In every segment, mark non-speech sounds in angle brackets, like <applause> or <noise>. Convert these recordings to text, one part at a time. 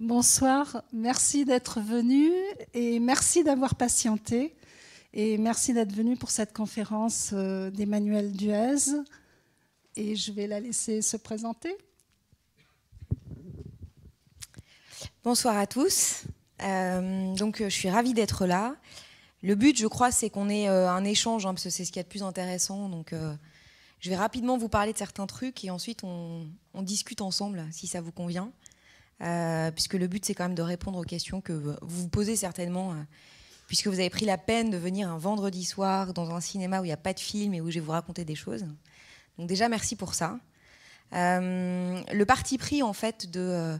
Bonsoir, merci d'être venu et merci d'avoir patienté. Et merci d'être venu pour cette conférence euh, d'Emmanuel Duez. Et je vais la laisser se présenter. Bonsoir à tous. Euh, donc, euh, je suis ravie d'être là. Le but, je crois, c'est qu'on ait un échange, hein, parce que c'est ce qu'il y a de plus intéressant. Donc, je vais rapidement vous parler de certains trucs et ensuite on discute ensemble si ça vous convient. Euh, puisque le but c'est quand même de répondre aux questions que vous vous posez certainement, hein. puisque vous avez pris la peine de venir un vendredi soir dans un cinéma où il n'y a pas de film et où je vais vous raconter des choses. Donc déjà merci pour ça. Euh, le parti pris en fait de, euh,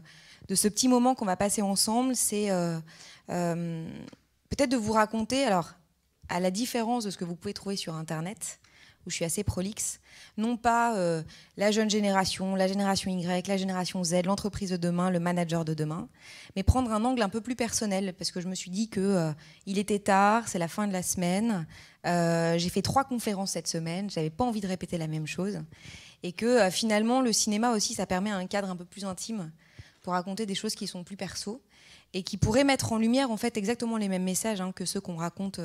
de ce petit moment qu'on va passer ensemble, c'est peut-être de vous raconter, alors à la différence de ce que vous pouvez trouver sur Internet, je suis assez prolixe. Non pas euh, la jeune génération, la génération Y, la génération Z, l'entreprise de demain, le manager de demain, mais prendre un angle un peu plus personnel parce que je me suis dit que euh, il était tard, c'est la fin de la semaine. Euh, j'ai fait trois conférences cette semaine, n'avais pas envie de répéter la même chose et que finalement le cinéma aussi ça permet un cadre un peu plus intime pour raconter des choses qui sont plus perso et qui pourraient mettre en lumière en fait exactement les mêmes messages hein, que ceux qu'on raconte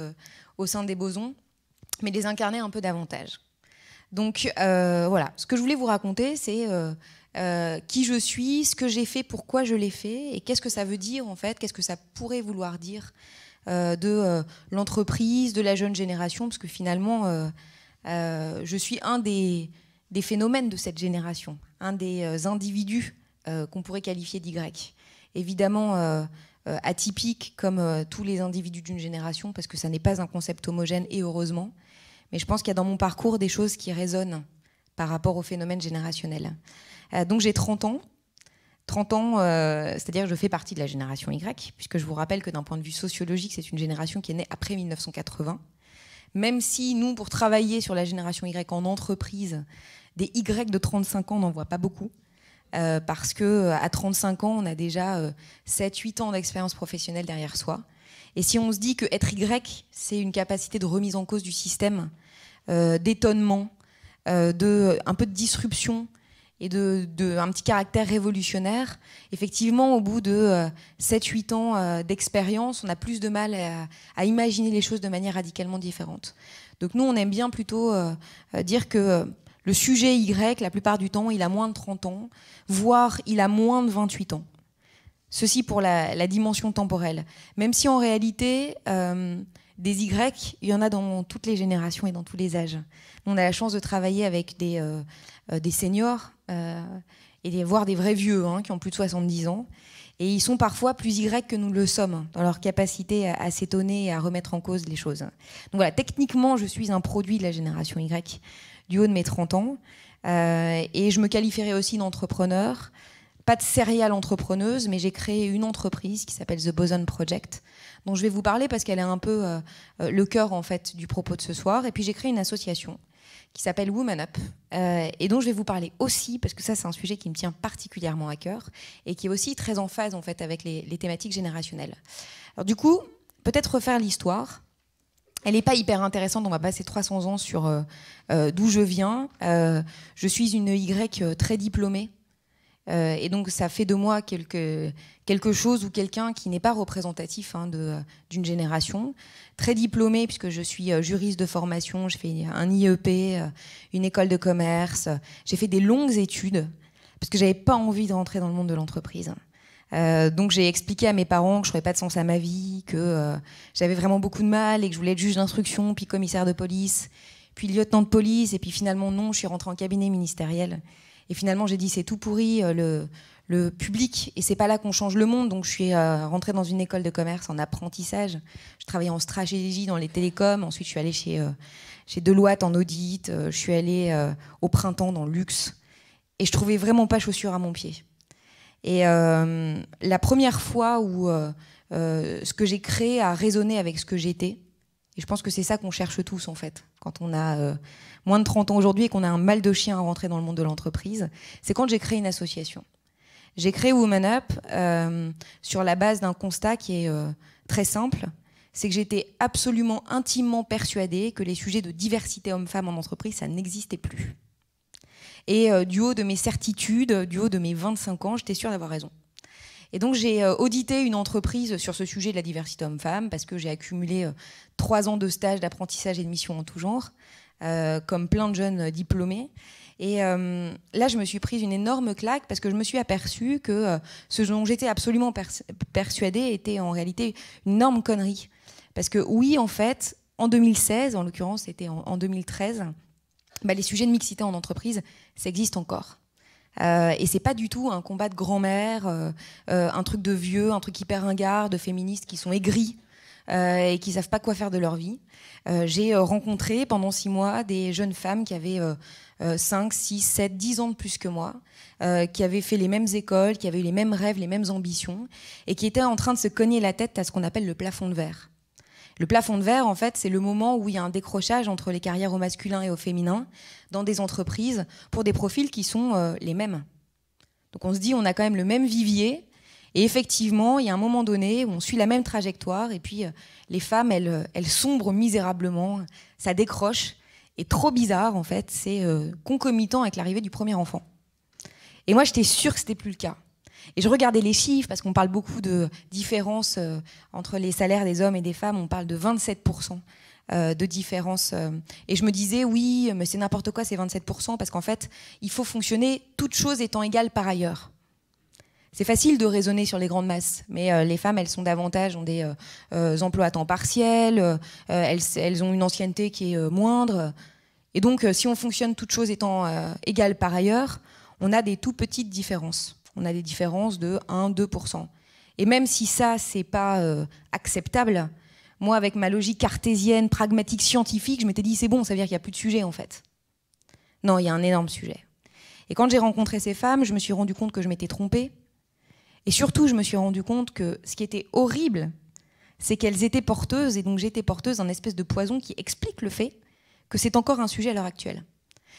au sein des bosons mais les incarner un peu davantage. Donc euh, voilà, ce que je voulais vous raconter, c'est euh, euh, qui je suis, ce que j'ai fait, pourquoi je l'ai fait, et qu'est-ce que ça veut dire en fait, qu'est-ce que ça pourrait vouloir dire de l'entreprise, de la jeune génération, parce que finalement, je suis un des, phénomènes de cette génération, un des individus qu'on pourrait qualifier d'Y. Évidemment, atypique comme tous les individus d'une génération, parce que ça n'est pas un concept homogène, et heureusement. Mais je pense qu'il y a dans mon parcours des choses qui résonnent par rapport au phénomène générationnel. Euh, donc j'ai 30 ans. 30 ans, euh, c'est-à-dire que je fais partie de la génération Y, puisque je vous rappelle que d'un point de vue sociologique, c'est une génération qui est née après 1980. Même si nous, pour travailler sur la génération Y en entreprise, des Y de 35 ans n'en voit pas beaucoup. Euh, parce que à 35 ans, on a déjà 7-8 ans d'expérience professionnelle derrière soi. Et si on se dit que Y, c'est une capacité de remise en cause du système euh, d'étonnement, euh, de un peu de disruption et de, un petit caractère révolutionnaire. Effectivement, au bout de 7-8 euh, ans d'expérience, on a plus de mal à, imaginer les choses de manière radicalement différente. Donc nous, on aime bien plutôt dire que le sujet Y, la plupart du temps, il a moins de 30 ans, voire il a moins de 28 ans. Ceci pour la dimension temporelle. Même si en réalité, des Y, il y en a dans toutes les générations et dans tous les âges. On a la chance de travailler avec des, euh, euh, seniors euh, et voire des vrais vieux hein, qui ont plus de 70 ans. Et ils sont parfois plus Y que nous le sommes dans leur capacité à, s'étonner et à remettre en cause les choses. Donc voilà, techniquement, je suis un produit de la génération Y du haut de mes 30 ans. et je me qualifierais aussi d'entrepreneur. Pas de céréale entrepreneuse, mais j'ai créé une entreprise qui s'appelle The Boson Project, dont je vais vous parler parce qu'elle est un peu euh, euh, le cœur en fait du propos de ce soir. Et puis j'ai créé une association qui s'appelle Woman Up euh, et dont je vais vous parler aussi parce que ça c'est un sujet qui me tient particulièrement à cœur et qui est aussi très en phase en fait avec les, thématiques générationnelles. Alors du coup, peut-être refaire l'histoire. Elle n'est pas hyper intéressante, on va passer 300 ans sur d'où je viens. je suis une Y très diplômée euh, et donc ça fait de moi quelque, quelque chose ou quelqu'un qui n'est pas représentatif hein, euh, d'une génération. Très diplômée, puisque je suis euh, juriste de formation, j'ai fait un IEP, une école de commerce, j'ai fait des longues études, parce que j'avais pas envie de rentrer dans le monde de l'entreprise. donc j'ai expliqué à mes parents que je n'aurais pas de sens à ma vie, que j'avais vraiment beaucoup de mal et que je voulais être juge d'instruction, puis commissaire de police, puis lieutenant de police, et puis finalement non, je suis rentrée en cabinet ministériel. Et finalement, j'ai dit c'est tout pourri euh, le, le public et c'est pas là qu'on change le monde. Donc je suis euh, rentrée dans une école de commerce en apprentissage. Je travaillais en stratégie dans les télécoms. Ensuite, je suis allée chez, euh, chez Deloitte en audit. je suis allée au printemps dans le luxe. Et je trouvais vraiment pas chaussures à mon pied. Et la première fois où ce que j'ai créé a résonné avec ce que j'étais, et je pense que c'est ça qu'on cherche tous en fait, quand on a moins de 30 ans aujourd'hui et qu'on a un mal de chien à rentrer dans le monde de l'entreprise, c'est quand j'ai créé une association. J'ai créé Woman Up euh, sur la base d'un constat qui est euh, très simple, c'est que j'étais absolument intimement persuadée que les sujets de diversité homme-femme en entreprise, ça n'existait plus. Et euh, du haut de mes certitudes, du haut de mes 25 ans, j'étais sûre d'avoir raison. Et donc j'ai audité une entreprise sur ce sujet de la diversité homme-femme parce que j'ai accumulé trois ans de stage d'apprentissage et de mission en tout genre. Euh, comme plein de jeunes diplômés. Et euh, là, je me suis prise une énorme claque parce que je me suis aperçue que euh, ce dont j'étais absolument persuadée était en réalité une énorme connerie. Parce que oui, en fait, en 2016, en l'occurrence, c'était en, 2013, bah, les sujets de mixité en entreprise, ça existe encore. Euh, et c'est pas du tout un combat de grand-mère, un truc de vieux, un truc hyper ringard, de féministes qui sont aigris euh, et qui savent pas quoi faire de leur vie. Euh, j'ai euh, rencontré pendant six mois des jeunes femmes qui avaient 5, 6, 7, 10 ans de plus que moi, qui avaient fait les mêmes écoles, qui avaient eu les mêmes rêves, les mêmes ambitions, et qui étaient en train de se cogner la tête à ce qu'on appelle le plafond de verre. Le plafond de verre, en fait, c'est le moment où il y a un décrochage entre les carrières au masculin et au féminin dans des entreprises pour des profils qui sont les mêmes. Donc on se dit, on a quand même le même vivier, et effectivement, il y a un moment donné où on suit la même trajectoire et puis euh, les femmes, elles, euh, elles sombrent misérablement, ça décroche. Et trop bizarre, en fait, c'est euh, concomitant avec l'arrivée du premier enfant. Et moi, j'étais sûre que ce n'était plus le cas. Et je regardais les chiffres, parce qu'on parle beaucoup de différence entre les salaires des hommes et des femmes, on parle de 27% de différence. et je me disais, oui, mais c'est n'importe quoi ces 27%, parce qu'en fait, il faut fonctionner toutes choses étant égales par ailleurs c'est facile de raisonner sur les grandes masses, mais euh, les femmes, elles sont davantage, ont des euh, euh, emplois à temps partiel, elles, ont une ancienneté qui est moindre. Et donc, si on fonctionne toutes choses étant égales par ailleurs, on a des tout petites différences. On a des différences de 1-2%. Et même si ça, c'est pas acceptable, moi, avec ma logique cartésienne, pragmatique, scientifique, je m'étais dit, c'est bon, ça veut dire qu'il n'y a plus de sujet, en fait. Non, il y a un énorme sujet. Et quand j'ai rencontré ces femmes, je me suis rendu compte que je m'étais trompée, et surtout, je me suis rendu compte que ce qui était horrible, c'est qu'elles étaient porteuses, et donc j'étais porteuse d'un espèce de poison qui explique le fait que c'est encore un sujet à l'heure actuelle.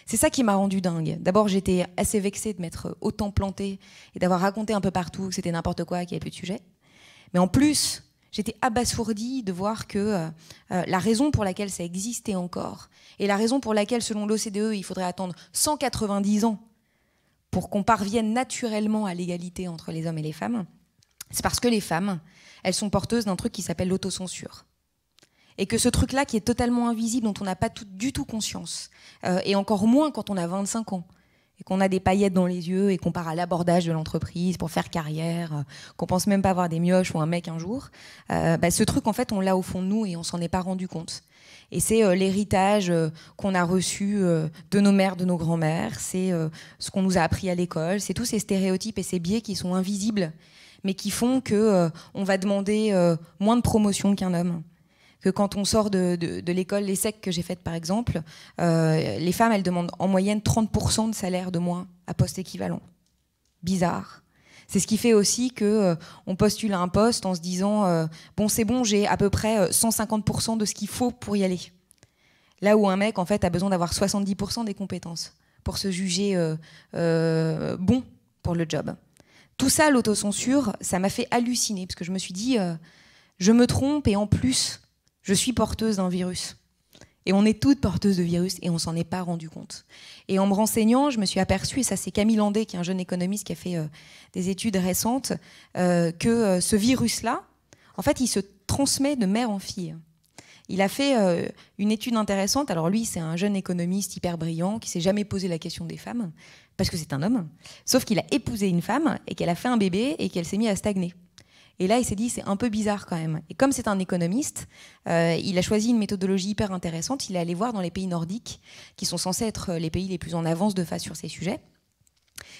C'est ça qui m'a rendu dingue. D'abord, j'étais assez vexée de m'être autant plantée et d'avoir raconté un peu partout que c'était n'importe quoi, qu'il n'y avait plus de sujet. Mais en plus, j'étais abasourdie de voir que euh, euh, la raison pour laquelle ça existait encore, et la raison pour laquelle, selon l'OCDE, il faudrait attendre 190 ans pour qu'on parvienne naturellement à l'égalité entre les hommes et les femmes, c'est parce que les femmes, elles sont porteuses d'un truc qui s'appelle l'autocensure. Et que ce truc-là, qui est totalement invisible, dont on n'a pas du tout conscience, euh, et encore moins quand on a 25 ans, et qu'on a des paillettes dans les yeux, et qu'on part à l'abordage de l'entreprise pour faire carrière, euh, qu'on pense même pas avoir des mioches ou un mec un jour, euh, bah, ce truc, en fait, on l'a au fond de nous et on s'en est pas rendu compte. Et c'est euh, l'héritage euh, qu'on a reçu euh, de nos mères, de nos grands-mères, c'est ce qu'on nous a appris à l'école, c'est tous ces stéréotypes et ces biais qui sont invisibles, mais qui font que on va demander moins de promotion qu'un homme que quand on sort de, l'école, les secs que j'ai faites par exemple, les femmes, elles demandent en moyenne 30% de salaire de moins à poste équivalent. Bizarre. C'est ce qui fait aussi que euh, on postule un poste en se disant euh, bon c'est bon j'ai à peu près 150% euh, de ce qu'il faut pour y aller. Là où un mec en fait a besoin d'avoir 70% des compétences pour se juger bon pour le job. Tout ça l'autocensure ça m'a fait halluciner parce que je me suis dit je me trompe et en plus je suis porteuse d'un virus. Et on est toutes porteuses de virus et on s'en est pas rendu compte. Et en me renseignant, je me suis aperçue, et ça c'est Camille Landé, qui est un jeune économiste qui a fait euh, des études récentes, euh, que euh, ce virus-là, en fait, il se transmet de mère en fille. Il a fait une étude intéressante. Alors lui, c'est un jeune économiste hyper brillant qui s'est jamais posé la question des femmes, parce que c'est un homme. Sauf qu'il a épousé une femme et qu'elle a fait un bébé et qu'elle s'est mise à stagner. Et là, il s'est dit, c'est un peu bizarre quand même. Et comme c'est un économiste, euh, il a choisi une méthodologie hyper intéressante. Il est allé voir dans les pays nordiques, qui sont censés être euh, les pays les plus en avance de face sur ces sujets.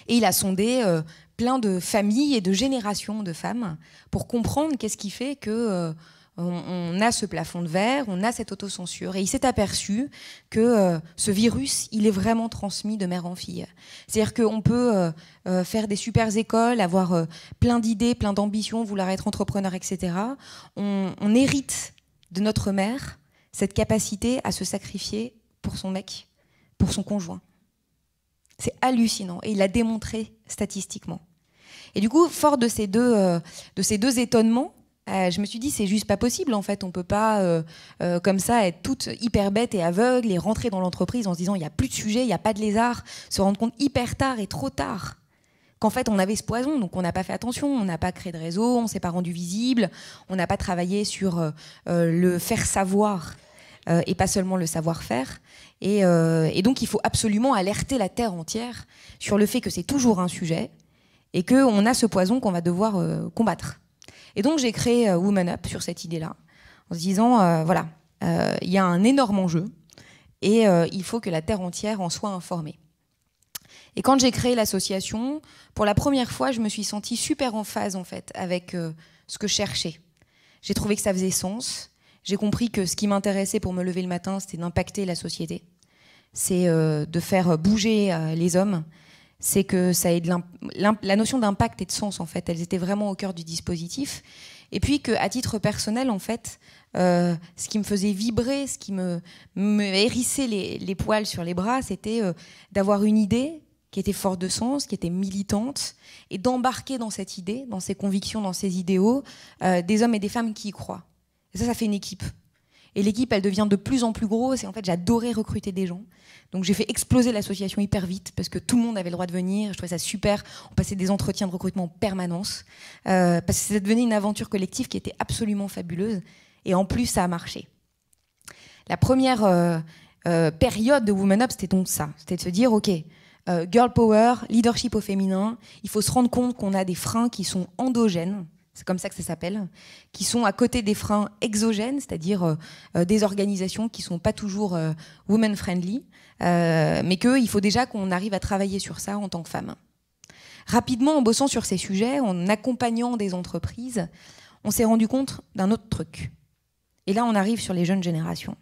Et il a sondé euh, plein de familles et de générations de femmes pour comprendre qu'est-ce qui fait que on, a ce plafond de verre, on a cette autocensure. Et il s'est aperçu que euh, ce virus, il est vraiment transmis de mère en fille. C'est-à-dire qu'on peut euh, euh, faire des super écoles, avoir plein d'idées, plein d'ambitions, vouloir être entrepreneur, etc. On, hérite de notre mère cette capacité à se sacrifier pour son mec, pour son conjoint. C'est hallucinant et il l'a démontré statistiquement. Et du coup, fort de ces deux, de ces deux étonnements, euh, je me suis dit, c'est juste pas possible en fait. On peut pas euh, euh, comme ça être toute hyper bête et aveugle et rentrer dans l'entreprise en se disant il n'y a plus de sujet, il n'y a pas de lézard, se rendre compte hyper tard et trop tard qu'en fait on avait ce poison, donc on n'a pas fait attention, on n'a pas créé de réseau, on s'est pas rendu visible, on n'a pas travaillé sur le faire savoir et pas seulement le savoir-faire. Et, et donc il faut absolument alerter la terre entière sur le fait que c'est toujours un sujet et qu'on a ce poison qu'on va devoir combattre. Et donc j'ai créé euh, Woman Up sur cette idée-là, en se disant, euh, voilà, euh, il y a un énorme enjeu et il faut que la Terre entière en soit informée. Et quand j'ai créé l'association, pour la première fois, je me suis sentie super en phase en fait avec ce que je cherchais. J'ai trouvé que ça faisait sens. J'ai compris que ce qui m'intéressait pour me lever le matin, c'était d'impacter la société. C'est de faire bouger les hommes, c'est que ça la notion d'impact et de sens en fait, elles étaient vraiment au cœur du dispositif. Et puis qu'à titre personnel en fait, euh, ce qui me faisait vibrer, ce qui me, hérissait les, poils sur les bras, c'était euh, d'avoir une idée qui était forte de sens, qui était militante, et d'embarquer dans cette idée, dans ces convictions, dans ces idéaux, euh, des hommes et des femmes qui y croient. Et ça, ça fait une équipe. Et l'équipe, elle devient de plus en plus grosse. Et en fait, j'adorais recruter des gens. Donc j'ai fait exploser l'association hyper vite parce que tout le monde avait le droit de venir. Je trouvais ça super. On passait des entretiens de recrutement en permanence euh, parce que c'est devenu une aventure collective qui était absolument fabuleuse. Et en plus, ça a marché. La première euh, euh, période de Woman Up, c'était donc ça. C'était de se dire, OK, girl power, leadership au féminin, il faut se rendre compte qu'on a des freins qui sont endogènes c'est comme ça que ça s'appelle, qui sont à côté des freins exogènes, c'est-à-dire euh, euh, des organisations qui sont pas toujours euh, women-friendly, mais qu'il faut déjà qu'on arrive à travailler sur ça en tant que femme. Rapidement, en bossant sur ces sujets, en accompagnant des entreprises, on s'est rendu compte d'un autre truc. Et là, on arrive sur les jeunes générations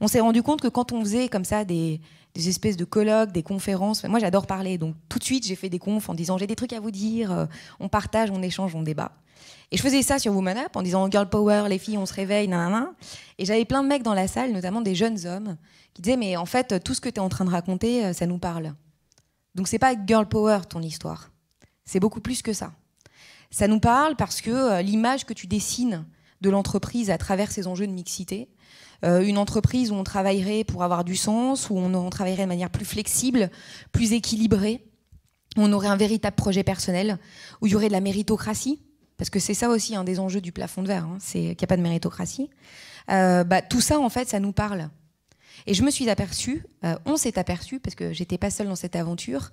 on s'est rendu compte que quand on faisait comme ça des, espèces de colloques, des conférences, moi j'adore parler, donc tout de suite j'ai fait des confs en disant j'ai des trucs à vous dire, euh, on partage, on échange, on débat. Et je faisais ça sur Woman Up en disant Girl Power, les filles, on se réveille, Et j'avais plein de mecs dans la salle, notamment des jeunes hommes, qui disaient Mais en fait, tout ce que tu es en train de raconter, euh, ça nous parle. Donc c'est pas Girl Power ton histoire. C'est beaucoup plus que ça. Ça nous parle parce que euh, l'image que tu dessines de l'entreprise à travers ses enjeux de mixité, euh, une entreprise où on travaillerait pour avoir du sens, où on, travaillerait de manière plus flexible, plus équilibrée, où on aurait un véritable projet personnel, où il y aurait de la méritocratie, parce que c'est ça aussi un des enjeux du plafond de verre, hein, c'est qu'il n'y a pas de méritocratie. Euh, bah, tout ça, en fait, ça nous parle. Et je me suis aperçue, euh, on s'est aperçu, parce que j'étais pas seule dans cette aventure,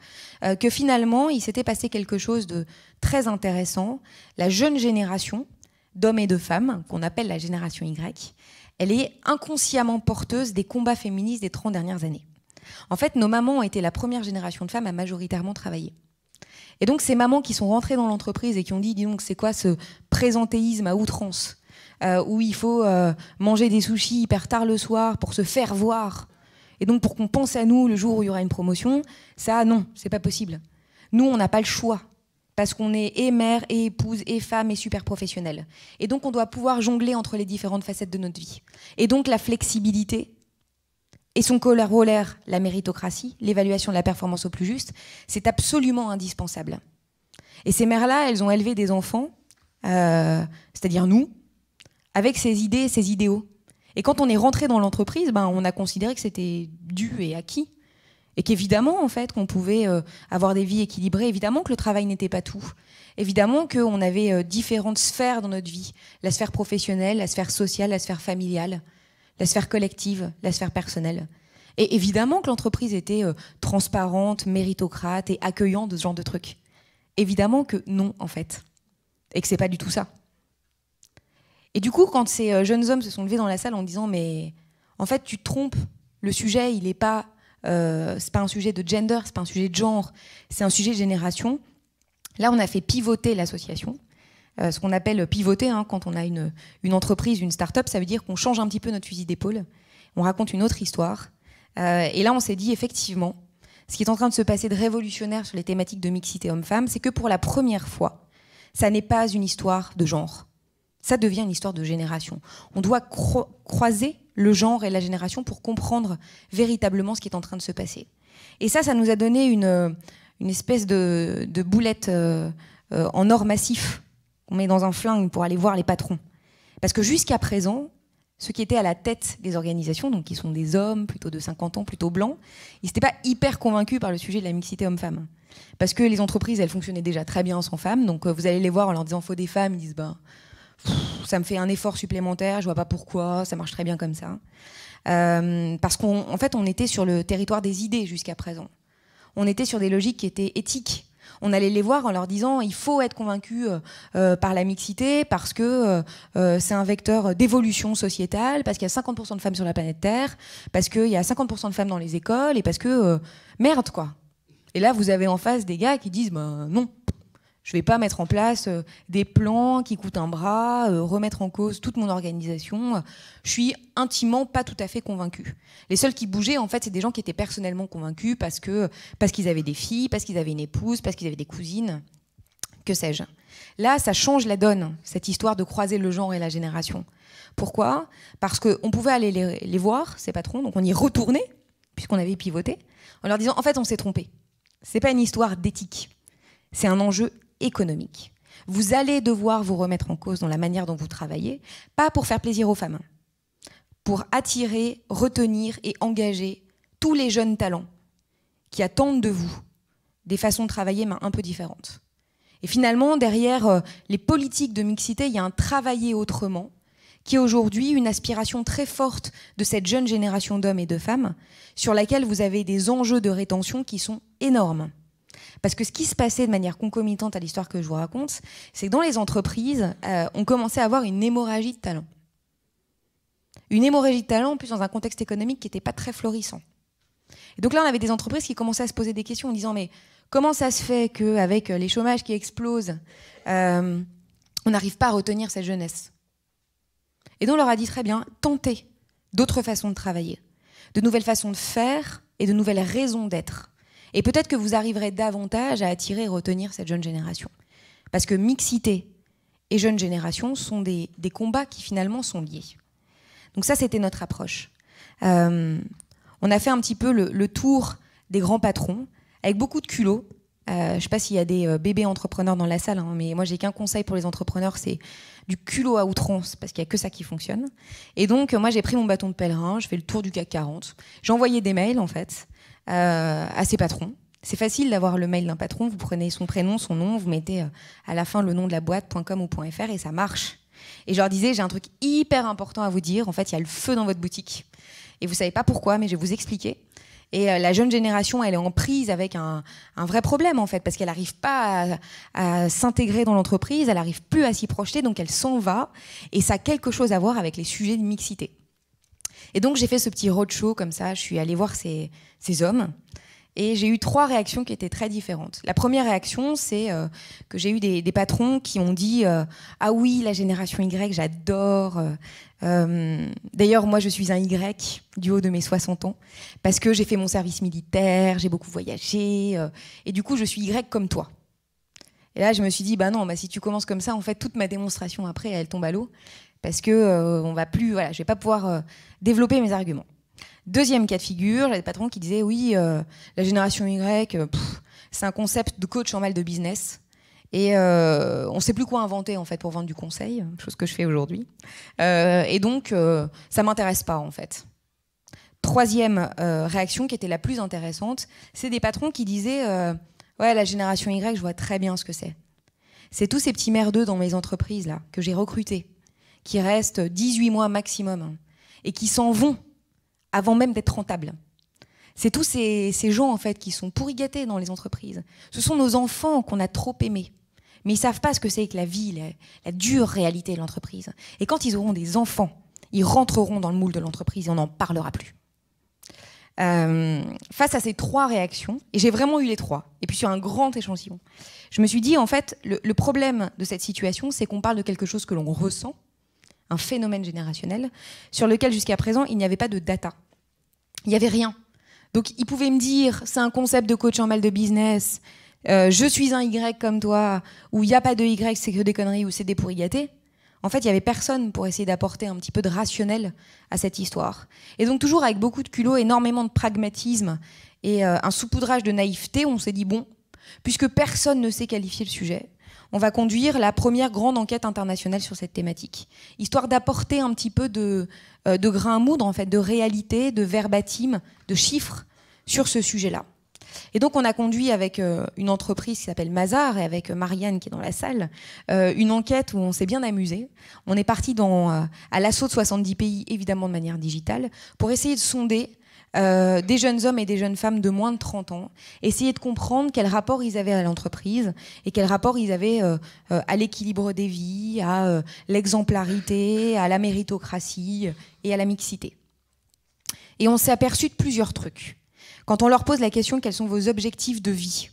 que finalement, il s'était passé quelque chose de très intéressant. La jeune génération d'hommes et de femmes, qu'on appelle la génération Y, elle est inconsciemment porteuse des combats féministes des 30 dernières années. En fait, nos mamans ont été la première génération de femmes à majoritairement travailler. Et donc, ces mamans qui sont rentrées dans l'entreprise et qui ont dit, dis donc, c'est quoi ce présentéisme à outrance euh, où il faut euh, manger des sushis hyper tard le soir pour se faire voir et donc pour qu'on pense à nous le jour où il y aura une promotion, ça, non, c'est pas possible. Nous, on n'a pas le choix parce qu'on est et mère, et épouse, et femme, et super professionnelle. Et donc, on doit pouvoir jongler entre les différentes facettes de notre vie. Et donc, la flexibilité et son corollaire, la méritocratie, l'évaluation de la performance au plus juste, c'est absolument indispensable. Et ces mères-là, elles ont élevé des enfants, euh, c'est-à-dire nous, avec ces idées et ces idéaux. Et quand on est rentré dans l'entreprise, ben, on a considéré que c'était dû et acquis. Et qu'évidemment, en fait, qu'on pouvait euh, avoir des vies équilibrées, évidemment que le travail n'était pas tout. Évidemment qu'on avait euh, différentes sphères dans notre vie. La sphère professionnelle, la sphère sociale, la sphère familiale, la sphère collective, la sphère personnelle. Et évidemment que l'entreprise était euh, transparente, méritocrate et accueillante de ce genre de trucs. Évidemment que non, en fait. Et que c'est pas du tout ça. Et du coup, quand ces jeunes hommes se sont levés dans la salle en disant Mais en fait, tu te trompes, le sujet, il n'est pas euh, c'est pas un sujet de gender, c'est pas un sujet de genre, c'est un sujet de génération. Là, on a fait pivoter l'association. Euh, ce qu'on appelle pivoter, hein, quand on a une, entreprise, une start-up, ça veut dire qu'on change un petit peu notre fusil d'épaule, on raconte une autre histoire. Euh, et là, on s'est dit effectivement, ce qui est en train de se passer de révolutionnaire sur les thématiques de mixité homme-femme, c'est que pour la première fois, ça n'est pas une histoire de genre. Ça devient une histoire de génération. On doit croiser le genre et la génération pour comprendre véritablement ce qui est en train de se passer. Et ça, ça nous a donné une, espèce de, boulette euh, euh, en or massif qu'on met dans un flingue pour aller voir les patrons. Parce que jusqu'à présent, ceux qui étaient à la tête des organisations, donc qui sont des hommes plutôt de 50 ans, plutôt blancs, ils n'étaient pas hyper convaincus par le sujet de la mixité homme-femme. Parce que les entreprises, elles fonctionnaient déjà très bien sans femmes, donc euh, vous allez les voir en leur disant faut des femmes, ils disent ben ça me fait un effort supplémentaire, je vois pas pourquoi, ça marche très bien comme ça. Euh, parce qu'en fait, on était sur le territoire des idées jusqu'à présent. On était sur des logiques qui étaient éthiques. On allait les voir en leur disant il faut être convaincu euh, euh, par la mixité parce que euh, c'est un vecteur d'évolution sociétale, parce qu'il y a 50% de femmes sur la planète Terre, parce qu'il y a 50% de femmes dans les écoles et parce que merde quoi. Et là, vous avez en face des gars qui disent bah, non, je ne vais pas mettre en place euh, des plans qui coûtent un bras, euh, remettre en cause toute mon organisation. Je suis intimement pas tout à fait convaincue. Les seuls qui bougeaient, en fait, c'est des gens qui étaient personnellement convaincus parce que parce qu'ils avaient des filles, parce qu'ils avaient une épouse, parce qu'ils avaient des cousines, que sais-je. Là, ça change la donne, cette histoire de croiser le genre et la génération. Pourquoi Parce qu'on pouvait aller les, voir, ces patrons, donc on y retournait, puisqu'on avait pivoté, en leur disant, en fait, on s'est trompé. C'est pas une histoire d'éthique. C'est un enjeu économique. Vous allez devoir vous remettre en cause dans la manière dont vous travaillez, pas pour faire plaisir aux femmes, hein. pour attirer, retenir et engager tous les jeunes talents qui attendent de vous des façons de travailler mais un peu différentes. Et finalement, derrière euh, les politiques de mixité, il y a un travailler autrement qui est aujourd'hui une aspiration très forte de cette jeune génération d'hommes et de femmes, sur laquelle vous avez des enjeux de rétention qui sont énormes. Parce que ce qui se passait de manière concomitante à l'histoire que je vous raconte, c'est que dans les entreprises, euh, on commençait à avoir une hémorragie de talent. Une hémorragie de talent, en plus, dans un contexte économique qui n'était pas très florissant. Et donc là, on avait des entreprises qui commençaient à se poser des questions en disant, mais comment ça se fait qu'avec euh, les chômages qui explosent, euh, on n'arrive pas à retenir cette jeunesse Et donc on leur a dit très bien, tentez d'autres façons de travailler, de nouvelles façons de faire et de nouvelles raisons d'être. Et peut-être que vous arriverez davantage à attirer et retenir cette jeune génération. Parce que mixité et jeune génération sont des, combats qui finalement sont liés. Donc ça, c'était notre approche. Euh, on a fait un petit peu le, tour des grands patrons, avec beaucoup de culot. Euh, je ne sais pas s'il y a des euh, bébés entrepreneurs dans la salle, hein, mais moi j'ai qu'un conseil pour les entrepreneurs, c'est du culot à outrance, parce qu'il n'y a que ça qui fonctionne. Et donc moi j'ai pris mon bâton de pèlerin, je fais le tour du CAC 40, j'ai envoyé des mails en fait, euh, à ses patrons. C'est facile d'avoir le mail d'un patron, vous prenez son prénom, son nom, vous mettez euh, à la fin le nom de la boîte, .com ou .fr et ça marche. Et je leur disais, j'ai un truc hyper important à vous dire, en fait il y a le feu dans votre boutique. Et vous savez pas pourquoi, mais je vais vous expliquer. Et euh, la jeune génération, elle est en prise avec un, vrai problème, en fait, parce qu'elle n'arrive pas à, à s'intégrer dans l'entreprise, elle n'arrive plus à s'y projeter, donc elle s'en va, et ça a quelque chose à voir avec les sujets de mixité. Et donc j'ai fait ce petit roadshow comme ça, je suis allée voir ces, ces hommes. Et j'ai eu trois réactions qui étaient très différentes. La première réaction, c'est euh, que j'ai eu des, patrons qui ont dit euh, Ah oui, la génération Y, j'adore. Euh, d'ailleurs, moi, je suis un Y du haut de mes 60 ans, parce que j'ai fait mon service militaire, j'ai beaucoup voyagé, et du coup, je suis Y comme toi. Et là, je me suis dit Bah non, bah si tu commences comme ça, en fait, toute ma démonstration après, elle tombe à l'eau parce que je euh, on va plus, voilà, je vais pas pouvoir euh, développer mes arguments. Deuxième cas de figure, j'avais des patrons qui disaient oui, euh, la génération Y, c'est un concept de coach en mal de business. Et on ne sait plus quoi inventer en fait pour vendre du conseil, chose que je fais aujourd'hui. et donc, ça m'intéresse pas en fait. Troisième réaction qui était la plus intéressante, c'est des patrons qui disaient ouais la génération Y, je vois très bien ce que c'est. C'est tous ces petits merdeux dans mes entreprises là que j'ai recrutés qui restent 18 mois maximum et qui s'en vont avant même d'être rentables. C'est tous ces, gens en fait qui sont pourrigatés dans les entreprises. Ce sont nos enfants qu'on a trop aimés, mais ils savent pas ce que c'est que la vie, la, dure réalité de l'entreprise. Et quand ils auront des enfants, ils rentreront dans le moule de l'entreprise et on n'en parlera plus. Euh, face à ces trois réactions, et j'ai vraiment eu les trois, et puis sur un grand échantillon, je me suis dit en fait le problème de cette situation, c'est qu'on parle de quelque chose que l'on ressent un phénomène générationnel sur lequel jusqu'à présent il n'y avait pas de data. Il n'y avait rien. Donc ils pouvaient me dire c'est un concept de coach en mal de business, euh, je suis un Y comme toi, ou il n'y a pas de Y, c'est que des conneries ou c'est des pourri gâtés. En fait, il n'y avait personne pour essayer d'apporter un petit peu de rationnel à cette histoire. Et donc toujours avec beaucoup de culot, énormément de pragmatisme et euh, un saupoudrage de naïveté, on s'est dit bon, puisque personne ne sait qualifier le sujet, on va conduire la première grande enquête internationale sur cette thématique, histoire d'apporter un petit peu de, euh, de grain à moudre, en fait, de réalité, de verbatim, de chiffres sur ce sujet-là. Et donc, on a conduit avec euh, une entreprise qui s'appelle Mazar et avec euh, Marianne qui est dans la salle, une enquête où on s'est bien amusé. On est parti à l'assaut de 70 pays, évidemment de manière digitale, pour essayer de sonder euh, des jeunes hommes et des jeunes femmes de moins de 30 ans, essayer de comprendre quel rapport ils avaient à l'entreprise et quel rapport ils avaient euh, euh, à l'équilibre des vies, à l'exemplarité, à la méritocratie et à la mixité. Et on s'est aperçu de plusieurs trucs. Quand on leur pose la question quels sont vos objectifs de vie,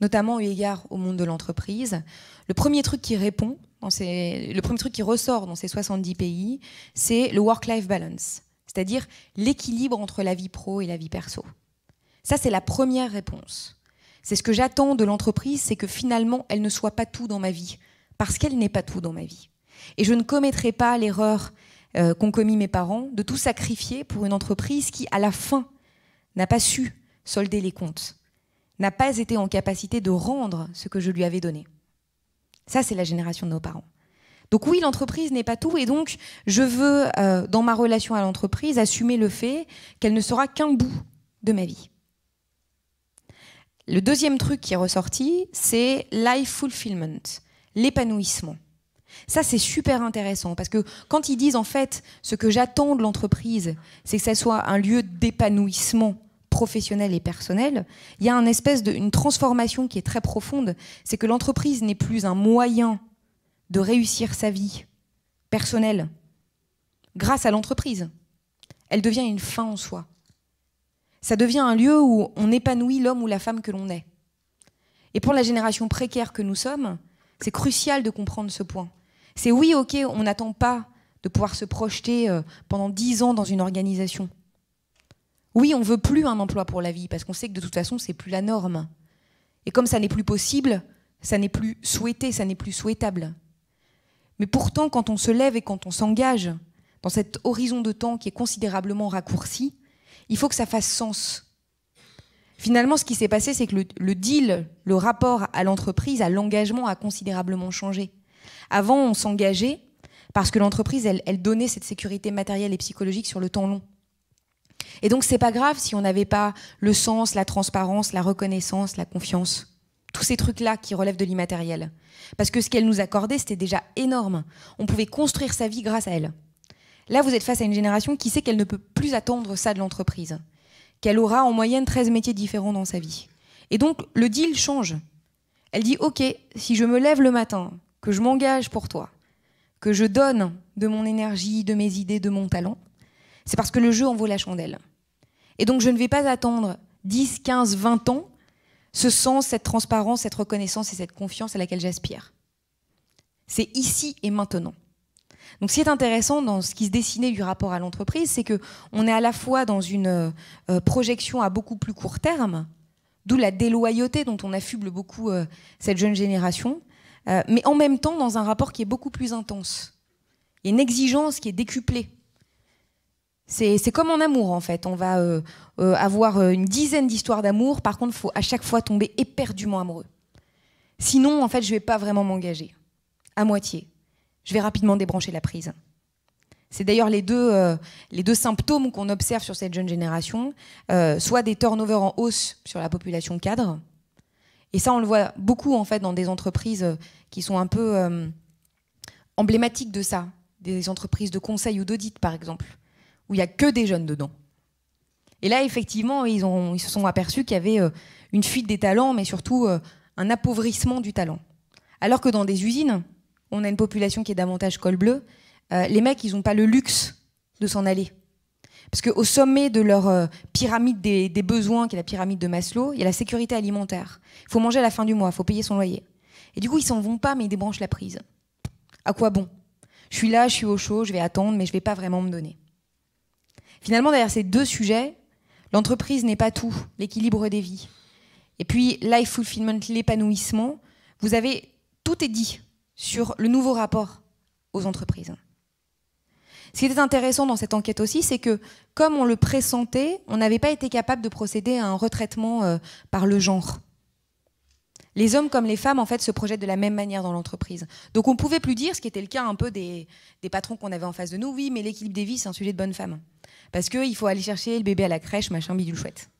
notamment au égard au monde de l'entreprise, le premier truc qui répond, le premier truc qui ressort dans ces 70 pays, c'est le work-life balance c'est-à-dire l'équilibre entre la vie pro et la vie perso. Ça, c'est la première réponse. C'est ce que j'attends de l'entreprise, c'est que finalement, elle ne soit pas tout dans ma vie, parce qu'elle n'est pas tout dans ma vie. Et je ne commettrai pas l'erreur euh, qu'ont commis mes parents de tout sacrifier pour une entreprise qui, à la fin, n'a pas su solder les comptes, n'a pas été en capacité de rendre ce que je lui avais donné. Ça, c'est la génération de nos parents. Donc oui, l'entreprise n'est pas tout, et donc je veux, euh, dans ma relation à l'entreprise, assumer le fait qu'elle ne sera qu'un bout de ma vie. Le deuxième truc qui est ressorti, c'est life fulfillment, l'épanouissement. Ça, c'est super intéressant parce que quand ils disent en fait ce que j'attends de l'entreprise, c'est que ça soit un lieu d'épanouissement professionnel et personnel, il y a une espèce de transformation qui est très profonde. C'est que l'entreprise n'est plus un moyen de réussir sa vie personnelle grâce à l'entreprise. Elle devient une fin en soi. Ça devient un lieu où on épanouit l'homme ou la femme que l'on est. Et pour la génération précaire que nous sommes, c'est crucial de comprendre ce point. C'est oui, ok, on n'attend pas de pouvoir se projeter euh, pendant dix ans dans une organisation. Oui, on veut plus un emploi pour la vie parce qu'on sait que de toute façon, c'est plus la norme. Et comme ça n'est plus possible, ça n'est plus souhaité, ça n'est plus souhaitable. Mais pourtant, quand on se lève et quand on s'engage dans cet horizon de temps qui est considérablement raccourci, il faut que ça fasse sens. Finalement, ce qui s'est passé, c'est que le, deal, le rapport à l'entreprise, à l'engagement a considérablement changé. Avant, on s'engageait parce que l'entreprise, elle, elle, donnait cette sécurité matérielle et psychologique sur le temps long. Et donc, c'est pas grave si on n'avait pas le sens, la transparence, la reconnaissance, la confiance tous ces trucs-là qui relèvent de l'immatériel. Parce que ce qu'elle nous accordait, c'était déjà énorme. On pouvait construire sa vie grâce à elle. Là, vous êtes face à une génération qui sait qu'elle ne peut plus attendre ça de l'entreprise, qu'elle aura en moyenne 13 métiers différents dans sa vie. Et donc, le deal change. Elle dit, OK, si je me lève le matin, que je m'engage pour toi, que je donne de mon énergie, de mes idées, de mon talent, c'est parce que le jeu en vaut la chandelle. Et donc, je ne vais pas attendre 10, 15, 20 ans ce sens, cette transparence, cette reconnaissance et cette confiance à laquelle j'aspire. C'est ici et maintenant. Donc, ce qui est intéressant dans ce qui se dessinait du rapport à l'entreprise, c'est que on est à la fois dans une euh, projection à beaucoup plus court terme, d'où la déloyauté dont on affuble beaucoup euh, cette jeune génération, euh, mais en même temps dans un rapport qui est beaucoup plus intense. Il y a une exigence qui est décuplée c'est comme en amour, en fait. On va euh, euh, avoir euh, une dizaine d'histoires d'amour. Par contre, il faut à chaque fois tomber éperdument amoureux. Sinon, en fait, je ne vais pas vraiment m'engager. À moitié. Je vais rapidement débrancher la prise. C'est d'ailleurs les, deux, les deux symptômes qu'on observe sur cette jeune génération. soit des turnovers en hausse sur la population cadre. Et ça, on le voit beaucoup, en fait, dans des entreprises qui sont un peu emblématiques de ça. Des entreprises de conseil ou d'audit, par exemple où il n'y a que des jeunes dedans. Et là, effectivement, ils, se sont aperçus qu'il y avait euh, une fuite des talents, mais surtout euh, un appauvrissement du talent. Alors que dans des usines, on a une population qui est davantage col bleu, euh, les mecs, ils n'ont pas le luxe de s'en aller. Parce qu'au sommet de leur pyramide des, besoins, qui est la pyramide de Maslow, il y a la sécurité alimentaire. Il faut manger à la fin du mois, il faut payer son loyer. Et du coup, ils s'en vont pas, mais ils débranchent la prise. À quoi bon Je suis là, je suis au chaud, je vais attendre, mais je vais pas vraiment me donner. Finalement, derrière ces deux sujets, l'entreprise n'est pas tout, l'équilibre des vies. Et puis, life fulfillment, l'épanouissement, vous avez tout est dit sur le nouveau rapport aux entreprises. Ce qui était intéressant dans cette enquête aussi, c'est que comme on le pressentait, on n'avait pas été capable de procéder à un retraitement euh, par le genre. Les hommes comme les femmes, en fait, se projettent de la même manière dans l'entreprise. Donc on ne pouvait plus dire, ce qui était le cas un peu des, des patrons qu'on avait en face de nous, oui, mais l'équilibre des vies, c'est un sujet de bonne femme parce qu'il faut aller chercher le bébé à la crèche, machin, bidule chouette.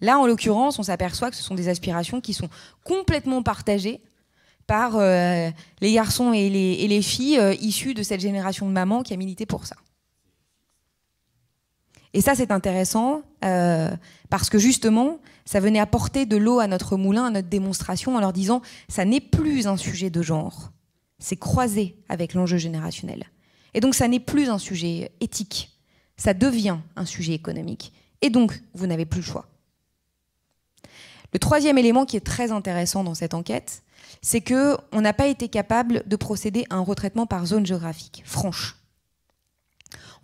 Là, en l'occurrence, on s'aperçoit que ce sont des aspirations qui sont complètement partagées par euh, les garçons et les, filles euh, issues issus de cette génération de mamans qui a milité pour ça. Et ça, c'est intéressant euh, parce que justement, ça venait apporter de l'eau à notre moulin, à notre démonstration, en leur disant ça n'est plus un sujet de genre, c'est croisé avec l'enjeu générationnel. Et donc, ça n'est plus un sujet éthique, ça devient un sujet économique. Et donc, vous n'avez plus le choix. Le troisième élément qui est très intéressant dans cette enquête, c'est que n'a pas été capable de procéder à un retraitement par zone géographique franche.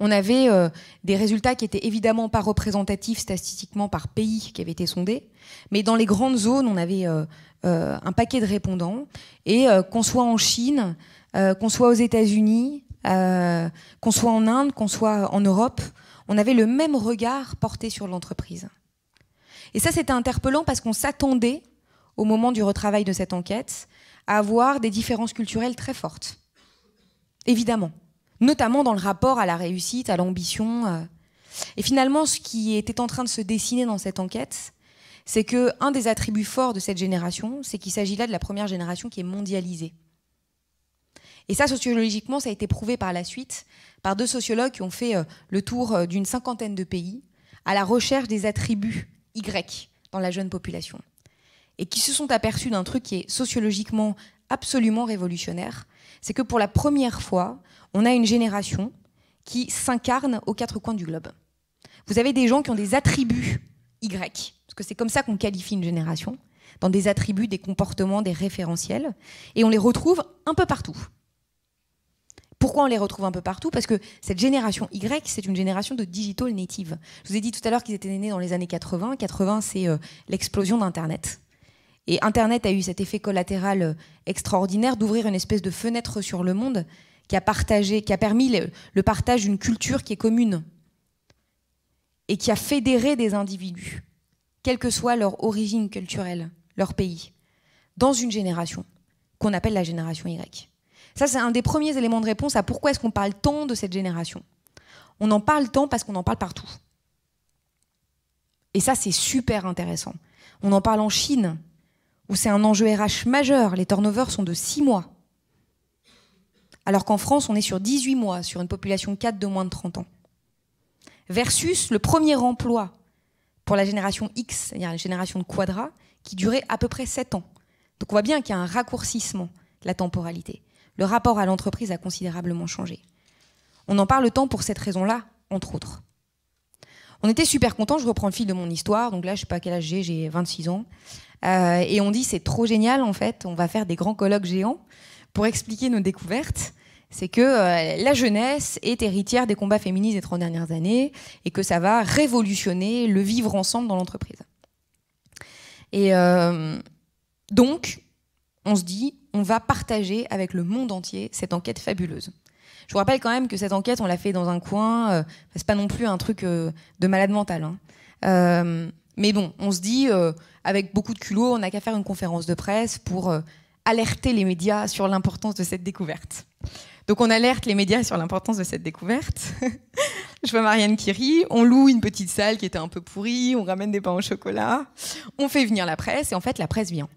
On avait euh, des résultats qui étaient évidemment pas représentatifs statistiquement par pays qui avaient été sondés, mais dans les grandes zones, on avait euh, euh, un paquet de répondants. Et qu'on soit en Chine, qu'on soit aux États-Unis, euh, qu'on soit en Inde, qu'on soit en Europe, on avait le même regard porté sur l'entreprise. Et ça, c'était interpellant parce qu'on s'attendait, au moment du retravail de cette enquête, à avoir des différences culturelles très fortes. Évidemment. Notamment dans le rapport à la réussite, à l'ambition. Euh. Et finalement, ce qui était en train de se dessiner dans cette enquête, c'est que des attributs forts de cette génération, c'est qu'il s'agit là de la première génération qui est mondialisée. Et ça, sociologiquement, ça a été prouvé par la suite par deux sociologues qui ont fait euh, le tour euh, d'une cinquantaine de pays à la recherche des attributs Y dans la jeune population. Et qui se sont aperçus d'un truc qui est sociologiquement absolument révolutionnaire, c'est que pour la première fois, on a une génération qui s'incarne aux quatre coins du globe. Vous avez des gens qui ont des attributs Y, parce que c'est comme ça qu'on qualifie une génération, dans des attributs, des comportements, des référentiels, et on les retrouve un peu partout. Pourquoi on les retrouve un peu partout Parce que cette génération Y, c'est une génération de digital natives. Je vous ai dit tout à l'heure qu'ils étaient nés dans les années 80. 80, c'est euh, l'explosion d'Internet. Et Internet a eu cet effet collatéral euh, extraordinaire d'ouvrir une espèce de fenêtre sur le monde qui a, partagé, qui a permis le, le partage d'une culture qui est commune et qui a fédéré des individus, quelle que soit leur origine culturelle, leur pays, dans une génération qu'on appelle la génération Y. Ça, c'est un des premiers éléments de réponse à pourquoi est-ce qu'on parle tant de cette génération. On en parle tant parce qu'on en parle partout. Et ça, c'est super intéressant. On en parle en Chine, où c'est un enjeu RH majeur. Les turnovers sont de 6 mois. Alors qu'en France, on est sur 18 mois, sur une population 4 de moins de 30 ans. Versus le premier emploi pour la génération X, c'est-à-dire la génération de Quadra, qui durait à peu près 7 ans. Donc on voit bien qu'il y a un raccourcissement de la temporalité le rapport à l'entreprise a considérablement changé. On en parle tant pour cette raison-là, entre autres. On était super contents, je reprends le fil de mon histoire, donc là je sais pas quel âge j'ai, j'ai 26 ans. Euh, et on dit c'est trop génial en fait, on va faire des grands colloques géants pour expliquer nos découvertes. C'est que euh, la jeunesse est héritière des combats féministes des 30 dernières années et que ça va révolutionner le vivre ensemble dans l'entreprise. Et euh, donc, on se dit, on va partager avec le monde entier cette enquête fabuleuse. Je vous rappelle quand même que cette enquête, on l'a fait dans un coin, euh, c'est pas non plus un truc euh, de malade mental. Hein. Euh, mais bon, on se dit, avec beaucoup de culot, on n'a qu'à faire une conférence de presse pour alerter les médias sur l'importance de cette découverte. Donc on alerte les médias sur l'importance de cette découverte. <laughs> Je vois Marianne qui rit, on loue une petite salle qui était un peu pourrie, on ramène des pains au chocolat, on fait venir la presse et en fait la presse vient.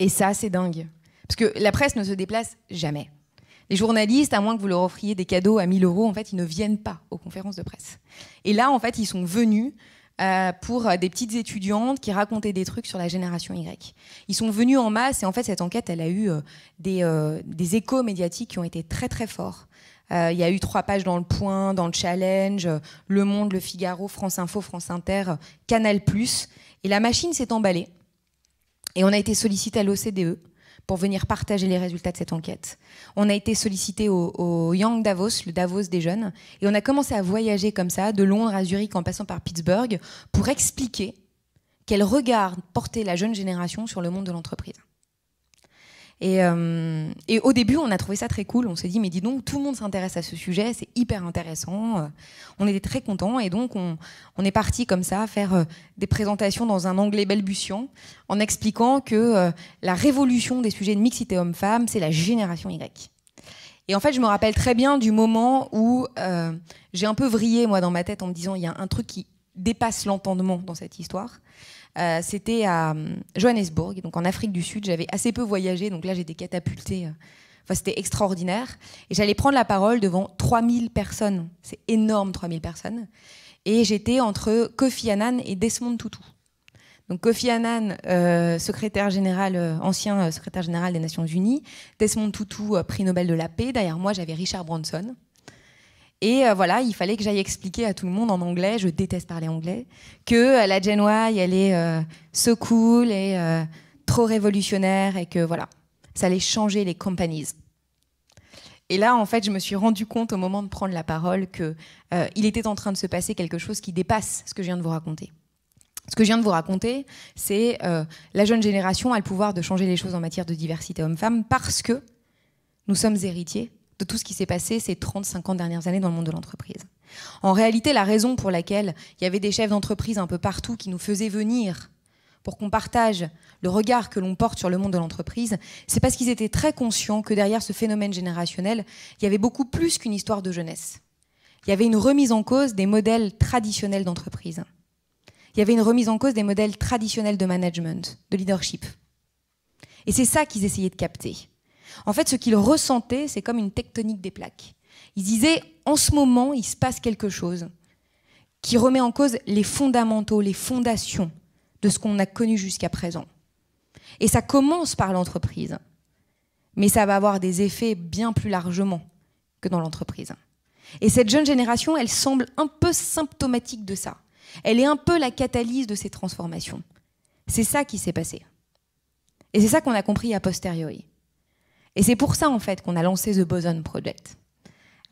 Et ça, c'est dingue. Parce que la presse ne se déplace jamais. Les journalistes, à moins que vous leur offriez des cadeaux à 1000 euros, en fait, ils ne viennent pas aux conférences de presse. Et là, en fait, ils sont venus euh, pour euh, des petites étudiantes qui racontaient des trucs sur la génération Y. Ils sont venus en masse et en fait, cette enquête, elle a eu euh, des, des, échos médiatiques qui ont été très très forts. Il y a eu trois pages dans Le Point, dans Le Challenge, Le Monde, Le Figaro, France Info, France Inter, Canal ⁇ Et la machine s'est emballée. Et on a été sollicité à l'OCDE pour venir partager les résultats de cette enquête. On a été sollicité au, Young Davos, le Davos des jeunes, et on a commencé à voyager comme ça, de Londres à Zurich en passant par Pittsburgh, pour expliquer quel regard portait la jeune génération sur le monde de l'entreprise. Euh, et, au début, on a trouvé ça très cool. On s'est dit, mais dis donc, tout le monde s'intéresse à ce sujet, c'est hyper intéressant. Euh, on était très contents et donc on, est parti comme ça faire euh, des présentations dans un anglais balbutiant en expliquant que la révolution des sujets de mixité homme-femme, c'est la génération Y. Et en fait, je me rappelle très bien du moment où j'ai un peu vrillé, moi, dans ma tête, en me disant, il y a un truc qui dépasse l'entendement dans cette histoire. Euh, c'était à hum, Johannesburg, donc en Afrique du Sud. J'avais assez peu voyagé, donc là j'ai été catapultée. Euh, enfin, c'était extraordinaire. Et j'allais prendre la parole devant 3000 personnes. C'est énorme, 3000 personnes. Et j'étais entre Kofi Annan et Desmond Tutu. Donc Kofi Annan, euh, secrétaire général, ancien secrétaire général des Nations Unies, Desmond Tutu, prix Nobel de la paix. Derrière moi, j'avais Richard Branson. Et euh, voilà, il fallait que j'aille expliquer à tout le monde en anglais, je déteste parler anglais, que euh, la Gen y, elle est euh, so cool et euh, trop révolutionnaire et que voilà, ça allait changer les companies. Et là, en fait, je me suis rendu compte au moment de prendre la parole que euh, il était en train de se passer quelque chose qui dépasse ce que je viens de vous raconter. Ce que je viens de vous raconter, c'est la jeune génération a le pouvoir de changer les choses en matière de diversité homme-femme parce que nous sommes héritiers de tout ce qui s'est passé ces 30-50 dernières années dans le monde de l'entreprise. En réalité, la raison pour laquelle il y avait des chefs d'entreprise un peu partout qui nous faisaient venir pour qu'on partage le regard que l'on porte sur le monde de l'entreprise, c'est parce qu'ils étaient très conscients que derrière ce phénomène générationnel, il y avait beaucoup plus qu'une histoire de jeunesse. Il y avait une remise en cause des modèles traditionnels d'entreprise. Il y avait une remise en cause des modèles traditionnels de management, de leadership. Et c'est ça qu'ils essayaient de capter. En fait, ce qu'ils ressentaient, c'est comme une tectonique des plaques. Ils disaient, en ce moment, il se passe quelque chose qui remet en cause les fondamentaux, les fondations de ce qu'on a connu jusqu'à présent. Et ça commence par l'entreprise, mais ça va avoir des effets bien plus largement que dans l'entreprise. Et cette jeune génération, elle semble un peu symptomatique de ça. Elle est un peu la catalyse de ces transformations. C'est ça qui s'est passé. Et c'est ça qu'on a compris a posteriori. Et c'est pour ça, en fait, qu'on a lancé The Boson Project.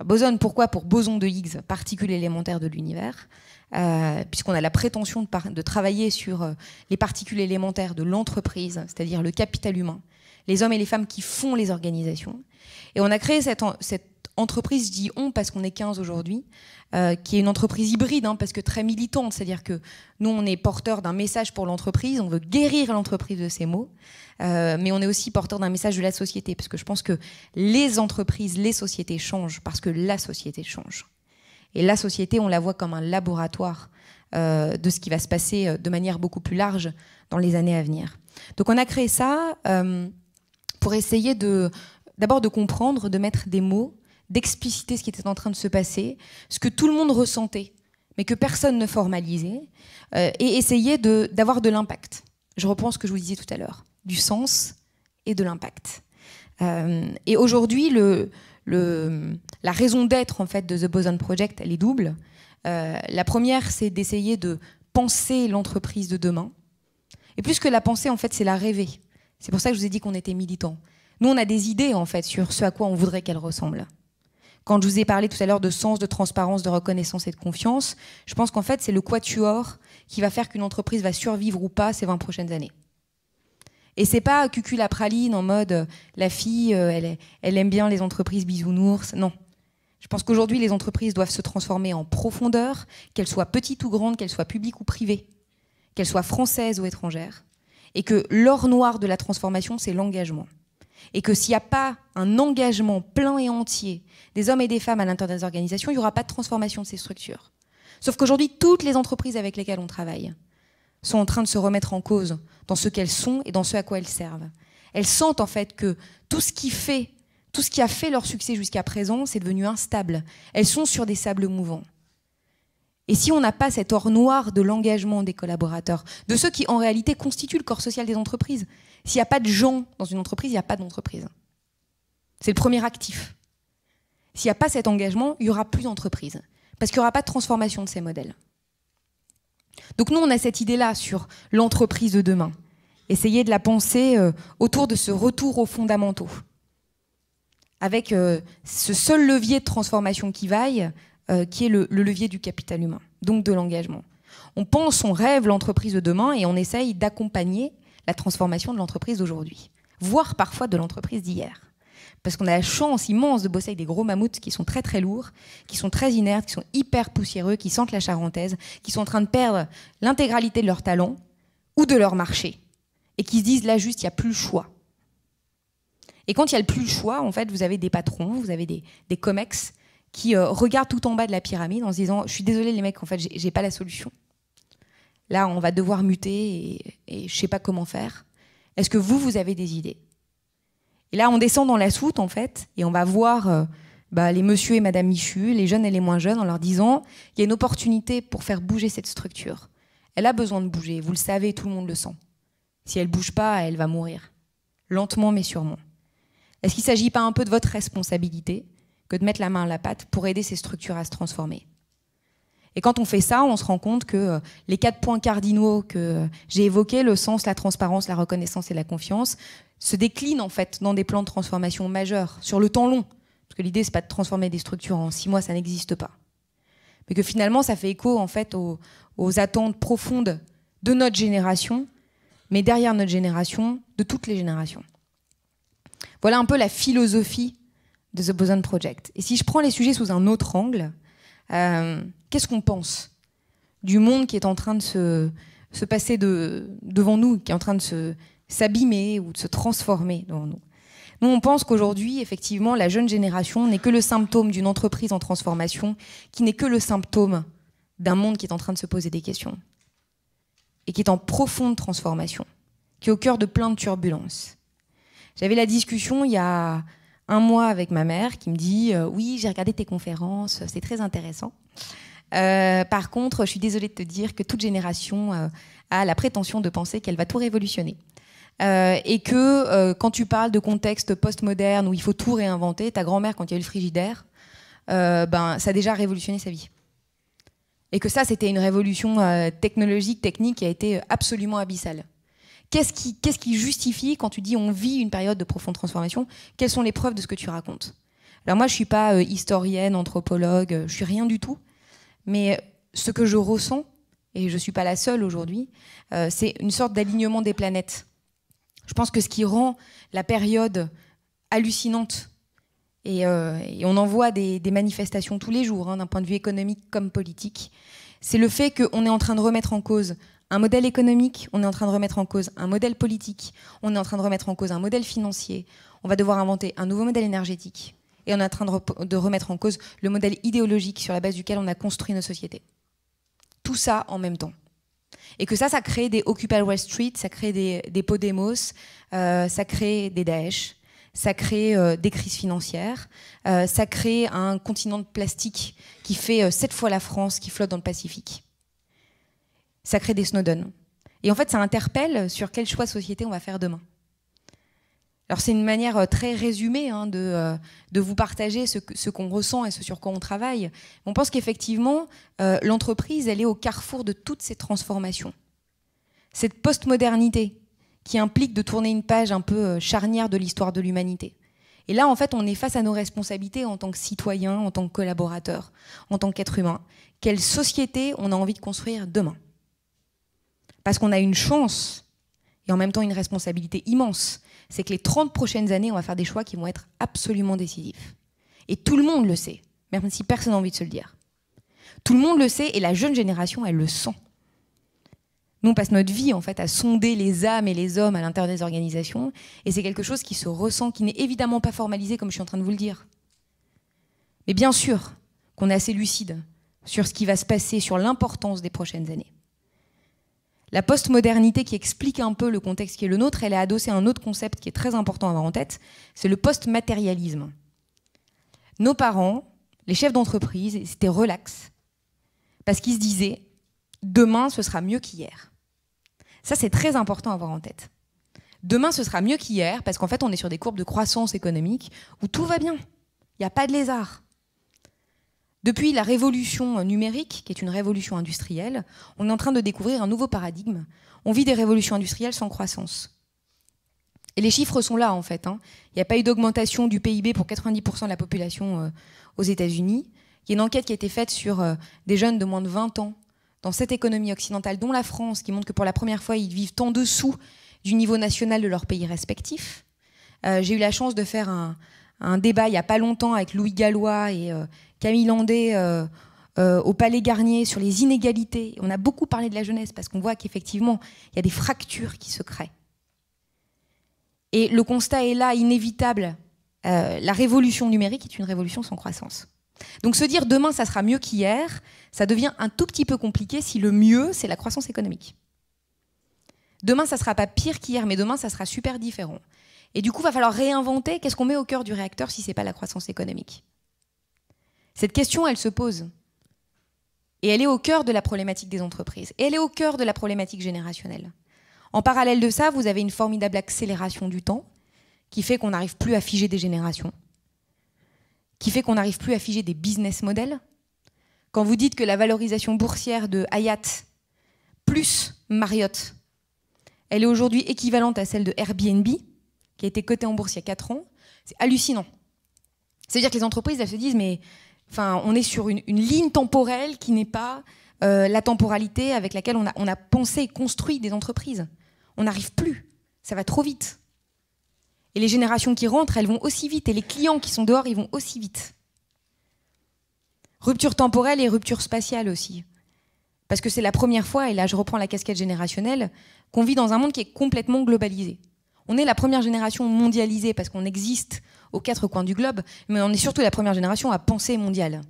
Boson, pourquoi Pour boson de Higgs, particule élémentaire de l'univers, euh, puisqu'on a la prétention de, travailler sur euh, les particules élémentaires de l'entreprise, c'est-à-dire le capital humain, les hommes et les femmes qui font les organisations. Et on a créé cette, cette entreprise, je dis on parce qu'on est 15 aujourd'hui, euh, qui est une entreprise hybride, hein, parce que très militante, c'est-à-dire que nous, on est porteur d'un message pour l'entreprise, on veut guérir l'entreprise de ses maux, euh, mais on est aussi porteur d'un message de la société, parce que je pense que les entreprises, les sociétés changent, parce que la société change. Et la société, on la voit comme un laboratoire euh, de ce qui va se passer de manière beaucoup plus large dans les années à venir. Donc on a créé ça pour essayer de d'abord de comprendre, de mettre des mots d'expliciter ce qui était en train de se passer, ce que tout le monde ressentait, mais que personne ne formalisait, euh, et essayer d'avoir de, l'impact. Je reprends ce que je vous disais tout à l'heure, du sens et de l'impact. Euh, et aujourd'hui, la raison d'être en fait de The Boson Project, elle est double. Euh, la première, c'est d'essayer de penser l'entreprise de demain. Et plus que la pensée, en fait, c'est la rêver. C'est pour ça que je vous ai dit qu'on était militants. Nous, on a des idées en fait sur ce à quoi on voudrait qu'elle ressemble. Quand je vous ai parlé tout à l'heure de sens, de transparence, de reconnaissance et de confiance, je pense qu'en fait, c'est le quatuor qui va faire qu'une entreprise va survivre ou pas ces 20 prochaines années. Et c'est pas cucu la praline en mode euh, la fille, euh, elle, elle aime bien les entreprises bisounours. Non. Je pense qu'aujourd'hui, les entreprises doivent se transformer en profondeur, qu'elles soient petites ou grandes, qu'elles soient publiques ou privées, qu'elles soient françaises ou étrangères. Et que l'or noir de la transformation, c'est l'engagement et que s'il n'y a pas un engagement plein et entier des hommes et des femmes à l'intérieur des organisations, il n'y aura pas de transformation de ces structures. Sauf qu'aujourd'hui, toutes les entreprises avec lesquelles on travaille sont en train de se remettre en cause dans ce qu'elles sont et dans ce à quoi elles servent. Elles sentent en fait que tout ce qui fait, tout ce qui a fait leur succès jusqu'à présent, c'est devenu instable. Elles sont sur des sables mouvants. Et si on n'a pas cet or noir de l'engagement des collaborateurs, de ceux qui en réalité constituent le corps social des entreprises, s'il n'y a pas de gens dans une entreprise, il n'y a pas d'entreprise. C'est le premier actif. S'il n'y a pas cet engagement, il n'y aura plus d'entreprise. Parce qu'il n'y aura pas de transformation de ces modèles. Donc nous, on a cette idée-là sur l'entreprise de demain. Essayer de la penser euh, autour de ce retour aux fondamentaux. Avec euh, ce seul levier de transformation qui vaille, euh, qui est le levier du capital humain, donc de l'engagement. On pense, on rêve l'entreprise de demain et on essaye d'accompagner la transformation de l'entreprise d'aujourd'hui, voire parfois de l'entreprise d'hier. Parce qu'on a la chance immense de bosser avec des gros mammouths qui sont très très lourds, qui sont très inertes, qui sont hyper poussiéreux, qui sentent la charentaise, qui sont en train de perdre l'intégralité de leur talent ou de leur marché. Et qui se disent là juste, il n'y a plus le choix. Et quand il n'y a plus le choix, en fait, vous avez des patrons, vous avez des, des comex qui euh, regardent tout en bas de la pyramide en se disant, je suis désolé les mecs, en fait, j'ai pas la solution là, on va devoir muter et, je ne sais pas comment faire. Est-ce que vous, vous avez des idées Et là, on descend dans la soute, en fait, et on va voir euh, bah, les monsieur et madame Michu, les jeunes et les moins jeunes, en leur disant il y a une opportunité pour faire bouger cette structure. Elle a besoin de bouger, vous le savez, tout le monde le sent. Si elle ne bouge pas, elle va mourir. Lentement, mais sûrement. Est-ce qu'il ne s'agit pas un peu de votre responsabilité que de mettre la main à la pâte pour aider ces structures à se transformer et quand on fait ça, on se rend compte que euh, les quatre points cardinaux que j'ai évoqués, le sens, la transparence, la reconnaissance et la confiance, se déclinent en fait dans des plans de transformation majeurs sur le temps long. Parce que l'idée, ce n'est pas de transformer des structures en six mois, ça n'existe pas. Mais que finalement, ça fait écho en fait aux, attentes profondes de notre génération, mais derrière notre génération, de toutes les générations. Voilà un peu la philosophie de The Boson Project. Et si je prends les sujets sous un autre angle, euh, qu'est-ce qu'on pense du monde qui est en train de se, passer devant nous, qui est en train de s'abîmer ou de se transformer devant nous. Nous, on pense qu'aujourd'hui, effectivement, la jeune génération n'est que le symptôme d'une entreprise en transformation, qui n'est que le symptôme d'un monde qui est en train de se poser des questions et qui est en profonde transformation, qui est au cœur de plein de turbulences. J'avais la discussion il y a un mois avec ma mère qui me dit euh, Oui, j'ai regardé tes conférences, c'est très intéressant. Euh, par contre, je suis désolée de te dire que toute génération euh, a la prétention de penser qu'elle va tout révolutionner. Euh, et que quand tu parles de contexte postmoderne où il faut tout réinventer, ta grand-mère, quand il y a eu le frigidaire, ben, ça a déjà révolutionné sa vie. Et que ça, c'était une révolution technologique, technique qui a été absolument abyssale. Qu'est-ce qui, justifie quand tu dis on vit une période de profonde transformation Quelles sont les preuves de ce que tu racontes Alors moi, je ne suis pas historienne, anthropologue, je suis rien du tout. Mais ce que je ressens, et je ne suis pas la seule aujourd'hui, euh, c'est une sorte d'alignement des planètes. Je pense que ce qui rend la période hallucinante, et, euh, on en voit des, manifestations tous les jours, hein, d'un point de vue économique comme politique, c'est le fait qu'on est en train de remettre en cause un modèle économique, on est en train de remettre en cause un modèle politique, on est en train de remettre en cause un modèle financier, on va devoir inventer un nouveau modèle énergétique, et on est en train de, remettre en cause le modèle idéologique sur la base duquel on a construit nos sociétés. Tout ça en même temps. Et que ça, ça crée des Occupy Wall Street, ça crée des, Podemos, euh, ça crée des Daesh, ça crée euh, des crises financières, euh, ça crée un continent de plastique qui fait sept fois la France, qui flotte dans le Pacifique. Ça crée des Snowden. Et en fait, ça interpelle sur quel choix de société on va faire demain. Alors c'est une manière euh, très résumée hein, euh, de, vous partager ce, qu'on ressent et ce sur quoi on travaille. On pense qu'effectivement, euh, l'entreprise, elle est au carrefour de toutes ces transformations. Cette postmodernité qui implique de tourner une page un peu charnière de l'histoire de l'humanité. Et là, en fait, on est face à nos responsabilités en tant que citoyen, en tant que collaborateurs, en tant qu'être humain. Quelle société on a envie de construire demain Parce qu'on a une chance et en même temps une responsabilité immense c'est que les 30 prochaines années, on va faire des choix qui vont être absolument décisifs. Et tout le monde le sait, même si personne n'a envie de se le dire. Tout le monde le sait et la jeune génération, elle le sent. Nous, on passe notre vie en fait à sonder les âmes et les hommes à l'intérieur des organisations, et c'est quelque chose qui se ressent, qui n'est évidemment pas formalisé comme je suis en train de vous le dire. Mais bien sûr qu'on est assez lucide sur ce qui va se passer, sur l'importance des prochaines années. La postmodernité qui explique un peu le contexte qui est le nôtre, elle est adossée à un autre concept qui est très important à avoir en tête, c'est le postmatérialisme. Nos parents, les chefs d'entreprise, c'était relax, parce qu'ils se disaient, demain ce sera mieux qu'hier. Ça, c'est très important à avoir en tête. Demain, ce sera mieux qu'hier, parce qu'en fait, on est sur des courbes de croissance économique où tout va bien. Il n'y a pas de lézard. Depuis la révolution numérique, qui est une révolution industrielle, on est en train de découvrir un nouveau paradigme. On vit des révolutions industrielles sans croissance. Et les chiffres sont là, en fait. Hein. Il n'y a pas eu d'augmentation du PIB pour 90% de la population euh, aux États-Unis. Il y a une enquête qui a été faite sur euh, des jeunes de moins de 20 ans dans cette économie occidentale, dont la France, qui montre que pour la première fois, ils vivent en dessous du niveau national de leur pays respectif. Euh, j'ai eu la chance de faire un, un débat il n'y a pas longtemps avec Louis Gallois et Camille Landé euh, euh, au Palais Garnier sur les inégalités. On a beaucoup parlé de la jeunesse parce qu'on voit qu'effectivement, il y a des fractures qui se créent. Et le constat est là, inévitable. Euh, la révolution numérique est une révolution sans croissance. Donc se dire demain, ça sera mieux qu'hier, ça devient un tout petit peu compliqué si le mieux, c'est la croissance économique. Demain, ça ne sera pas pire qu'hier, mais demain, ça sera super différent. Et du coup, il va falloir réinventer qu'est-ce qu'on met au cœur du réacteur si c'est pas la croissance économique. Cette question, elle se pose. Et elle est au cœur de la problématique des entreprises. Et elle est au cœur de la problématique générationnelle. En parallèle de ça, vous avez une formidable accélération du temps qui fait qu'on n'arrive plus à figer des générations, qui fait qu'on n'arrive plus à figer des business models. Quand vous dites que la valorisation boursière de Hayat plus Marriott, elle est aujourd'hui équivalente à celle de Airbnb, qui a été cotée en bourse il y a 4 ans, c'est hallucinant. C'est-à-dire que les entreprises, elles se disent, mais Enfin, on est sur une, ligne temporelle qui n'est pas euh, la temporalité avec laquelle on a, on a pensé et construit des entreprises. On n'arrive plus. Ça va trop vite. Et les générations qui rentrent, elles vont aussi vite. Et les clients qui sont dehors, ils vont aussi vite. Rupture temporelle et rupture spatiale aussi. Parce que c'est la première fois, et là je reprends la casquette générationnelle, qu'on vit dans un monde qui est complètement globalisé. On est la première génération mondialisée parce qu'on existe aux quatre coins du globe, mais on est surtout la première génération à penser mondiale.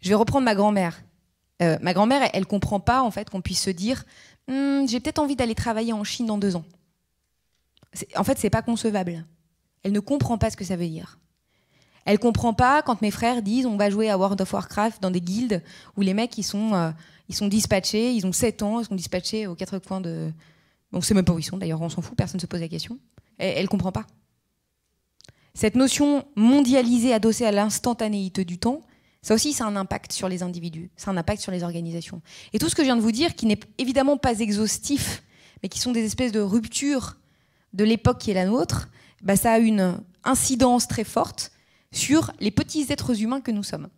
Je vais reprendre ma grand-mère. Euh, ma grand-mère, elle, ne comprend pas en fait qu'on puisse se dire hmm, j'ai peut-être envie d'aller travailler en Chine dans deux ans. En fait, c'est pas concevable. Elle ne comprend pas ce que ça veut dire. Elle comprend pas quand mes frères disent on va jouer à World of Warcraft dans des guildes où les mecs ils sont, euh, ils sont dispatchés, ils ont sept ans, ils sont dispatchés aux quatre coins de, on c'est même pas où d'ailleurs, on s'en fout, personne ne se pose la question. elle ne comprend pas. Cette notion mondialisée, adossée à l'instantanéité du temps, ça aussi, ça a un impact sur les individus, ça a un impact sur les organisations. Et tout ce que je viens de vous dire, qui n'est évidemment pas exhaustif, mais qui sont des espèces de ruptures de l'époque qui est la nôtre, bah, ça a une incidence très forte sur les petits êtres humains que nous sommes.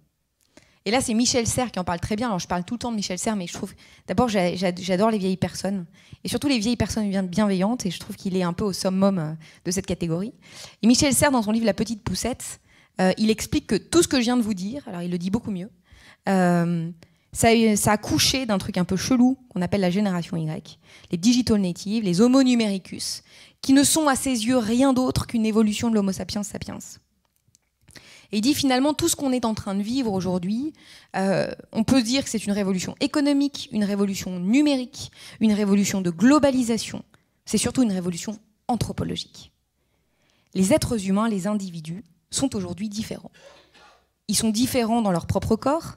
Et là, c'est Michel Serre qui en parle très bien. Alors, je parle tout le temps de Michel Serre, mais je trouve. D'abord, j'adore les vieilles personnes. Et surtout les vieilles personnes bienveillantes. Et je trouve qu'il est un peu au summum euh, de cette catégorie. Et Michel Serre, dans son livre La Petite Poussette, euh, il explique que tout ce que je viens de vous dire, alors il le dit beaucoup mieux, euh, ça, ça, a couché d'un truc un peu chelou qu'on appelle la génération Y, les digital natives, les homo numericus, qui ne sont à ses yeux rien d'autre qu'une évolution de l'homo sapiens sapiens. Et il dit finalement tout ce qu'on est en train de vivre aujourd'hui, euh, on peut dire que c'est une révolution économique, une révolution numérique, une révolution de globalisation. C'est surtout une révolution anthropologique. Les êtres humains, les individus, sont aujourd'hui différents. Ils sont différents dans leur propre corps.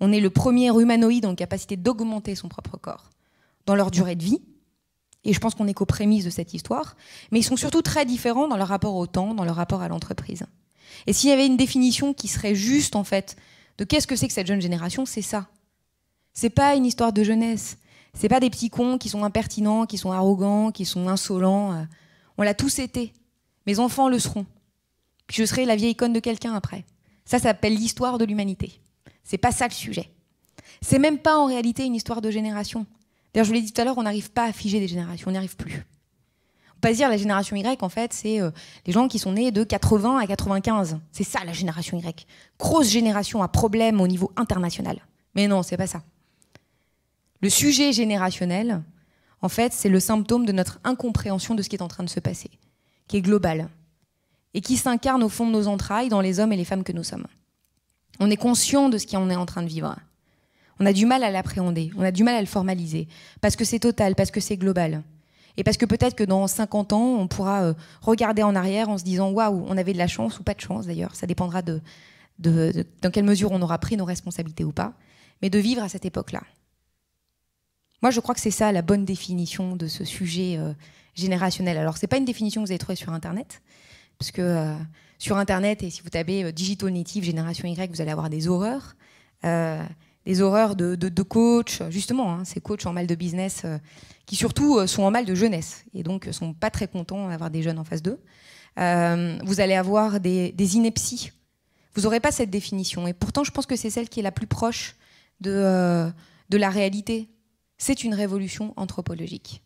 On est le premier humanoïde en capacité d'augmenter son propre corps dans leur durée de vie. Et je pense qu'on est qu'aux prémices de cette histoire. Mais ils sont surtout très différents dans leur rapport au temps, dans leur rapport à l'entreprise. Et s'il y avait une définition qui serait juste, en fait, de qu'est-ce que c'est que cette jeune génération, c'est ça. C'est pas une histoire de jeunesse. C'est pas des petits cons qui sont impertinents, qui sont arrogants, qui sont insolents. Euh. On l'a tous été. Mes enfants le seront. Puis je serai la vieille conne de quelqu'un après. Ça, ça s'appelle l'histoire de l'humanité. C'est pas ça le sujet. C'est même pas en réalité une histoire de génération. D'ailleurs, je vous l'ai dit tout à l'heure, on n'arrive pas à figer des générations, on n'y arrive plus pas dire la génération Y, en fait, c'est euh, les gens qui sont nés de 80 à 95. C'est ça la génération Y. Grosse génération à problème au niveau international. Mais non, c'est pas ça. Le sujet générationnel, en fait, c'est le symptôme de notre incompréhension de ce qui est en train de se passer, qui est global et qui s'incarne au fond de nos entrailles dans les hommes et les femmes que nous sommes. On est conscient de ce qu'on est en train de vivre. On a du mal à l'appréhender, on a du mal à le formaliser, parce que c'est total, parce que c'est global. Et parce que peut-être que dans 50 ans, on pourra euh, regarder en arrière en se disant waouh, on avait de la chance ou pas de chance d'ailleurs. Ça dépendra de, dans quelle mesure on aura pris nos responsabilités ou pas. Mais de vivre à cette époque-là. Moi, je crois que c'est ça la bonne définition de ce sujet euh, générationnel. Alors, ce n'est pas une définition que vous avez trouvée sur Internet, parce que euh, sur Internet, et si vous tapez digital native génération Y, vous allez avoir des horreurs les horreurs de, coachs, justement, hein, ces coachs en mal de business euh, qui surtout euh, sont en mal de jeunesse et donc euh, sont pas très contents d'avoir des jeunes en face d'eux. vous allez avoir des, inepties. Vous n'aurez pas cette définition. Et pourtant, je pense que c'est celle qui est la plus proche de, de la réalité. C'est une révolution anthropologique.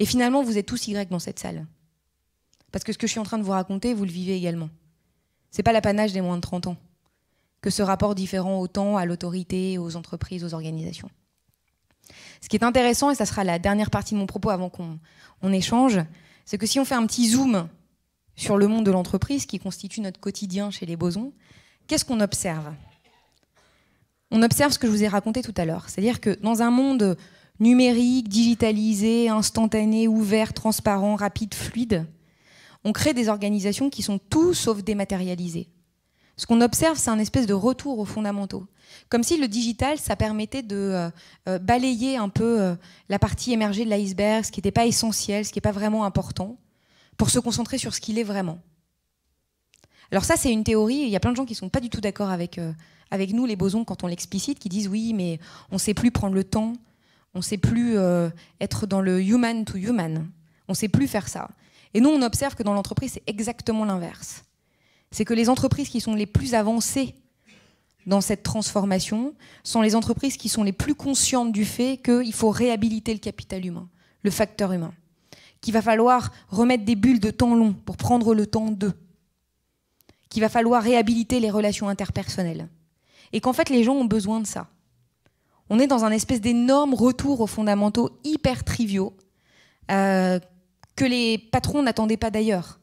Et finalement, vous êtes tous Y dans cette salle. Parce que ce que je suis en train de vous raconter, vous le vivez également. C'est pas l'apanage des moins de 30 ans que ce rapport différent au temps, à l'autorité, aux entreprises, aux organisations. Ce qui est intéressant, et ça sera la dernière partie de mon propos avant qu'on on échange, c'est que si on fait un petit zoom sur le monde de l'entreprise qui constitue notre quotidien chez les bosons, qu'est-ce qu'on observe On observe ce que je vous ai raconté tout à l'heure, c'est-à-dire que dans un monde numérique, digitalisé, instantané, ouvert, transparent, rapide, fluide, on crée des organisations qui sont tout sauf dématérialisées. Ce qu'on observe, c'est un espèce de retour aux fondamentaux. Comme si le digital, ça permettait de euh, euh, balayer un peu euh, la partie émergée de l'iceberg, ce qui n'était pas essentiel, ce qui n'est pas vraiment important, pour se concentrer sur ce qu'il est vraiment. Alors ça, c'est une théorie, il y a plein de gens qui ne sont pas du tout d'accord avec, avec nous, les bosons, quand on l'explicite, qui disent oui, mais on ne sait plus prendre le temps, on ne sait plus être dans le human to human, on ne sait plus faire ça. Et nous, on observe que dans l'entreprise, c'est exactement l'inverse c'est que les entreprises qui sont les plus avancées dans cette transformation sont les entreprises qui sont les plus conscientes du fait qu'il faut réhabiliter le capital humain, le facteur humain, qu'il va falloir remettre des bulles de temps long pour prendre le temps d'eux, qu'il va falloir réhabiliter les relations interpersonnelles, et qu'en fait les gens ont besoin de ça. On est dans un espèce d'énorme retour aux fondamentaux hyper triviaux euh, que les patrons n'attendaient pas d'ailleurs.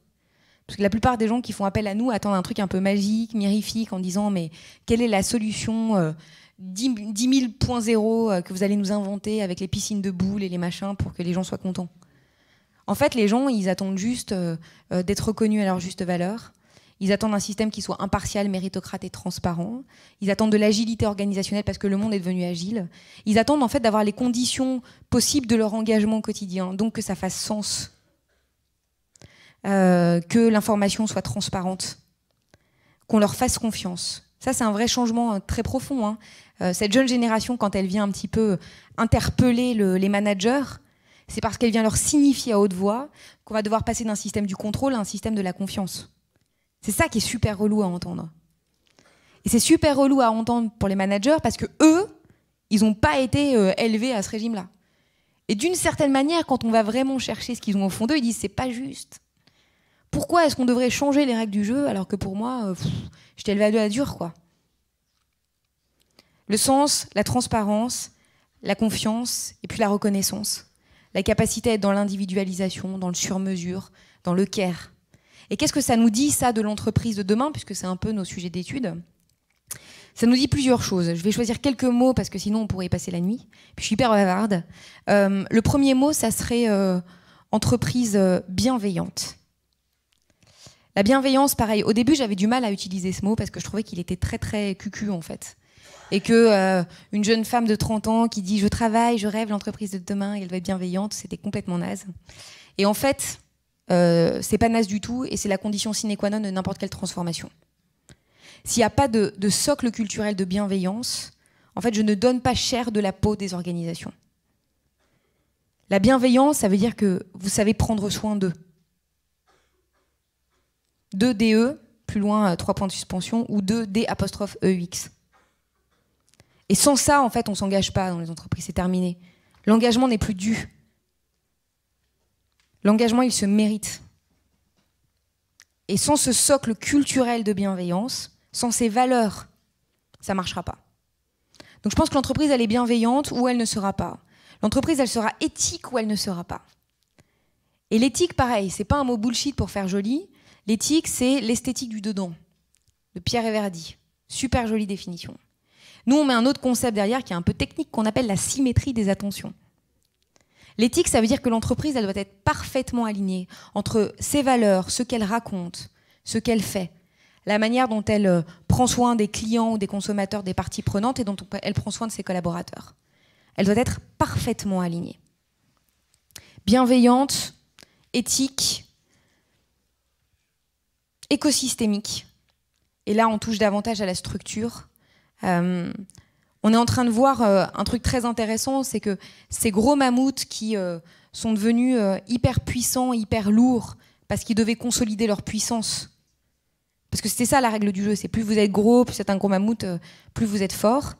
Parce que la plupart des gens qui font appel à nous attendent un truc un peu magique, mirifique, en disant mais quelle est la solution 10 euh, 000.0 euh, que vous allez nous inventer avec les piscines de boules et les machins pour que les gens soient contents. En fait, les gens, ils attendent juste euh, d'être reconnus à leur juste valeur. Ils attendent un système qui soit impartial, méritocrate et transparent. Ils attendent de l'agilité organisationnelle parce que le monde est devenu agile. Ils attendent en fait d'avoir les conditions possibles de leur engagement quotidien, donc que ça fasse sens euh, que l'information soit transparente, qu'on leur fasse confiance. Ça, c'est un vrai changement hein, très profond. Hein. Euh, cette jeune génération, quand elle vient un petit peu interpeller les managers, c'est parce qu'elle vient leur signifier à haute voix qu'on va devoir passer d'un système du contrôle à un système de la confiance. C'est ça qui est super relou à entendre. Et c'est super relou à entendre pour les managers parce que eux, ils n'ont pas été euh, élevés à ce régime-là. Et d'une certaine manière, quand on va vraiment chercher ce qu'ils ont au fond d'eux, ils disent c'est pas juste pourquoi est-ce qu'on devrait changer les règles du jeu alors que pour moi, euh, j'étais élevé à la dure, quoi. Le sens, la transparence, la confiance et puis la reconnaissance. La capacité à être dans l'individualisation, dans le sur-mesure, dans le care. Et qu'est-ce que ça nous dit, ça, de l'entreprise de demain, puisque c'est un peu nos sujets d'étude ça nous dit plusieurs choses. Je vais choisir quelques mots parce que sinon on pourrait y passer la nuit. je suis hyper bavarde. Euh, le premier mot, ça serait euh, entreprise bienveillante. La bienveillance, pareil. Au début, j'avais du mal à utiliser ce mot parce que je trouvais qu'il était très très cucu en fait. Et que euh, une jeune femme de 30 ans qui dit je travaille, je rêve l'entreprise de demain, elle va être bienveillante, c'était complètement naze. Et en fait, euh, c'est pas naze du tout et c'est la condition sine qua non de n'importe quelle transformation. S'il n'y a pas de, de, socle culturel de bienveillance, en fait, je ne donne pas cher de la peau des organisations. La bienveillance, ça veut dire que vous savez prendre soin d'eux. 2DE, e, plus loin, 3 euh, points de suspension, ou 2D apostrophe EX. Et sans ça, en fait, on ne s'engage pas dans les entreprises, c'est terminé. L'engagement n'est plus dû. L'engagement, il se mérite. Et sans ce socle culturel de bienveillance, sans ces valeurs, ça ne marchera pas. Donc je pense que l'entreprise, elle est bienveillante ou elle ne sera pas. L'entreprise, elle sera éthique ou elle ne sera pas. Et l'éthique, pareil, c'est pas un mot bullshit pour faire joli. L'éthique, c'est l'esthétique du dedans, de Pierre Everdi. Super jolie définition. Nous, on met un autre concept derrière qui est un peu technique, qu'on appelle la symétrie des attentions. L'éthique, ça veut dire que l'entreprise, elle doit être parfaitement alignée entre ses valeurs, ce qu'elle raconte, ce qu'elle fait, la manière dont elle euh, prend soin des clients ou des consommateurs, des parties prenantes et dont elle prend soin de ses collaborateurs. Elle doit être parfaitement alignée. Bienveillante, éthique, écosystémique. Et là, on touche davantage à la structure. Euh, on est en train de voir euh, un truc très intéressant, c'est que ces gros mammouths qui euh, sont devenus hyper puissants, hyper lourds, parce qu'ils devaient consolider leur puissance. Parce que c'était ça la règle du jeu, c'est plus vous êtes gros, plus c'est un gros mammouth, plus vous êtes fort.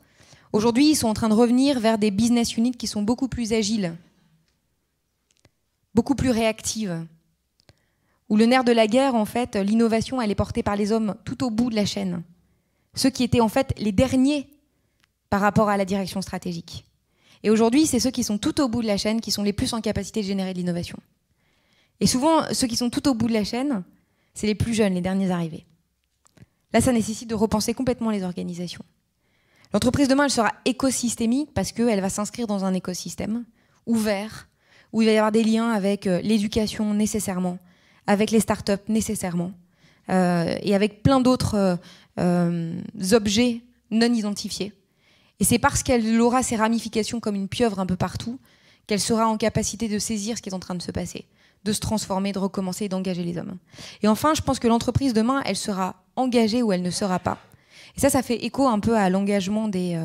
Aujourd'hui, ils sont en train de revenir vers des business units qui sont beaucoup plus agiles, beaucoup plus réactives où le nerf de la guerre, en fait, l'innovation, elle est portée par les hommes tout au bout de la chaîne. Ceux qui étaient en fait les derniers par rapport à la direction stratégique. Et aujourd'hui, c'est ceux qui sont tout au bout de la chaîne qui sont les plus en capacité de générer de l'innovation. Et souvent, ceux qui sont tout au bout de la chaîne, c'est les plus jeunes, les derniers arrivés. Là, ça nécessite de repenser complètement les organisations. L'entreprise demain, elle sera écosystémique parce qu'elle va s'inscrire dans un écosystème ouvert, où il va y avoir des liens avec euh, l'éducation nécessairement, avec les startups nécessairement, euh, et avec plein d'autres euh, euh, objets non identifiés. Et c'est parce qu'elle aura ses ramifications comme une pieuvre un peu partout qu'elle sera en capacité de saisir ce qui est en train de se passer, de se transformer, de recommencer et d'engager les hommes. Et enfin, je pense que l'entreprise demain, elle sera engagée ou elle ne sera pas. Et ça, ça fait écho un peu à l'engagement des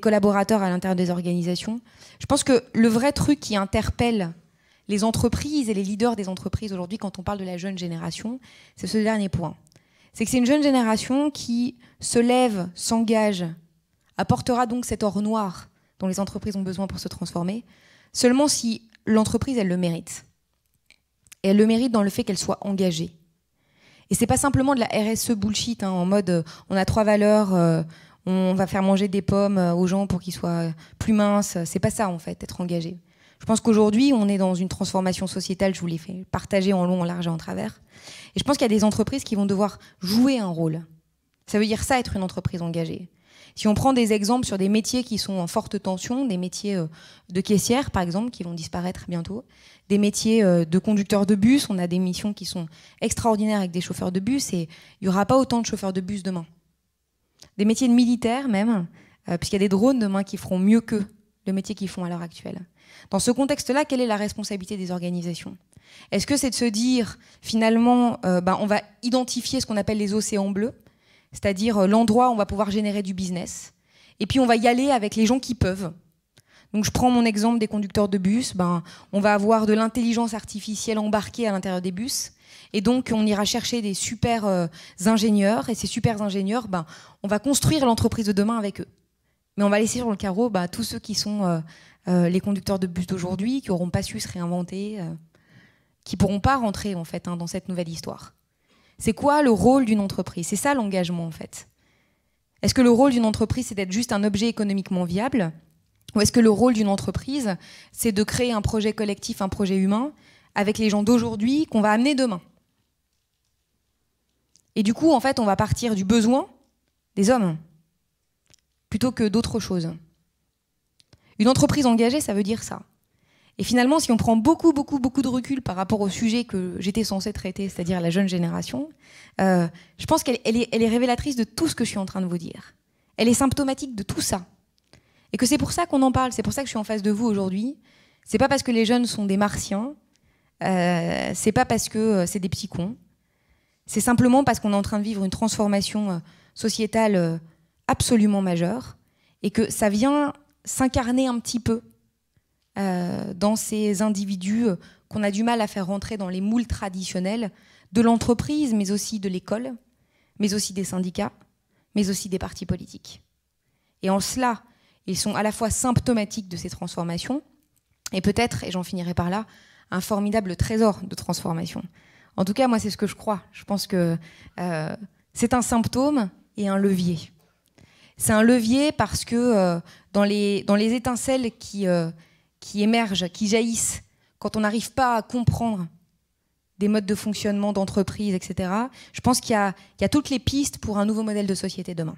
collaborateurs à l'intérieur des organisations. Je pense que le vrai truc qui interpelle les entreprises et les leaders des entreprises aujourd'hui quand on parle de la jeune génération, c'est ce dernier point. C'est que c'est une jeune génération qui se lève, s'engage, apportera donc cet or noir dont les entreprises ont besoin pour se transformer, seulement si l'entreprise, elle le mérite. Et elle le mérite dans le fait qu'elle soit engagée. Et c'est pas simplement de la RSE bullshit, hein, en mode euh, on a trois valeurs, euh, on va faire manger des pommes euh, aux gens pour qu'ils soient plus minces. C'est pas ça en fait, être engagé. Je pense qu'aujourd'hui, on est dans une transformation sociétale, je vous l'ai fait partager en long, en large et en travers. Et je pense qu'il y a des entreprises qui vont devoir jouer un rôle. Ça veut dire ça, être une entreprise engagée. Si on prend des exemples sur des métiers qui sont en forte tension, des métiers euh, de caissière par exemple qui vont disparaître bientôt, des métiers euh, de conducteur de bus, on a des missions qui sont extraordinaires avec des chauffeurs de bus et il n'y aura pas autant de chauffeurs de bus demain. Des métiers de militaires même, euh, puisqu'il y a des drones demain qui feront mieux qu'eux le métier qu'ils font à l'heure actuelle. Dans ce contexte-là, quelle est la responsabilité des organisations Est-ce que c'est de se dire, finalement, euh, ben, on va identifier ce qu'on appelle les océans bleus, c'est-à-dire euh, l'endroit où on va pouvoir générer du business, et puis on va y aller avec les gens qui peuvent donc je prends mon exemple des conducteurs de bus, ben, on va avoir de l'intelligence artificielle embarquée à l'intérieur des bus, et donc, on ira chercher des super euh, ingénieurs. Et ces super ingénieurs, ben, on va construire l'entreprise de demain avec eux. Mais on va laisser sur le carreau ben, tous ceux qui sont euh, les conducteurs de bus d'aujourd'hui qui n'auront pas su se réinventer, qui euh, qui pourront pas rentrer en fait hein, dans cette nouvelle histoire. C'est quoi le rôle d'une entreprise C'est ça l'engagement en fait. Est-ce que le rôle d'une entreprise c'est d'être juste un objet économiquement viable ou est-ce que le rôle d'une entreprise c'est de créer un projet collectif, un projet humain avec les gens d'aujourd'hui qu'on va amener demain Et du coup en fait on va partir du besoin des hommes plutôt que d'autres choses. Une entreprise engagée, ça veut dire ça. Et finalement, si on prend beaucoup, beaucoup, beaucoup de recul par rapport au sujet que j'étais censée traiter, c'est-à-dire la jeune génération, euh, je pense qu'elle est, révélatrice de tout ce que je suis en train de vous dire. Elle est symptomatique de tout ça. Et que c'est pour ça qu'on en parle, c'est pour ça que je suis en face de vous aujourd'hui. C'est pas parce que les jeunes sont des martiens, euh, c'est pas parce que euh, c'est des petits cons. C'est simplement parce qu'on est en train de vivre une transformation sociétale absolument majeure et que ça vient s'incarner un petit peu euh, dans ces individus euh, qu'on a du mal à faire rentrer dans les moules traditionnels de l'entreprise, mais aussi de l'école, mais aussi des syndicats, mais aussi des partis politiques. Et en cela, ils sont à la fois symptomatiques de ces transformations, et peut-être, et j'en finirai par là, un formidable trésor de transformation. En tout cas, moi, c'est ce que je crois. Je pense que euh, c'est un symptôme et un levier c'est un levier parce que euh, dans, les, étincelles euh, qui, émergent, qui jaillissent, quand on n'arrive pas à comprendre des modes de fonctionnement d'entreprise, etc., je pense qu'il y, y, a toutes les pistes pour un nouveau modèle de société demain.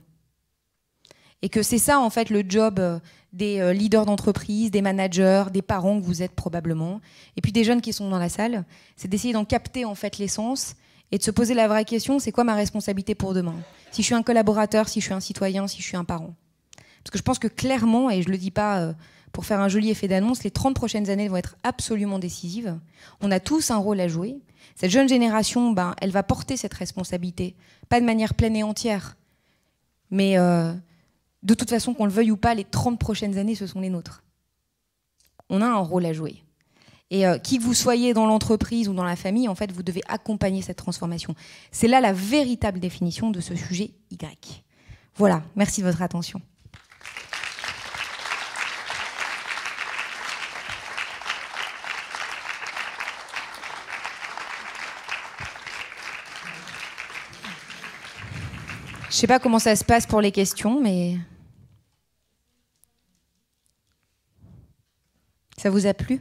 Et que c'est ça, en fait, le job euh, des leaders d'entreprise, des managers, des parents que vous êtes probablement, et puis des jeunes qui sont dans la salle, c'est d'essayer d'en capter, en fait, l'essence et de se poser la vraie question, c'est quoi ma responsabilité pour demain Si je suis un collaborateur, si je suis un citoyen, si je suis un parent. Parce que je pense que clairement, et je ne le dis pas euh, pour faire un joli effet d'annonce, les 30 prochaines années vont être absolument décisives. On a tous un rôle à jouer. Cette jeune génération, ben, elle va porter cette responsabilité, pas de manière pleine et entière. Mais euh, de toute façon, qu'on le veuille ou pas, les 30 prochaines années, ce sont les nôtres. On a un rôle à jouer. Et euh, qui que vous soyez dans l'entreprise ou dans la famille, en fait, vous devez accompagner cette transformation. C'est là la véritable définition de ce sujet Y. Voilà, merci de votre attention. Je ne sais pas comment ça se passe pour les questions, mais ça vous a plu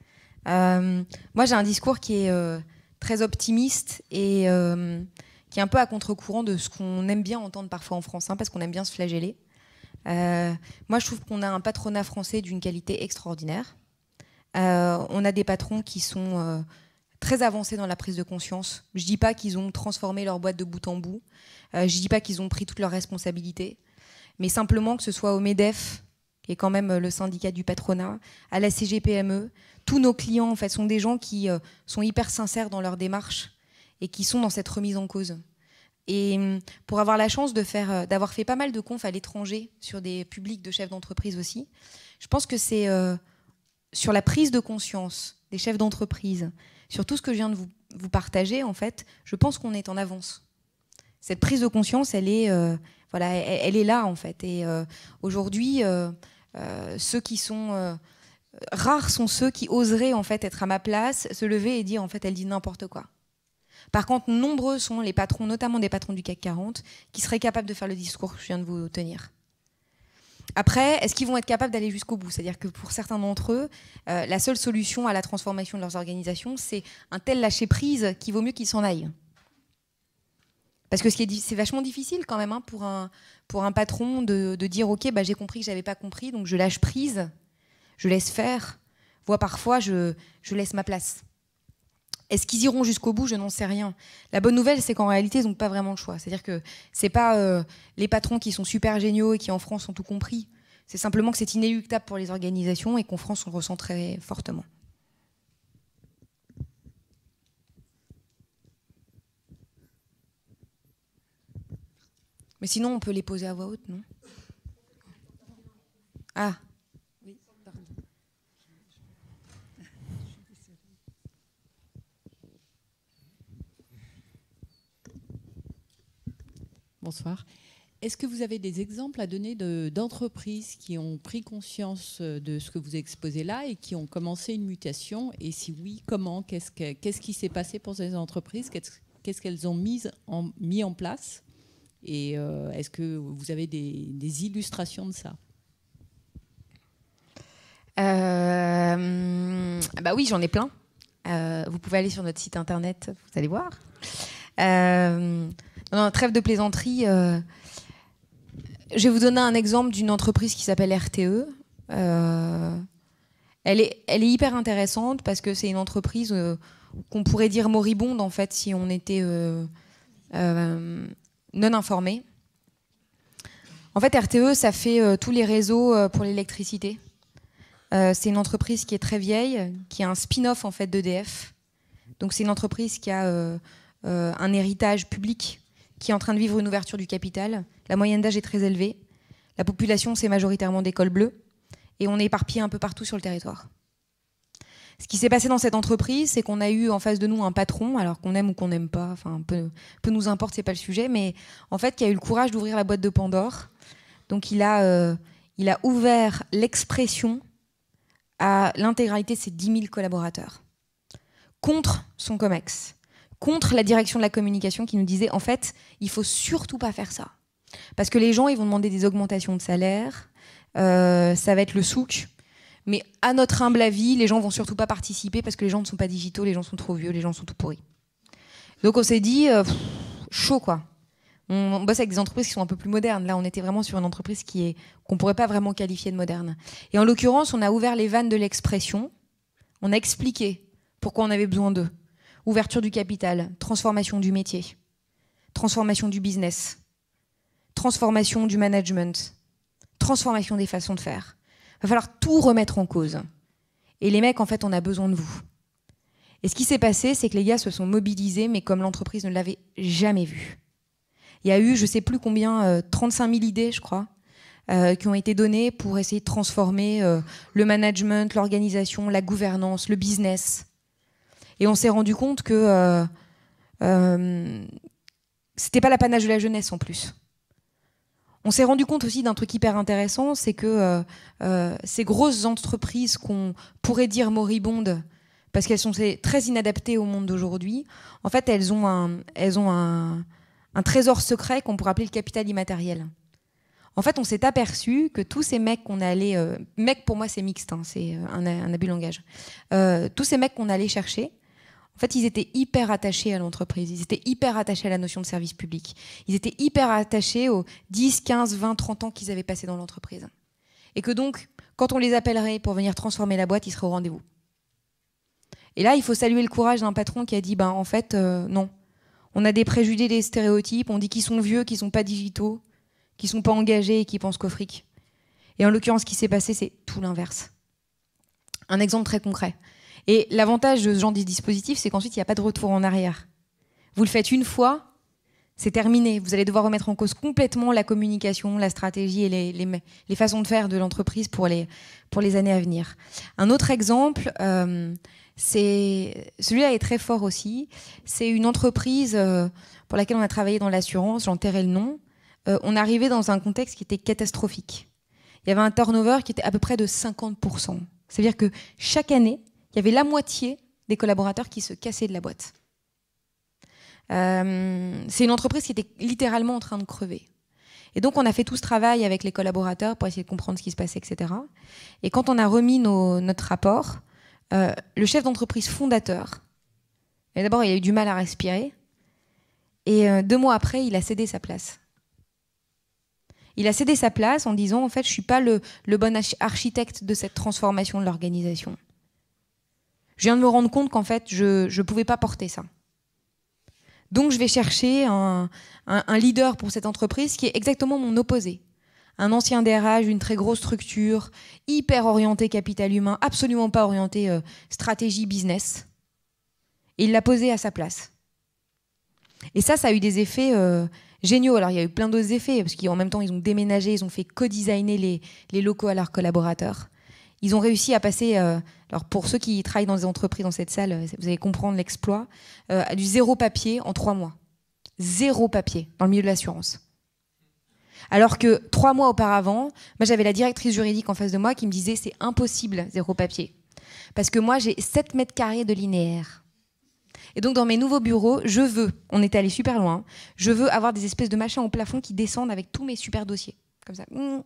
Euh, moi, j'ai un discours qui est euh, très optimiste et euh, qui est un peu à contre-courant de ce qu'on aime bien entendre parfois en France, hein, parce qu'on aime bien se flageller. moi, je trouve qu'on a un patronat français d'une qualité extraordinaire. on a des patrons qui sont très avancés dans la prise de conscience. Je dis pas qu'ils ont transformé leur boîte de bout en bout. je dis pas qu'ils ont pris toutes leurs responsabilités, mais simplement que ce soit au Medef, qui est quand même le syndicat du patronat, à la CGPME, tous nos clients en fait sont des gens qui euh, sont hyper sincères dans leur démarche et qui sont dans cette remise en cause. Et hum, pour avoir la chance de faire, euh, d'avoir fait pas mal de confs à l'étranger sur des publics de chefs d'entreprise aussi, je pense que c'est euh, sur la prise de conscience des chefs d'entreprise, sur tout ce que je viens de vous, partager en fait, je pense qu'on est en avance. Cette prise de conscience, elle est, voilà, est là en fait. Et aujourd'hui, ceux qui sont rares sont ceux qui oseraient en fait être à ma place, se lever et dire en fait elle dit n'importe quoi. Par contre, nombreux sont les patrons, notamment des patrons du CAC 40, qui seraient capables de faire le discours que je viens de vous tenir. Après, est-ce qu'ils vont être capables d'aller jusqu'au bout C'est-à-dire que pour certains d'entre eux, euh, la seule solution à la transformation de leurs organisations, c'est un tel lâcher-prise qu'il vaut mieux qu'ils s'en aillent. Parce que c'est vachement difficile quand même hein, pour, un, pour un patron de, de dire Ok, bah, j'ai compris que n'avais pas compris, donc je lâche prise je laisse faire, voire parfois je, je laisse ma place. Est-ce qu'ils iront jusqu'au bout Je n'en sais rien. La bonne nouvelle, c'est qu'en réalité, ils n'ont pas vraiment le choix. C'est-à-dire que ce n'est pas euh, les patrons qui sont super géniaux et qui en France ont tout compris. C'est simplement que c'est inéluctable pour les organisations et qu'en France, on le ressent très fortement. Mais sinon, on peut les poser à voix haute, non Ah Bonsoir. Est-ce que vous avez des exemples à donner d'entreprises qui ont pris conscience euh, de ce que vous exposez là et qui ont commencé une mutation Et si oui, comment Qu'est-ce qui s'est passé pour ces entreprises Qu'est-ce qu'elles ont mis en, place Et euh, est-ce que vous avez des, illustrations de ça euh, bah oui, j'en ai plein. vous pouvez aller sur notre site internet, vous allez voir trêve de plaisanterie. Euh, je vais vous donner un exemple d'une entreprise qui s'appelle RTE. Euh, elle, est, hyper intéressante parce que c'est une entreprise euh, qu'on pourrait dire moribonde en fait si on était non informé. En fait, RTE, ça fait tous les réseaux pour l'électricité. c'est une entreprise qui est très vieille, qui a un spin-off en fait d'EDF. Donc c'est une entreprise qui a un héritage public qui est en train de vivre une ouverture du capital. La moyenne d'âge est très élevée. La population, c'est majoritairement des cols Et on est éparpillé un peu partout sur le territoire. Ce qui s'est passé dans cette entreprise, c'est qu'on a eu en face de nous un patron, alors qu'on aime ou qu'on n'aime pas, enfin, peu, nous importe, c'est pas le sujet, mais en fait, qui a eu le courage d'ouvrir la boîte de Pandore. Donc, il a, euh, il a ouvert l'expression à l'intégralité de ses 10 000 collaborateurs contre son COMEX contre la direction de la communication qui nous disait en fait, il faut surtout pas faire ça. Parce que les gens, ils vont demander des augmentations de salaire, euh, ça va être le souk. Mais à notre humble avis, les gens vont surtout pas participer parce que les gens ne sont pas digitaux, les gens sont trop vieux, les gens sont tout pourris. Donc on s'est dit, euh, chaud quoi. On, bosse avec des entreprises qui sont un peu plus modernes. Là, on était vraiment sur une entreprise qui est qu'on pourrait pas vraiment qualifier de moderne. Et en l'occurrence, on a ouvert les vannes de l'expression. On a expliqué pourquoi on avait besoin d'eux. Ouverture du capital, transformation du métier, transformation du business, transformation du management, transformation des façons de faire. Il va falloir tout remettre en cause. Et les mecs, en fait, on a besoin de vous. Et ce qui s'est passé, c'est que les gars se sont mobilisés, mais comme l'entreprise ne l'avait jamais vu. Il y a eu, je sais plus combien, 35 euh, 000 idées, je crois, euh, qui ont été données pour essayer de transformer euh, le management, l'organisation, la gouvernance, le business. Et on s'est rendu compte que ce euh, n'était euh, c'était pas l'apanage de la jeunesse en plus. On s'est rendu compte aussi d'un truc hyper intéressant, c'est que euh, ces grosses entreprises qu'on pourrait dire moribondes, parce qu'elles sont très inadaptées au monde d'aujourd'hui, en fait, elles ont un, trésor secret qu'on pourrait appeler le capital immatériel. En fait, on s'est aperçu que tous ces mecs qu'on allait, mecs pour moi c'est mixte, hein, c'est un, abus de langage, tous ces mecs qu'on allait chercher, en fait, ils étaient hyper attachés à l'entreprise, ils étaient hyper attachés à la notion de service public, ils étaient hyper attachés aux 10, 15, 20, 30 ans qu'ils avaient passés dans l'entreprise. Et que donc, quand on les appellerait pour venir transformer la boîte, ils seraient au rendez-vous. Et là, il faut saluer le courage d'un patron qui a dit, ben en fait, euh, non. On a des préjugés, des stéréotypes, on dit qu'ils sont vieux, qu'ils sont pas digitaux, qu'ils sont pas engagés et qu'ils pensent qu'au fric. Et en l'occurrence, ce qui s'est passé, c'est tout l'inverse. Un exemple très concret. Et l'avantage de ce genre de dispositif, c'est qu'ensuite, il n'y a pas de retour en arrière. Vous le faites une fois, c'est terminé. Vous allez devoir remettre en cause complètement la communication, la stratégie et les, les, façons de faire de l'entreprise pour les, pour les années à venir. Un autre exemple, euh, c'est celui-là est très fort aussi. C'est une entreprise euh, pour laquelle on a travaillé dans l'assurance, j'enterrais le nom. Euh, on arrivait dans un contexte qui était catastrophique. Il y avait un turnover qui était à peu près de 50%. C'est-à-dire que chaque année, il y avait la moitié des collaborateurs qui se cassaient de la boîte. Euh, c'est une entreprise qui était littéralement en train de crever. Et donc, on a fait tout ce travail avec les collaborateurs pour essayer de comprendre ce qui se passait, etc. Et quand on a remis notre rapport, euh, le chef d'entreprise fondateur, d'abord, il a eu du mal à respirer. Et euh, deux mois après, il a cédé sa place. Il a cédé sa place en disant, en fait, je ne suis pas le bon architecte de cette transformation de l'organisation je viens de me rendre compte qu'en fait, je ne pouvais pas porter ça. Donc, je vais chercher un, un, leader pour cette entreprise qui est exactement mon opposé. Un ancien DRH, une très grosse structure, hyper orientée capital humain, absolument pas orientée euh, stratégie business. Et il l'a posé à sa place. Et ça, ça a eu des effets euh, géniaux. Alors, il y a eu plein d'autres effets, parce qu'en même temps, ils ont déménagé, ils ont fait co-designer les, les locaux à leurs collaborateurs. Ils ont réussi à passer, euh, alors pour ceux qui travaillent dans des entreprises dans cette salle, euh, vous allez comprendre l'exploit, à euh, du zéro papier en trois mois. Zéro papier dans le milieu de l'assurance. Alors que trois mois auparavant, moi j'avais la directrice juridique en face de moi qui me disait c'est impossible zéro papier. Parce que moi j'ai 7 mètres carrés de linéaire. Et donc dans mes nouveaux bureaux, je veux, on est allé super loin, je veux avoir des espèces de machins au plafond qui descendent avec tous mes super dossiers. Comme ça. Hmm.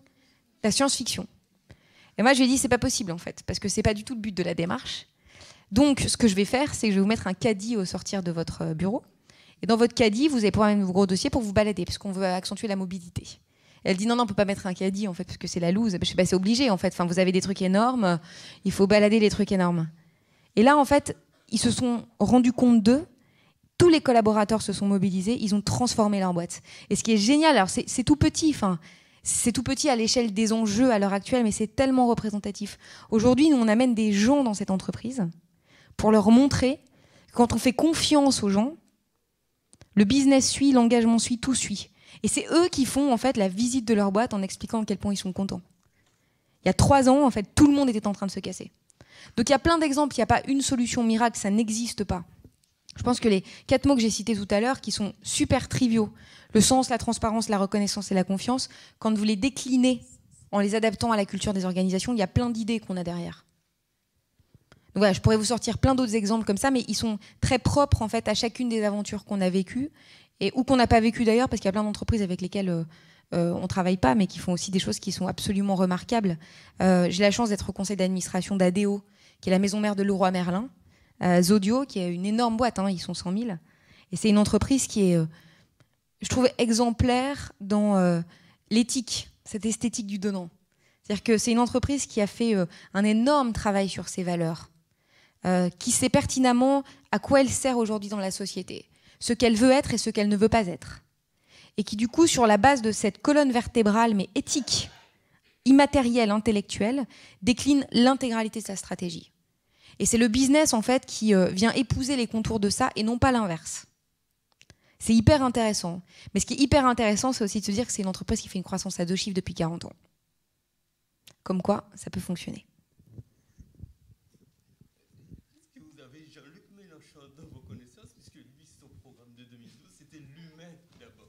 La science-fiction. Et moi, je lui ai dit, c'est pas possible en fait, parce que c'est pas du tout le but de la démarche. Donc, ce que je vais faire, c'est que je vais vous mettre un caddie au sortir de votre euh, bureau. Et dans votre caddie, vous allez pouvoir un gros dossier pour vous balader, parce qu'on veut accentuer la mobilité. elle dit non, non, on peut pas mettre un caddie en fait, parce que c'est la loose. Ben, je sais pas, bah, c'est obligé en fait. Enfin, vous avez des trucs énormes, il faut balader les trucs énormes. Et là, en fait, ils se sont rendus compte d'eux. Tous les collaborateurs se sont mobilisés, ils ont transformé leur boîte. Et ce qui est génial, alors c'est tout petit, enfin, c'est tout petit à l'échelle des enjeux à l'heure actuelle, mais c'est tellement représentatif. Aujourd'hui, nous, on amène des gens dans cette entreprise pour leur montrer que quand on fait confiance aux gens, le business suit, l'engagement suit, tout suit. Et c'est eux qui font en fait la visite de leur boîte en expliquant à quel point ils sont contents. Il y a trois ans, en fait, tout le monde était en train de se casser. Donc il y a plein d'exemples, il n'y a pas une solution miracle, ça n'existe pas. Je pense que les quatre mots que j'ai cités tout à l'heure, qui sont super triviaux, le sens, la transparence, la reconnaissance et la confiance, quand vous les déclinez en les adaptant à la culture des organisations, il y a plein d'idées qu'on a derrière. Donc voilà, je pourrais vous sortir plein d'autres exemples comme ça, mais ils sont très propres en fait à chacune des aventures qu'on a vécues et ou qu'on n'a pas vécues d'ailleurs, parce qu'il y a plein d'entreprises avec lesquelles euh, euh, on ne travaille pas, mais qui font aussi des choses qui sont absolument remarquables. Euh, j'ai la chance d'être au conseil d'administration d'Adéo, qui est la maison mère de Leroy Merlin, euh, Zodio, qui a une énorme boîte, hein, ils sont 100 000. Et c'est une entreprise qui est, euh, je trouve, exemplaire dans euh, l'éthique, cette esthétique du donnant. C'est-à-dire que c'est une entreprise qui a fait un énorme travail sur ses valeurs, qui sait pertinemment à quoi elle sert aujourd'hui dans la société, ce qu'elle veut être et ce qu'elle ne veut pas être. Et qui, du coup, sur la base de cette colonne vertébrale, mais éthique, immatérielle, intellectuelle, décline l'intégralité de sa stratégie. Et c'est le business, en fait, qui euh, vient épouser les contours de ça et non pas l'inverse. C'est hyper intéressant. Mais ce qui est hyper intéressant, c'est aussi de se dire que c'est une entreprise qui fait une croissance à deux chiffres depuis 40 ans. Comme quoi, ça peut fonctionner. est vous avez Jean-Luc Mélenchon dans vos connaissances lui, programme de 2012, c'était d'abord.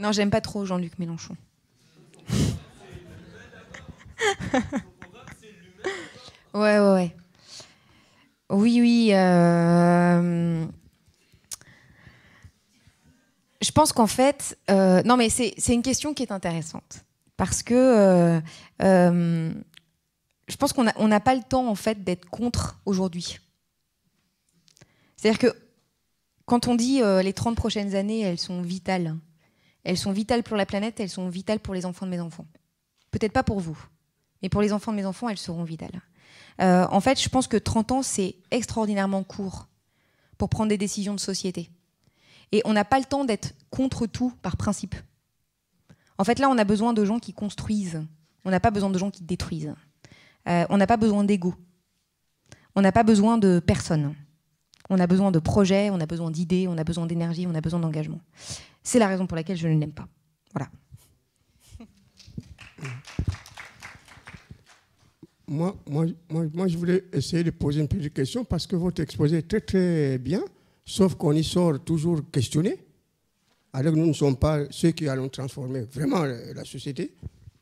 Non, j'aime pas trop Jean-Luc Mélenchon ouais, ouais, Oui, oui. Euh, je pense qu'en fait, euh, non, mais c'est une question qui est intéressante parce que euh, je pense qu'on n'a on pas le temps en fait d'être contre aujourd'hui. C'est-à-dire que quand on dit les 30 prochaines années, elles sont vitales. Elles sont vitales pour la planète, elles sont vitales pour les enfants de mes enfants. Peut-être pas pour vous, et pour les enfants de mes enfants, elles seront vitales. Euh, en fait, je pense que 30 ans, c'est extraordinairement court pour prendre des décisions de société. Et on n'a pas le temps d'être contre tout par principe. En fait, là, on a besoin de gens qui construisent. On n'a pas besoin de gens qui détruisent. Euh, on n'a pas besoin d'ego. On n'a pas besoin de personne. On a besoin de projets, on a besoin d'idées, on a besoin d'énergie, on a besoin d'engagement. C'est la raison pour laquelle je ne l'aime pas. Voilà. moi, moi, moi, je voulais essayer de poser une petite question parce que votre exposé est très, très bien, sauf qu'on y sort toujours questionné. Alors nous ne sommes pas ceux qui allons transformer vraiment la société.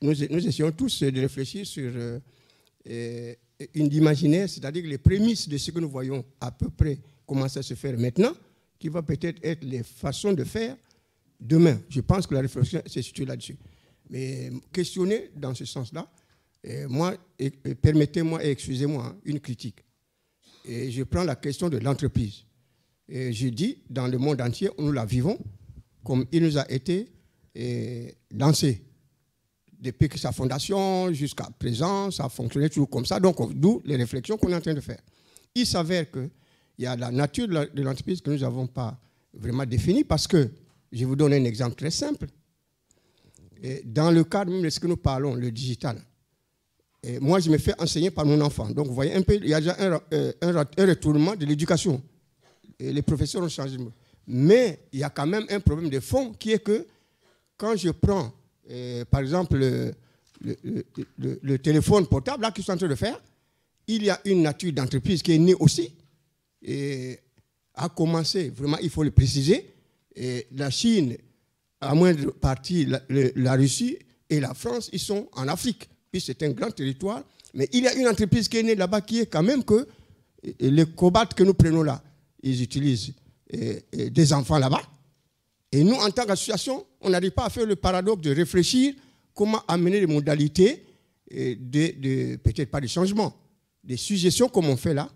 Nous, essayons tous de réfléchir sur euh, une et, c'est-à-dire les prémices de ce que nous voyons à peu près commencer à se faire maintenant, qui va peut-être être les façons de faire demain. Je pense que la réflexion se situe là-dessus. Mais questionner dans ce sens-là, et moi, permettez-moi et excusez-moi hein, une critique. Et je prends la question de l'entreprise. Et je dis, dans le monde entier, nous la vivons comme il nous a été lancé. Depuis que sa fondation jusqu'à présent, ça a fonctionné toujours comme ça. Donc, d'où les réflexions qu'on est en train de faire. Il s'avère qu'il y a la nature de l'entreprise que nous n'avons pas vraiment définie parce que, je vous donne un exemple très simple. Et dans le cadre même de ce que nous parlons, le digital, moi, je me fais enseigner par mon enfant. Donc, vous voyez un peu, il y a déjà un, euh, retournement de l'éducation. les professeurs ont changé. Mais il y a quand même un problème de fond qui est que quand je prends, euh, par exemple, le, téléphone portable, là, qu'ils sont en train de faire, il y a une nature d'entreprise qui est née aussi. Et à commencer, vraiment, il faut le préciser, et la Chine, à moindre partie, la Russie et la France, ils sont en Afrique puis c'est un grand territoire. Mais il y a une entreprise qui est née là-bas qui est quand même que les cobaltes que nous prenons là, ils utilisent des enfants là-bas. Et nous, en tant qu'association, on n'arrive pas à faire le paradoxe de réfléchir comment amener les modalités, de, peut-être pas des changements, des suggestions comme on fait là,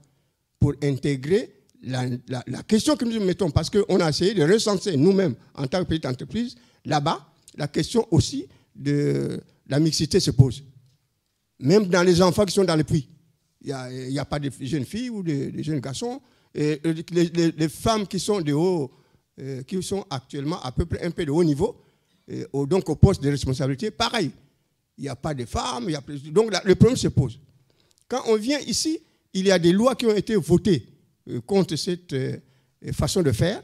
pour intégrer la, la question que nous mettons. Parce qu'on a essayé de recenser nous-mêmes, en tant que petite entreprise, là-bas, la question aussi de la mixité se pose. Même dans les enfants qui sont dans le puits. Il n'y a, pas de jeunes filles ou de, jeunes garçons. Et euh, les, femmes qui sont de haut, euh, qui sont actuellement à peu près un peu de haut niveau, euh, donc au poste de responsabilité, pareil. Il n'y a pas de femmes. donc le problème se pose. Quand on vient ici, il y a des lois qui ont été votées contre cette façon de faire.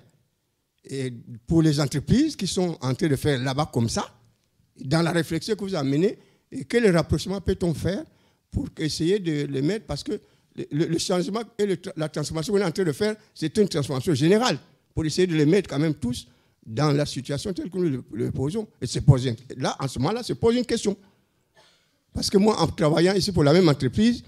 Et pour les entreprises qui sont en train de faire là-bas comme ça, dans la réflexion que vous amenez, et quel rapprochement peut-on faire pour essayer de les mettre Parce que le, changement et la transformation qu'on est en train de faire, c'est une transformation générale pour essayer de les mettre quand même tous dans la situation telle que nous le, posons. Et poser, là, en ce moment-là, se pose une question. Parce que moi, en travaillant ici pour la même entreprise,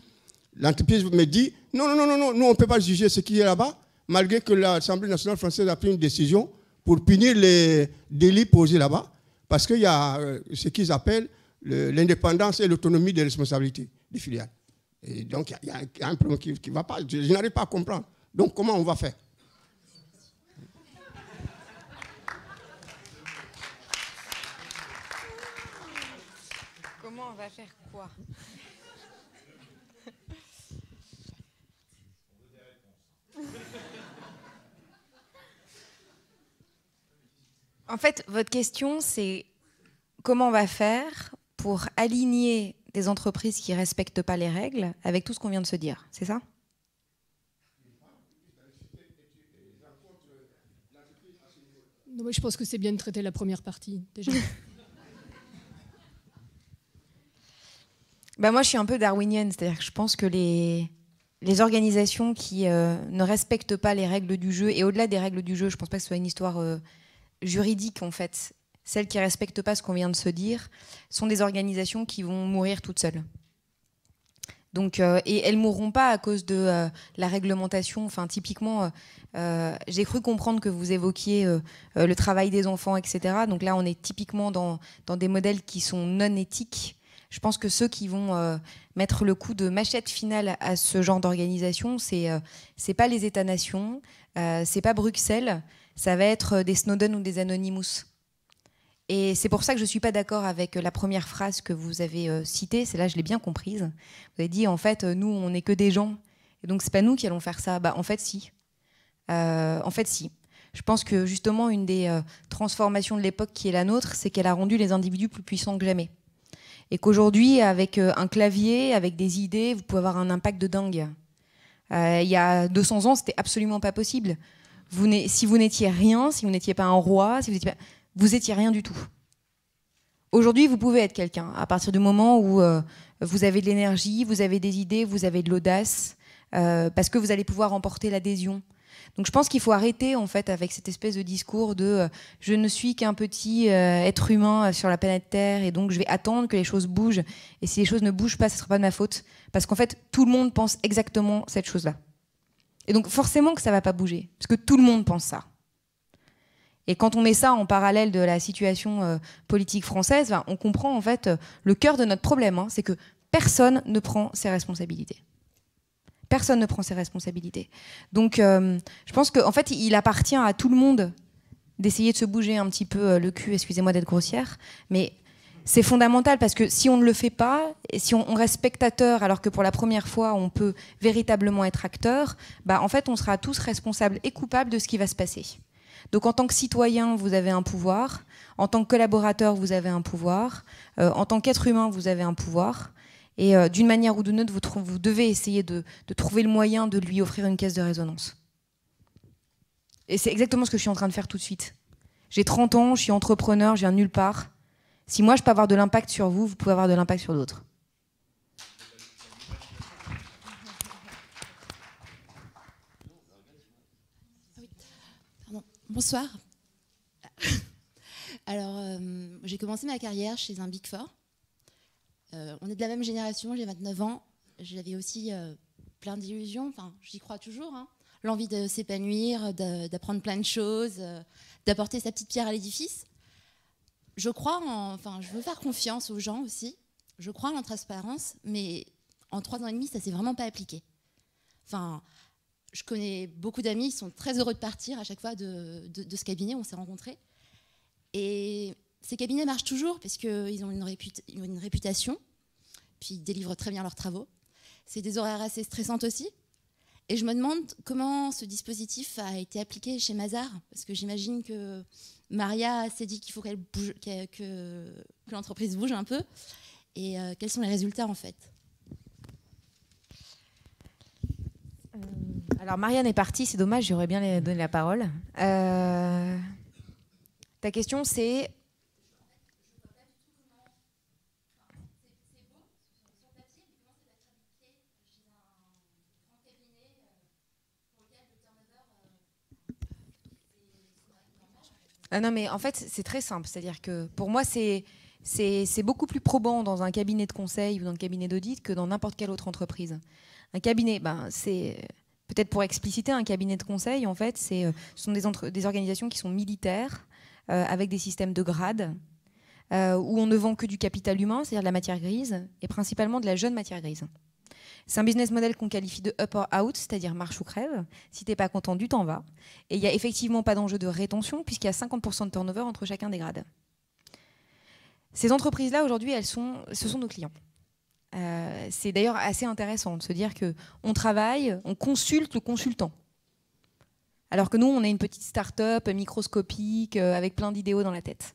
l'entreprise me dit non, non, non, non, non, nous, on ne peut pas juger ce qui est là-bas, malgré que l'Assemblée nationale française a pris une décision pour punir les délits posés là-bas, parce qu'il y a euh, ce qu'ils appellent l'indépendance et l'autonomie des responsabilités des filiales. Et donc, il y, a un problème qui ne va pas. Je, je n'arrive pas à comprendre. Donc, comment on va faire Comment on va faire quoi En fait, votre question, c'est comment on va faire pour aligner des entreprises qui ne respectent pas les règles avec tout ce qu'on vient de se dire, c'est ça non, Je pense que c'est bien de traiter la première partie déjà. <laughs> Bah, moi, je suis un peu darwinienne, c'est-à-dire que je pense que les, les organisations qui euh, ne respectent pas les règles du jeu, et au-delà des règles du jeu, je ne pense pas que ce soit une histoire euh, juridique en fait, celles qui ne respectent pas ce qu'on vient de se dire, sont des organisations qui vont mourir toutes seules. Donc, euh, et elles ne mourront pas à cause de euh, la réglementation. Enfin, typiquement, euh, j'ai cru comprendre que vous évoquiez le travail des enfants, etc. Donc là, on est typiquement dans, des modèles qui sont non éthiques. Je pense que ceux qui vont mettre le coup de machette finale à ce genre d'organisation, c'est c'est pas les États-nations, ce c'est pas Bruxelles, ça va être des Snowden ou des Anonymous. Et c'est pour ça que je ne suis pas d'accord avec euh, la première phrase que vous avez euh, citée, C'est là je l'ai bien comprise. Vous avez dit en fait, euh, nous on n'est que des gens, et donc c'est pas nous qui allons faire ça. Bah, en fait si. en fait si. Je pense que justement une des transformations de l'époque qui est la nôtre, c'est qu'elle a rendu les individus plus puissants que jamais. Et qu'aujourd'hui, avec un clavier, avec des idées, vous pouvez avoir un impact de dingue. il y a 200 ans, c'était absolument pas possible. Vous si vous n'étiez rien, si vous n'étiez pas un roi, si vous n'étiez pas vous étiez rien du tout. Aujourd'hui, vous pouvez être quelqu'un à partir du moment où euh, vous avez de l'énergie, vous avez des idées, vous avez de l'audace, euh, parce que vous allez pouvoir emporter l'adhésion. Donc je pense qu'il faut arrêter en fait avec cette espèce de discours de euh, je ne suis qu'un petit être humain sur la planète Terre et donc je vais attendre que les choses bougent et si les choses ne bougent pas, ce ne sera pas de ma faute parce qu'en fait tout le monde pense exactement cette chose-là. Et donc forcément que ça va pas bouger parce que tout le monde pense ça. Et quand on met ça en parallèle de la situation euh, politique française, ben, on comprend en fait euh, le cœur de notre problème, hein. c'est que personne ne prend ses responsabilités. Personne ne prend ses responsabilités. Donc, euh, je pense qu'en fait, il appartient à tout le monde d'essayer de se bouger un petit peu le cul. Excusez-moi d'être grossière, mais c'est fondamental parce que si on ne le fait pas, et si on, reste spectateur alors que pour la première fois on peut véritablement être acteur, ben, en fait on sera tous responsables et coupables de ce qui va se passer. Donc en tant que citoyen, vous avez un pouvoir. En tant que collaborateur, vous avez un pouvoir. Euh, en tant qu'être humain, vous avez un pouvoir. Et euh, d'une manière ou d'une autre, vous, devez essayer de, de, trouver le moyen de lui offrir une caisse de résonance. Et c'est exactement ce que je suis en train de faire tout de suite. J'ai 30 ans, je suis entrepreneur, je viens nulle part. Si moi je peux avoir de l'impact sur vous, vous pouvez avoir de l'impact sur d'autres. Bonsoir. <laughs> Alors, euh, j'ai commencé ma carrière chez un Big Four. Euh, on est de la même génération, j'ai 29 ans. J'avais aussi euh, plein d'illusions, enfin, j'y crois toujours. Hein. L'envie de s'épanouir, d'apprendre plein de choses, d'apporter sa petite pierre à l'édifice. Je crois, enfin, je veux faire confiance aux gens aussi. Je crois en transparence, mais en trois ans et demi, ça s'est vraiment pas appliqué. Enfin, je connais beaucoup d'amis, ils sont très heureux de partir à chaque fois de, ce cabinet, on s'est rencontrés. Et ces cabinets marchent toujours parce qu'ils ont, une réputation, puis ils délivrent très bien leurs travaux. C'est des horaires assez stressants aussi. Et je me demande comment ce dispositif a été appliqué chez Mazar, parce que j'imagine que Maria s'est dit qu'il faut que, l'entreprise bouge un peu. Et euh, quels sont les résultats en fait Euh, alors Marianne est partie, c'est dommage, j'aurais bien donné la parole. Euh, ta question c'est... Ah non mais en fait c'est très simple, c'est-à-dire que pour moi c'est... C'est beaucoup plus probant dans un cabinet de conseil ou dans un cabinet d'audit que dans n'importe quelle autre entreprise. Un cabinet, ben, c'est euh, peut-être pour expliciter un cabinet de conseil, en fait, euh, ce sont des, des, organisations qui sont militaires, euh, avec des systèmes de grades, où on ne vend que du capital humain, c'est-à-dire de la matière grise, et principalement de la jeune matière grise. C'est un business model qu'on qualifie de up or out, c'est-à-dire marche ou crève. Si t'es pas content tu t'en vas. Et il n'y a effectivement pas d'enjeu de rétention, puisqu'il y a 50% de turnover entre chacun des grades. Ces entreprises-là, aujourd'hui, elles sont, ce sont nos clients. Euh, c'est d'ailleurs assez intéressant de se dire que on travaille, on consulte le consultant. Alors que nous, on est une petite start-up microscopique euh, avec plein d'idéaux dans la tête.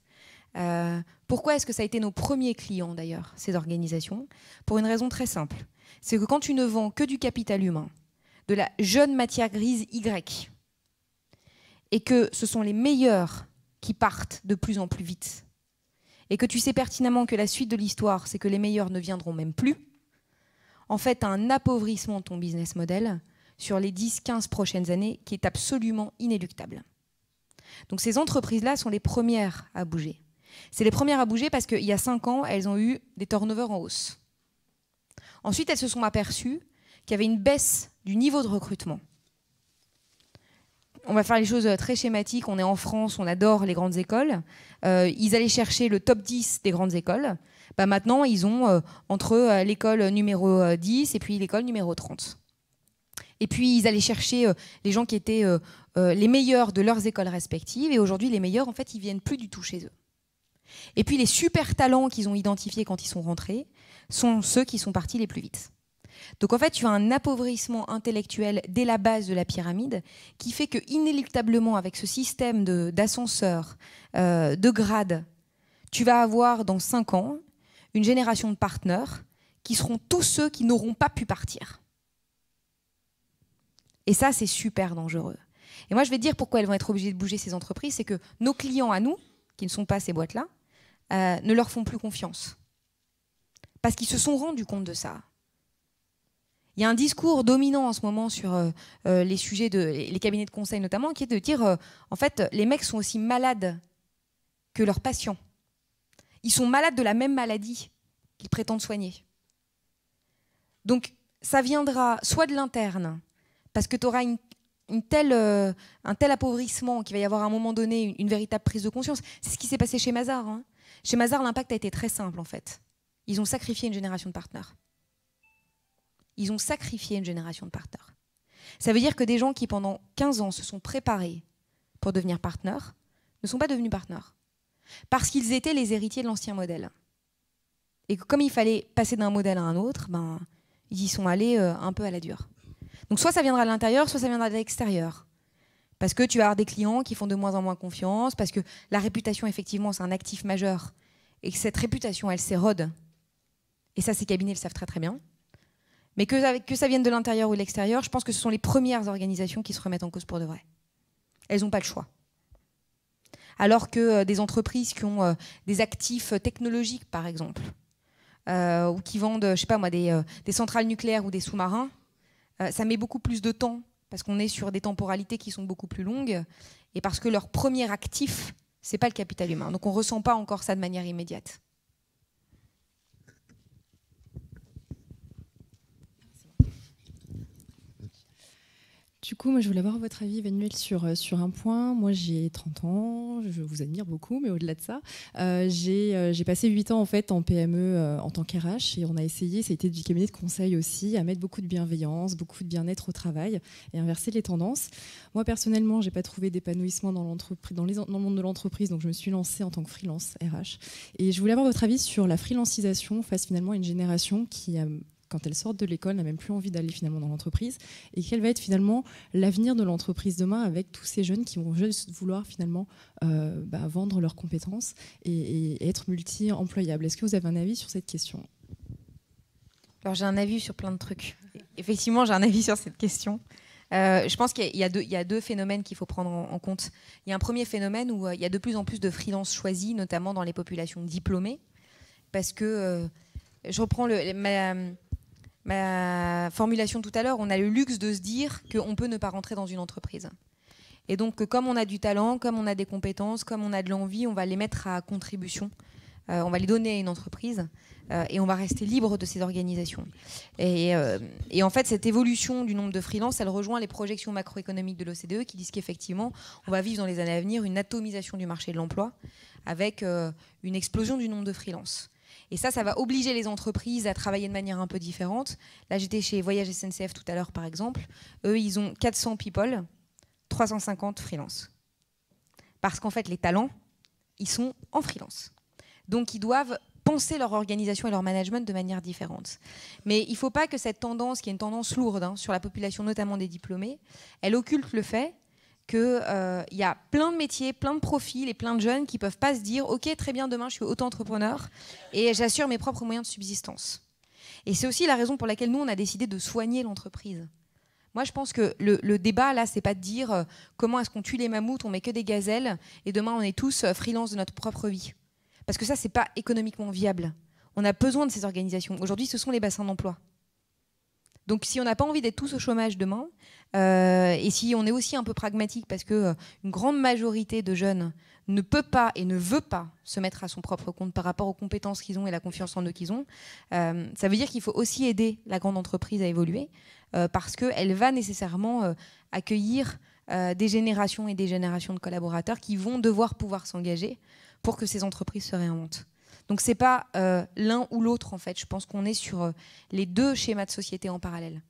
Euh, pourquoi est-ce que ça a été nos premiers clients d'ailleurs, ces organisations Pour une raison très simple. C'est que quand tu ne vends que du capital humain, de la jeune matière grise Y, et que ce sont les meilleurs qui partent de plus en plus vite et que tu sais pertinemment que la suite de l'histoire, c'est que les meilleurs ne viendront même plus, en fait, un appauvrissement de ton business model sur les 10-15 prochaines années qui est absolument inéluctable. Donc ces entreprises-là sont les premières à bouger. C'est les premières à bouger parce qu'il y a 5 ans, elles ont eu des turnovers en hausse. Ensuite, elles se sont aperçues qu'il y avait une baisse du niveau de recrutement on va faire les choses euh, très schématiques. On est en France, on adore les grandes écoles. Euh, ils allaient chercher le top 10 des grandes écoles. Bah, maintenant, ils ont euh, entre l'école numéro 10 et puis l'école numéro 30. Et puis, ils allaient chercher les gens qui étaient les meilleurs de leurs écoles respectives. Et aujourd'hui, les meilleurs, en fait, ils viennent plus du tout chez eux. Et puis, les super talents qu'ils ont identifiés quand ils sont rentrés sont ceux qui sont partis les plus vite. Donc en fait, tu as un appauvrissement intellectuel dès la base de la pyramide qui fait que inéluctablement, avec ce système d'ascenseurs, de, euh, grades, tu vas avoir dans 5 ans une génération de partenaires qui seront tous ceux qui n'auront pas pu partir. Et ça, c'est super dangereux. Et moi, je vais dire pourquoi elles vont être obligées de bouger ces entreprises, c'est que nos clients à nous, qui ne sont pas ces boîtes-là, euh, ne leur font plus confiance. Parce qu'ils se sont rendus compte de ça. Il y a un discours dominant en ce moment sur euh, euh, les sujets de les cabinets de conseil notamment, qui est de dire euh, en fait les mecs sont aussi malades que leurs patients. Ils sont malades de la même maladie qu'ils prétendent soigner. Donc ça viendra soit de l'interne, parce que tu auras une, telle, un tel appauvrissement qu'il va y avoir à un moment donné une, véritable prise de conscience. C'est ce qui s'est passé chez Mazar. Hein. Chez Mazar, l'impact a été très simple en fait. Ils ont sacrifié une génération de partenaires ils ont sacrifié une génération de partenaires. Ça veut dire que des gens qui pendant 15 ans se sont préparés pour devenir partenaires ne sont pas devenus partenaires parce qu'ils étaient les héritiers de l'ancien modèle. Et comme il fallait passer d'un modèle à un autre, ben, ils y sont allés euh, un peu à la dure. Donc soit ça viendra de l'intérieur, soit ça viendra de l'extérieur. Parce que tu vas avoir des clients qui font de moins en moins confiance, parce que la réputation, effectivement, c'est un actif majeur, et que cette réputation, elle s'érode. Et ça, ces cabinets le savent très très bien. Mais que, ça vienne de l'intérieur ou de l'extérieur, je pense que ce sont les premières organisations qui se remettent en cause pour de vrai. Elles n'ont pas le choix alors que euh, des entreprises qui ont euh, des actifs euh, technologiques, par exemple, ou qui vendent, je sais pas moi, des, des centrales nucléaires ou des sous-marins, ça met beaucoup plus de temps parce qu'on est sur des temporalités qui sont beaucoup plus longues et parce que leur premier actif, c'est pas le capital humain. Donc on ressent pas encore ça de manière immédiate. Du coup, moi, je voulais avoir votre avis, Emmanuel, sur, euh, sur un point. Moi, j'ai 30 ans, je vous admire beaucoup, mais au-delà de ça, euh, j'ai euh, passé 8 ans en fait en PME euh, en tant qu'RH et on a essayé, ça a été du cabinet de conseil aussi, à mettre beaucoup de bienveillance, beaucoup de bien-être au travail et inverser les tendances. Moi, personnellement, j'ai pas trouvé d'épanouissement dans, dans, dans le monde de l'entreprise, donc je me suis lancée en tant que freelance RH. Et je voulais avoir votre avis sur la freelancisation face finalement à une génération qui a quand elle sortent de l'école, n'a même plus envie d'aller finalement dans l'entreprise Et quel va être finalement l'avenir de l'entreprise demain avec tous ces jeunes qui vont juste vouloir finalement euh, bah, vendre leurs compétences et, être multi-employables Est-ce que vous avez un avis sur cette question Alors j'ai un avis sur plein de trucs. Effectivement, j'ai un avis sur cette question. Euh, je pense qu'il y, a deux phénomènes qu'il faut prendre en, compte. Il y a un premier phénomène où euh, il y a de plus en plus de freelance choisis, notamment dans les populations diplômées, parce que je reprends le, ma formulation tout à l'heure, on a le luxe de se dire qu'on peut ne pas rentrer dans une entreprise. Et donc, comme on a du talent, comme on a des compétences, comme on a de l'envie, on va les mettre à contribution. Euh, on va les donner à une entreprise euh, et on va rester libre de ces organisations. Euh, et, en fait, cette évolution du nombre de freelances, elle rejoint les projections macroéconomiques de l'OCDE qui disent qu'effectivement, on va vivre dans les années à venir une atomisation du marché de l'emploi avec une explosion du nombre de freelances. Et ça, ça va obliger les entreprises à travailler de manière un peu différente. Là, j'étais chez Voyage SNCF tout à l'heure, par exemple. Eux, ils ont 400 people, 350 freelance. Parce qu'en fait, les talents, ils sont en freelance. Donc, ils doivent penser leur organisation et leur management de manière différente. Mais il ne faut pas que cette tendance, qui est une tendance lourde hein, sur la population notamment des diplômés, elle occulte le fait qu'il euh, y a plein de métiers, plein de profils et plein de jeunes qui peuvent pas se dire Ok, très bien, demain je suis auto-entrepreneur et j'assure mes propres moyens de subsistance. Et c'est aussi la raison pour laquelle nous, on a décidé de soigner l'entreprise. Moi, je pense que le, débat, là, c'est pas de dire euh, comment est-ce qu'on tue les mammouths, on met que des gazelles, et demain, on est tous euh, freelance de notre propre vie. Parce que ça, c'est pas économiquement viable. On a besoin de ces organisations. Aujourd'hui, ce sont les bassins d'emploi. Donc, si on n'a pas envie d'être tous au chômage demain, euh, et si on est aussi un peu pragmatique, parce que euh, une grande majorité de jeunes ne peut pas et ne veut pas se mettre à son propre compte par rapport aux compétences qu'ils ont et la confiance en eux qu'ils ont, euh, ça veut dire qu'il faut aussi aider la grande entreprise à évoluer, parce qu'elle va nécessairement accueillir des générations et des générations de collaborateurs qui vont devoir pouvoir s'engager pour que ces entreprises se réinventent. Donc c'est pas l'un ou l'autre en fait. Je pense qu'on est sur les deux schémas de société en parallèle.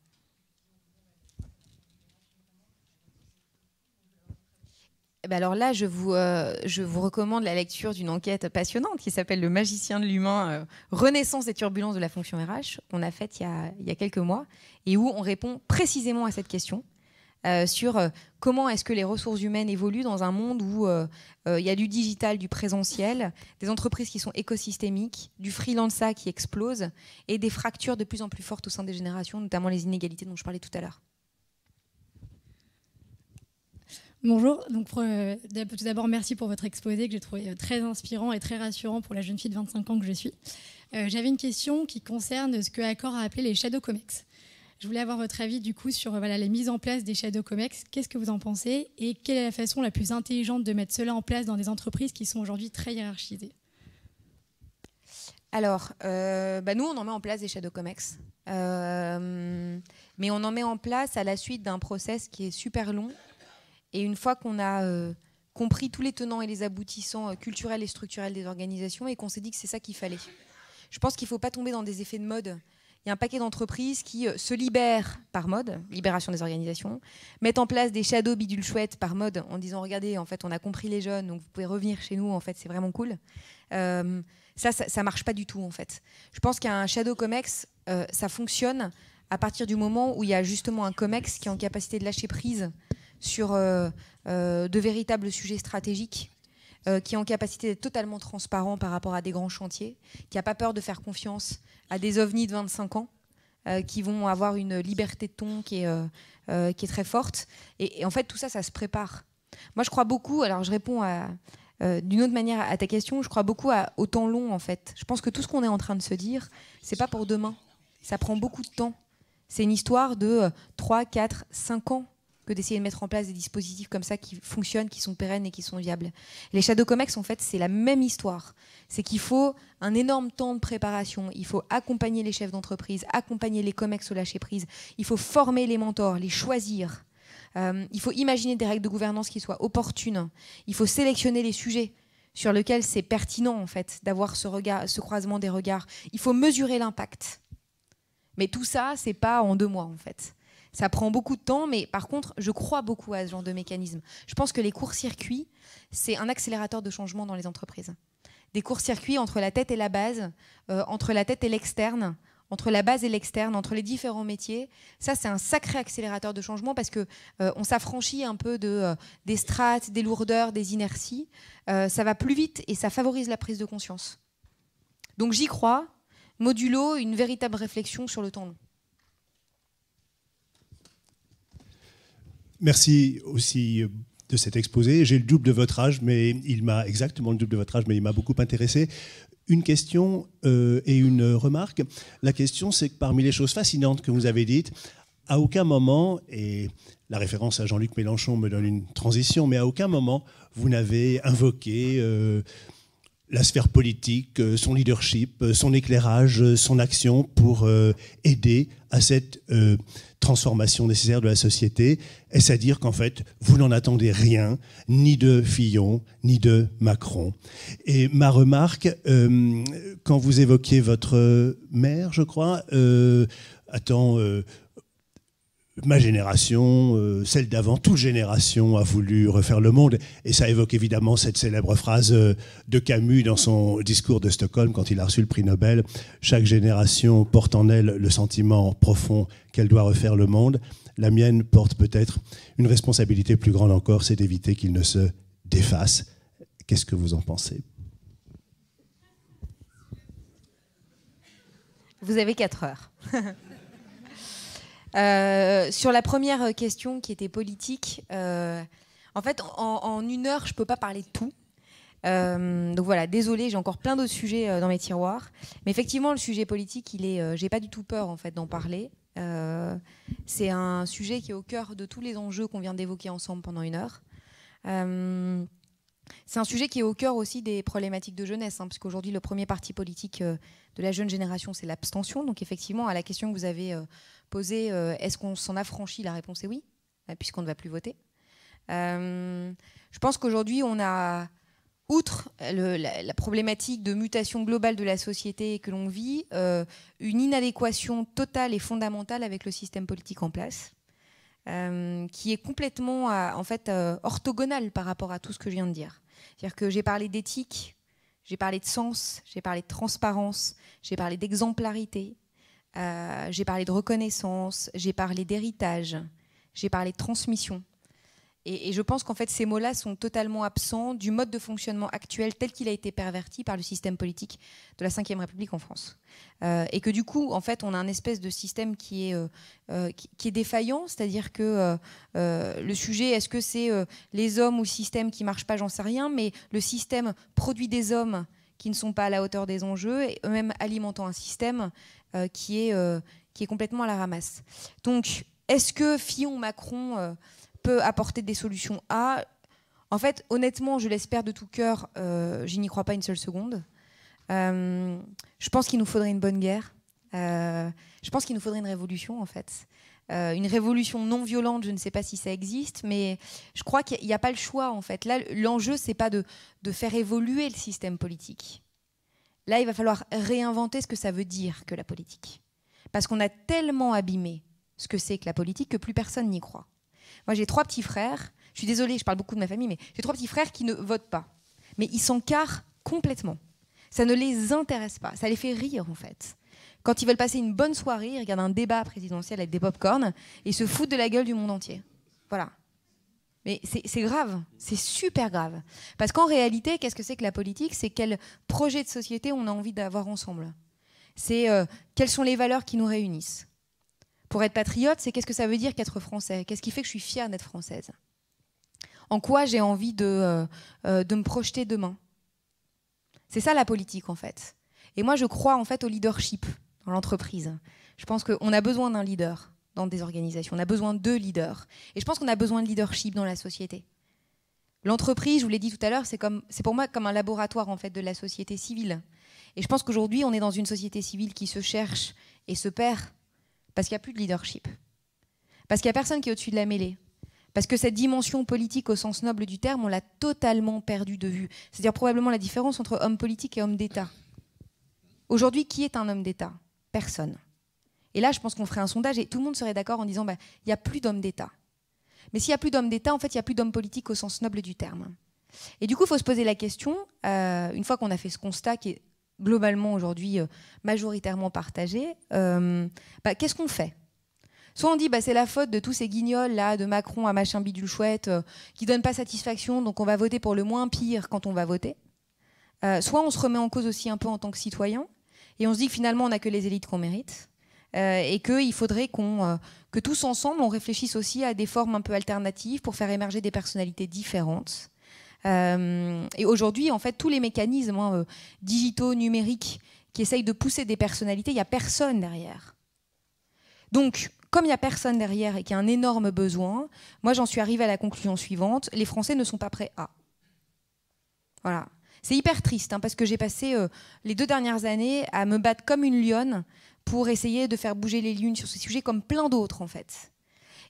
Eh ben alors là, euh, je vous, recommande la lecture d'une enquête passionnante qui s'appelle Le magicien de l'humain, euh, Renaissance et turbulences de la fonction RH, qu'on a faite il, y a, quelques mois, et où on répond précisément à cette question. Euh, sur comment est-ce que les ressources humaines évoluent dans un monde où il y a du digital, du présentiel, des entreprises qui sont écosystémiques, du freelancer qui explose et des fractures de plus en plus fortes au sein des générations, notamment les inégalités dont je parlais tout à l'heure. Bonjour. Donc, euh, tout d'abord, merci pour votre exposé que j'ai trouvé euh, très inspirant et très rassurant pour la jeune fille de 25 ans que je suis. Euh, j'avais une question qui concerne ce que Accor a appelé les shadow comex. Je voulais avoir votre avis du coup sur voilà, la mise en place des shadow comex. Qu'est-ce que vous en pensez et quelle est la façon la plus intelligente de mettre cela en place dans des entreprises qui sont aujourd'hui très hiérarchisées alors, bah, nous, on en met en place des Shadow Comex. mais on en met en place à la suite d'un process qui est super long et une fois qu'on a euh, compris tous les tenants et les aboutissants euh, culturels et structurels des organisations et qu'on s'est dit que c'est ça qu'il fallait, je pense qu'il ne faut pas tomber dans des effets de mode. Il y a un paquet d'entreprises qui euh, se libèrent par mode, libération des organisations, mettent en place des shadow bidules chouettes par mode en disant regardez, en fait, on a compris les jeunes, donc vous pouvez revenir chez nous, en fait, c'est vraiment cool. ça, ça, marche pas du tout, en fait. Je pense qu'un shadow comex, ça fonctionne à partir du moment où il y a justement un comex qui est en capacité de lâcher prise sur euh, euh, de véritables sujets stratégiques euh, qui est en capacité d'être totalement transparent par rapport à des grands chantiers, qui n'a pas peur de faire confiance à des ovnis de 25 ans, qui vont avoir une liberté de ton qui est, très forte. Et, en fait, tout ça, ça se prépare. Moi, je crois beaucoup, alors je réponds d'une autre manière à ta question, je crois beaucoup à, au temps long, en fait. Je pense que tout ce qu'on est en train de se dire, c'est pas pour demain. Ça prend beaucoup de temps. C'est une histoire de 3, 4, 5 ans que d'essayer de mettre en place des dispositifs comme ça qui fonctionnent, qui sont pérennes et qui sont viables. Les Shadow Comex, en fait, c'est la même histoire. C'est qu'il faut un énorme temps de préparation. Il faut accompagner les chefs d'entreprise, accompagner les comex au lâcher prise. Il faut former les mentors, les choisir. Euh, il faut imaginer des règles de gouvernance qui soient opportunes. Il faut sélectionner les sujets sur lesquels c'est pertinent en fait d'avoir ce, regard, ce croisement des regards. Il faut mesurer l'impact. Mais tout ça, c'est pas en deux mois en fait ça prend beaucoup de temps, mais par contre, je crois beaucoup à ce genre de mécanisme. Je pense que les courts-circuits, c'est un accélérateur de changement dans les entreprises. Des courts-circuits entre la tête et la base, euh, entre la tête et l'externe, entre la base et l'externe, entre les différents métiers. Ça, c'est un sacré accélérateur de changement parce que euh, on s'affranchit un peu euh, des strates, des lourdeurs, des inerties. ça va plus vite et ça favorise la prise de conscience. Donc j'y crois, modulo une véritable réflexion sur le temps Merci aussi euh, de cet exposé. J'ai le double de votre âge, mais il m'a exactement le double de votre âge, mais il m'a beaucoup intéressé. Une question euh, et une remarque. La question, c'est que parmi les choses fascinantes que vous avez dites, à aucun moment, et la référence à Jean-Luc Mélenchon me donne une transition, mais à aucun moment, vous n'avez invoqué euh, la sphère politique, son leadership, son éclairage, son action pour aider à cette transformation nécessaire de la société. c'est-à-dire qu'en fait, vous n'en attendez rien, ni de Fillon, ni de Macron. Et ma remarque, euh, quand vous évoquiez votre mère, je crois, euh, attends, euh, ma génération, euh, celle d'avant, toute génération a voulu refaire le monde. Et ça évoque évidemment cette célèbre phrase euh, de Camus dans son discours de Stockholm quand il a reçu le prix Nobel. Chaque génération porte en elle le sentiment profond qu'elle doit refaire le monde. La mienne porte peut-être une responsabilité plus grande encore, c'est d'éviter qu'il ne se défasse. Qu'est-ce que vous en pensez Vous avez 4 heures. <laughs> Euh, sur la première question qui était politique, euh, en fait, en, une heure, je ne peux pas parler de tout. Euh, donc voilà, désolé, j'ai encore plein d'autres sujets dans mes tiroirs. Mais effectivement, le sujet politique, il est, j'ai pas du tout peur en fait d'en parler. c'est un sujet qui est au cœur de tous les enjeux qu'on vient d'évoquer ensemble pendant une heure. C'est un sujet qui est au cœur aussi des problématiques de jeunesse, hein, parce qu'aujourd'hui, le premier parti politique de la jeune génération, c'est l'abstention. Donc, effectivement, à la question que vous avez Poser euh, est-ce qu'on s'en affranchit La réponse est oui, euh, puisqu'on ne va plus voter. Euh, je pense qu'aujourd'hui, on a, outre la, problématique de mutation globale de la société que l'on vit, une inadéquation totale et fondamentale avec le système politique en place, qui est complètement en fait orthogonale par rapport à tout ce que je viens de dire. dire que j'ai parlé d'éthique, j'ai parlé de sens, j'ai parlé de transparence, j'ai parlé d'exemplarité, euh, j'ai parlé de reconnaissance, j'ai parlé d'héritage, j'ai parlé de transmission. Et, je pense qu'en fait, ces mots-là sont totalement absents du mode de fonctionnement actuel tel qu'il a été perverti par le système politique de la Ve République en France. Euh, et que du coup, en fait, on a un espèce de système qui est, euh, qui, est défaillant, c'est-à-dire que le sujet, est-ce que c'est les hommes ou le système qui ne marche pas, j'en sais rien, mais le système produit des hommes qui ne sont pas à la hauteur des enjeux, et eux-mêmes alimentant un système euh, qui, est, euh, qui est complètement à la ramasse. Donc, est-ce que Fillon-Macron euh, peut apporter des solutions à en fait, honnêtement, je l'espère de tout cœur, je n'y crois pas une seule seconde. je pense qu'il nous faudrait une bonne guerre. je pense qu'il nous faudrait une révolution, en fait. une révolution non violente, je ne sais pas si ça existe, mais je crois qu'il n'y a, a, pas le choix, en fait. Là, l'enjeu, c'est pas de, de, faire évoluer le système politique. Là, il va falloir réinventer ce que ça veut dire que la politique. Parce qu'on a tellement abîmé ce que c'est que la politique que plus personne n'y croit. Moi, j'ai trois petits frères. Je suis désolée, je parle beaucoup de ma famille, mais j'ai trois petits frères qui ne votent pas. Mais ils s'encarrent complètement. Ça ne les intéresse pas. Ça les fait rire, en fait. Quand ils veulent passer une bonne soirée, ils regardent un débat présidentiel avec des pop et se foutent de la gueule du monde entier. Voilà. Mais c'est grave, c'est super grave. Parce qu'en réalité, qu'est-ce que c'est que la politique C'est quel projet de société on a envie d'avoir ensemble. C'est euh, quelles sont les valeurs qui nous réunissent. Pour être patriote, c'est qu'est-ce que ça veut dire qu'être français Qu'est-ce qui fait que je suis fière d'être française En quoi j'ai envie de, euh, euh, de me projeter demain C'est ça la politique en fait. Et moi, je crois en fait au leadership dans l'entreprise. Je pense qu'on a besoin d'un leader des organisations. On a besoin de leaders. Et je pense qu'on a besoin de leadership dans la société. L'entreprise, je vous l'ai dit tout à l'heure, c'est comme, c'est pour moi comme un laboratoire en fait de la société civile. Et je pense qu'aujourd'hui, on est dans une société civile qui se cherche et se perd parce qu'il n'y a plus de leadership, parce qu'il n'y a personne qui est au-dessus de la mêlée, parce que cette dimension politique au sens noble du terme, on l'a totalement perdue de vue. C'est-à-dire probablement la différence entre homme politique et homme d'État. Aujourd'hui, qui est un homme d'État Personne. Et là, je pense qu'on ferait un sondage et tout le monde serait d'accord en disant bah, il n'y a plus d'hommes d'État. Mais s'il n'y a plus d'hommes d'État, en fait, il n'y a plus d'hommes politiques au sens noble du terme. Et du coup, il faut se poser la question, euh, une fois qu'on a fait ce constat qui est globalement aujourd'hui euh, majoritairement partagé, euh, bah, qu'est-ce qu'on fait Soit on dit bah, c'est la faute de tous ces guignols là, de Macron à machin bidule chouette, qui donnent pas satisfaction, donc on va voter pour le moins pire quand on va voter. soit on se remet en cause aussi un peu en tant que citoyen, et on se dit que finalement on n'a que les élites qu'on mérite. Euh, et qu'il faudrait euh, que tous ensemble, on réfléchisse aussi à des formes un peu alternatives pour faire émerger des personnalités différentes. Euh, et aujourd'hui, en fait, tous les mécanismes hein, digitaux, numériques, qui essayent de pousser des personnalités, il n'y a personne derrière. Donc, comme il n'y a personne derrière et qu'il y a un énorme besoin, moi j'en suis arrivée à la conclusion suivante, les Français ne sont pas prêts à. Voilà. C'est hyper triste hein, parce que j'ai passé les deux dernières années à me battre comme une lionne pour essayer de faire bouger les lignes sur ce sujet, comme plein d'autres en fait.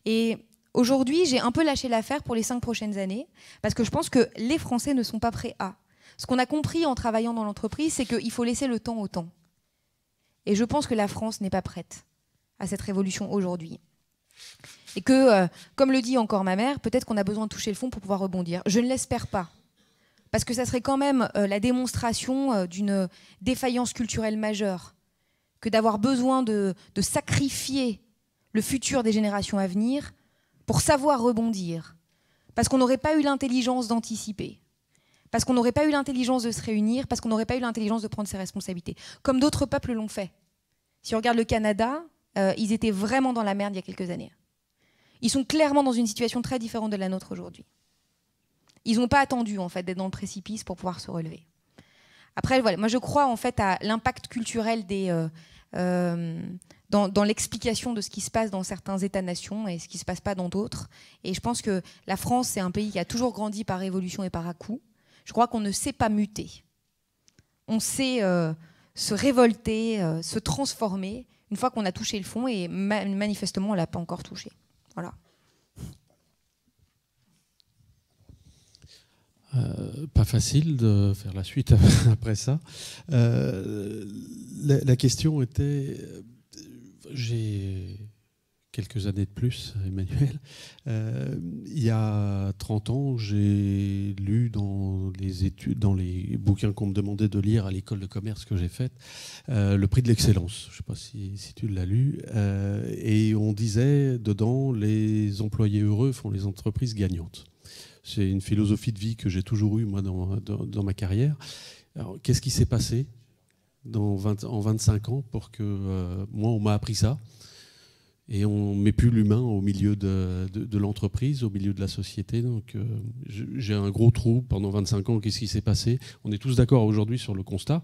Et aujourd'hui, j'ai un peu lâché l'affaire pour les cinq prochaines années, parce que je pense que les Français ne sont pas prêts à. Ce qu'on a compris en travaillant dans l'entreprise, c'est qu'il faut laisser le temps au temps. Et je pense que la France n'est pas prête à cette révolution aujourd'hui. Et que, euh, comme le dit encore ma mère, peut-être qu'on a besoin de toucher le fond pour pouvoir rebondir. Je ne l'espère pas. Parce que ça serait quand même euh, la démonstration euh, d'une défaillance culturelle majeure que d'avoir besoin de, sacrifier le futur des générations à venir pour savoir rebondir, parce qu'on n'aurait pas eu l'intelligence d'anticiper, parce qu'on n'aurait pas eu l'intelligence de se réunir, parce qu'on n'aurait pas eu l'intelligence de prendre ses responsabilités, comme d'autres peuples l'ont fait. Si on regarde le Canada, euh, ils étaient vraiment dans la merde il y a quelques années. Ils sont clairement dans une situation très différente de la nôtre aujourd'hui. Ils n'ont pas attendu en fait d'être dans le précipice pour pouvoir se relever. Après, voilà, moi je crois en fait à l'impact culturel des, euh, euh, dans, l'explication de ce qui se passe dans certains États-nations et ce qui se passe pas dans d'autres. Et je pense que la France, c'est un pays qui a toujours grandi par révolution et par à-coup. Je crois qu'on ne sait pas muter. On sait euh, se révolter, se transformer une fois qu'on a touché le fond et manifestement on l'a pas encore touché. Voilà. Euh, pas facile de faire la suite <laughs> après ça. Euh, la, question était, euh, j'ai quelques années de plus, Emmanuel. il y a 30 ans, j'ai lu dans les études, dans les bouquins qu'on me demandait de lire à l'école de commerce que j'ai faite, Le prix de l'excellence. Je ne sais pas si, tu l'as lu. et on disait dedans, les employés heureux font les entreprises gagnantes. C'est une philosophie de vie que j'ai toujours eue, moi, dans, ma carrière. qu'est-ce qui s'est passé dans 20, en 25 ans pour que, euh, moi, on m'a appris ça et on met plus l'humain au milieu de, l'entreprise, au milieu de la société. Donc euh, j'ai un gros trou pendant 25 ans. Qu'est-ce qui s'est passé On est tous d'accord aujourd'hui sur le constat,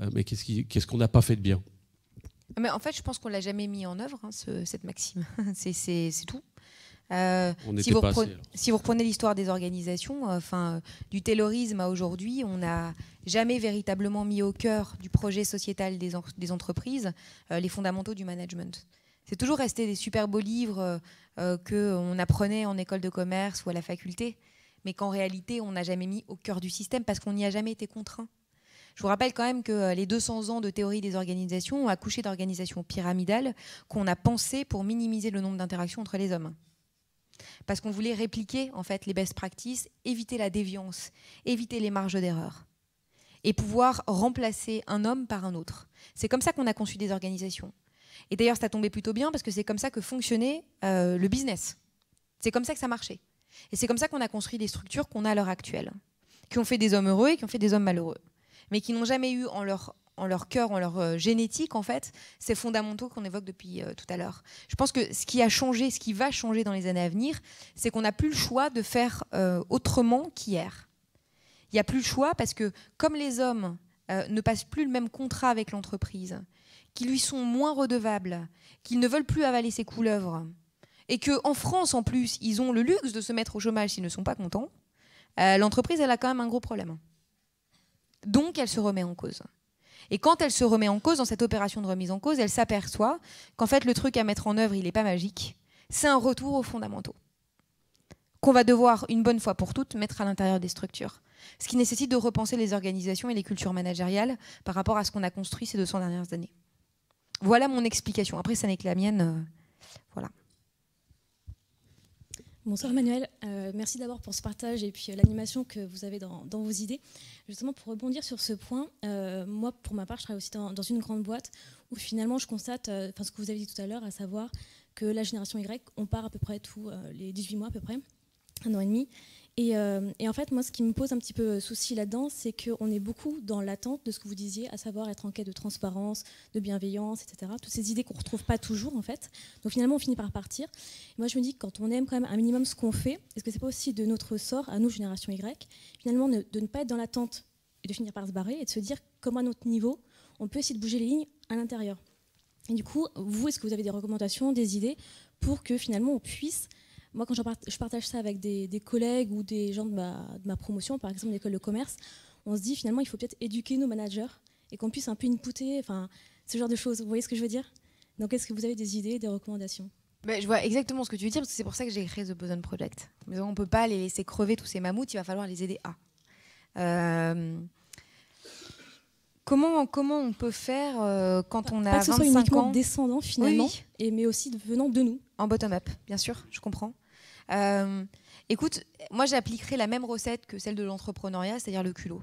euh, mais qu'est-ce, qu'est-ce qu'on n'a pas fait de bien mais en fait, je pense qu'on l'a jamais mis en œuvre, hein, cette maxime. <laughs> c'est tout. Euh, si, vous reprenez, si, vous l'histoire des organisations, euh, enfin, du taylorisme à aujourd'hui, on n'a jamais véritablement mis au cœur du projet sociétal des, des entreprises euh, les fondamentaux du management. C'est toujours resté des super beaux livres qu'on apprenait en école de commerce ou à la faculté, mais qu'en réalité, on n'a jamais mis au cœur du système parce qu'on n'y a jamais été contraint. Je vous rappelle quand même que les 200 ans de théorie des organisations ont accouché d'organisations pyramidales qu'on a pensées pour minimiser le nombre d'interactions entre les hommes parce qu'on voulait répliquer en fait les best practices, éviter la déviance, éviter les marges d'erreur et pouvoir remplacer un homme par un autre. C'est comme ça qu'on a conçu des organisations. Et d'ailleurs, ça tombait plutôt bien parce que c'est comme ça que fonctionnait euh, le business. C'est comme ça que ça marchait. Et c'est comme ça qu'on a construit les structures qu'on a à l'heure actuelle, qui ont fait des hommes heureux et qui ont fait des hommes malheureux, mais qui n'ont jamais eu en leur, en leur cœur, en leur euh, génétique, en fait, ces fondamentaux qu'on évoque depuis euh, tout à l'heure. Je pense que ce qui a changé, ce qui va changer dans les années à venir, c'est qu'on n'a plus le choix de faire euh, autrement qu'hier. Il n'y a plus le choix parce que comme les hommes ne passent plus le même contrat avec l'entreprise, qu'ils lui sont moins redevables, qu'ils ne veulent plus avaler ses couleuvres, et qu'en France, en plus, ils ont le luxe de se mettre au chômage s'ils ne sont pas contents, l'entreprise, elle a quand même un gros problème. Donc, elle se remet en cause. Et quand elle se remet en cause, dans cette opération de remise en cause, elle s'aperçoit qu'en fait, le truc à mettre en œuvre, il n'est pas magique. C'est un retour aux fondamentaux qu'on va devoir, une bonne fois pour toutes, mettre à l'intérieur des structures. Ce qui nécessite de repenser les organisations et les cultures managériales par rapport à ce qu'on a construit ces 200 dernières années. Voilà mon explication. Après, ça n'est que la mienne. Euh, voilà. Bonsoir Manuel, euh, merci d'abord pour ce partage et puis euh, l'animation que vous avez dans, vos idées. Justement, pour rebondir sur ce point, euh, moi, pour ma part, je travaille aussi dans, une grande boîte où finalement je constate enfin, ce que vous avez dit tout à l'heure, à savoir que la génération Y, on part à peu près tous les 18 mois à peu près, un an et demi, euh, et, en fait, moi, ce qui me pose un petit peu euh, souci là-dedans, c'est qu'on est beaucoup dans l'attente de ce que vous disiez, à savoir être en quête de transparence, de bienveillance, etc. Toutes ces idées qu'on ne retrouve pas toujours, en fait. Donc finalement, on finit par partir. moi, je me dis que quand on aime quand même un minimum ce qu'on fait, est-ce que c'est pas aussi de notre sort, à nous, génération Y, finalement, de ne pas être dans l'attente et de finir par se barrer et de se dire, comme à notre niveau, on peut essayer de bouger les lignes à l'intérieur. Et du coup, vous, est-ce que vous avez des recommandations, des idées pour que finalement on puisse moi, quand je partage ça avec des, collègues ou des gens de ma, de ma promotion, par exemple l'école de commerce, on se dit finalement, il faut peut-être éduquer nos managers et qu'on puisse un peu inputter, enfin, ce genre de choses. Vous voyez ce que je veux dire Donc, est-ce que vous avez des idées, des recommandations bah, je vois exactement ce que tu veux dire, parce que c'est pour ça que j'ai créé The Boson Project. on ne peut pas les laisser crever tous ces mammouths, il va falloir les aider à. Euh, comment, comment on peut faire euh, quand on a pas que 25 descendant finalement, et, mais aussi venant de nous En bottom-up, bien sûr, je comprends. Euh, écoute, moi j'appliquerai la même recette que celle de l'entrepreneuriat, c'est-à-dire le culot.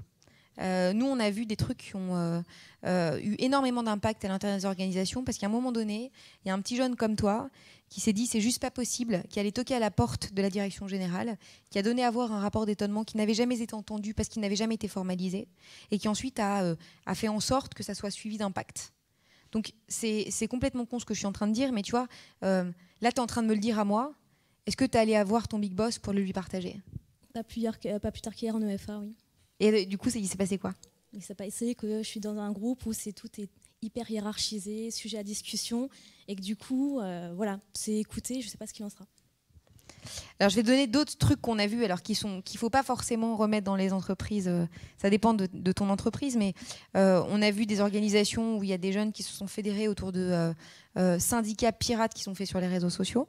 Euh, nous, on a vu des trucs qui ont euh, eu énormément d'impact à l'intérieur des organisations parce qu'à un moment donné, il y a un petit jeune comme toi qui s'est dit c'est juste pas possible, qui allait toquer à la porte de la direction générale, qui a donné à voir un rapport d'étonnement qui n'avait jamais été entendu parce qu'il n'avait jamais été formalisé et qui ensuite a, fait en sorte que ça soit suivi d'impact. Donc c'est complètement con ce que je suis en train de dire, mais tu vois, là tu es en train de me le dire à moi, est-ce que tu es allé avoir ton big boss pour le lui partager pas plus, tard qu'hier en EFA, oui. Et euh, du coup, il s'est passé quoi Il s'est passé que je suis dans un groupe où c'est tout est hyper hiérarchisé, sujet à discussion, et que du coup, euh, voilà, c'est écouté, je ne sais pas ce qu'il en sera. Alors, je vais donner d'autres trucs qu'on a vus, alors qu'il faut pas forcément remettre dans les entreprises. Euh, ça dépend de, ton entreprise, mais on a vu des organisations où il y a des jeunes qui se sont fédérés autour de syndicats pirates qui sont faits sur les réseaux sociaux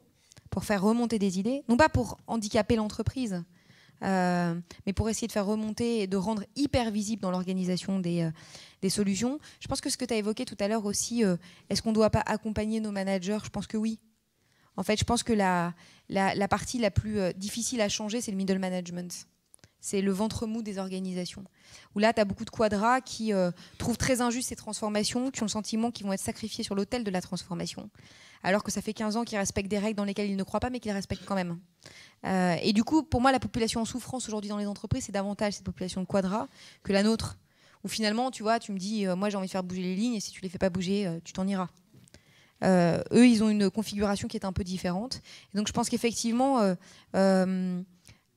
pour faire remonter des idées, non pas pour handicaper l'entreprise, euh, mais pour essayer de faire remonter et de rendre hyper visible dans l'organisation des, euh, des, solutions. Je pense que ce que tu as évoqué tout à l'heure aussi, euh, est-ce qu'on ne doit pas accompagner nos managers Je pense que oui. En fait, je pense que la, la partie la plus difficile à changer, c'est le middle management. C'est le ventre mou des organisations. Où là, tu as beaucoup de quadras qui euh, trouvent très injustes ces transformations, qui ont le sentiment qu'ils vont être sacrifiés sur l'autel de la transformation. Alors que ça fait 15 ans qu'ils respectent des règles dans lesquelles ils ne croient pas, mais qu'ils respectent quand même. Euh, et du coup, pour moi, la population en souffrance aujourd'hui dans les entreprises, c'est davantage cette population de quadras que la nôtre. Où finalement, tu vois, tu me dis, euh, moi j'ai envie de faire bouger les lignes, et si tu les fais pas bouger, tu t'en iras. eux, ils ont une configuration qui est un peu différente. donc je pense qu'effectivement,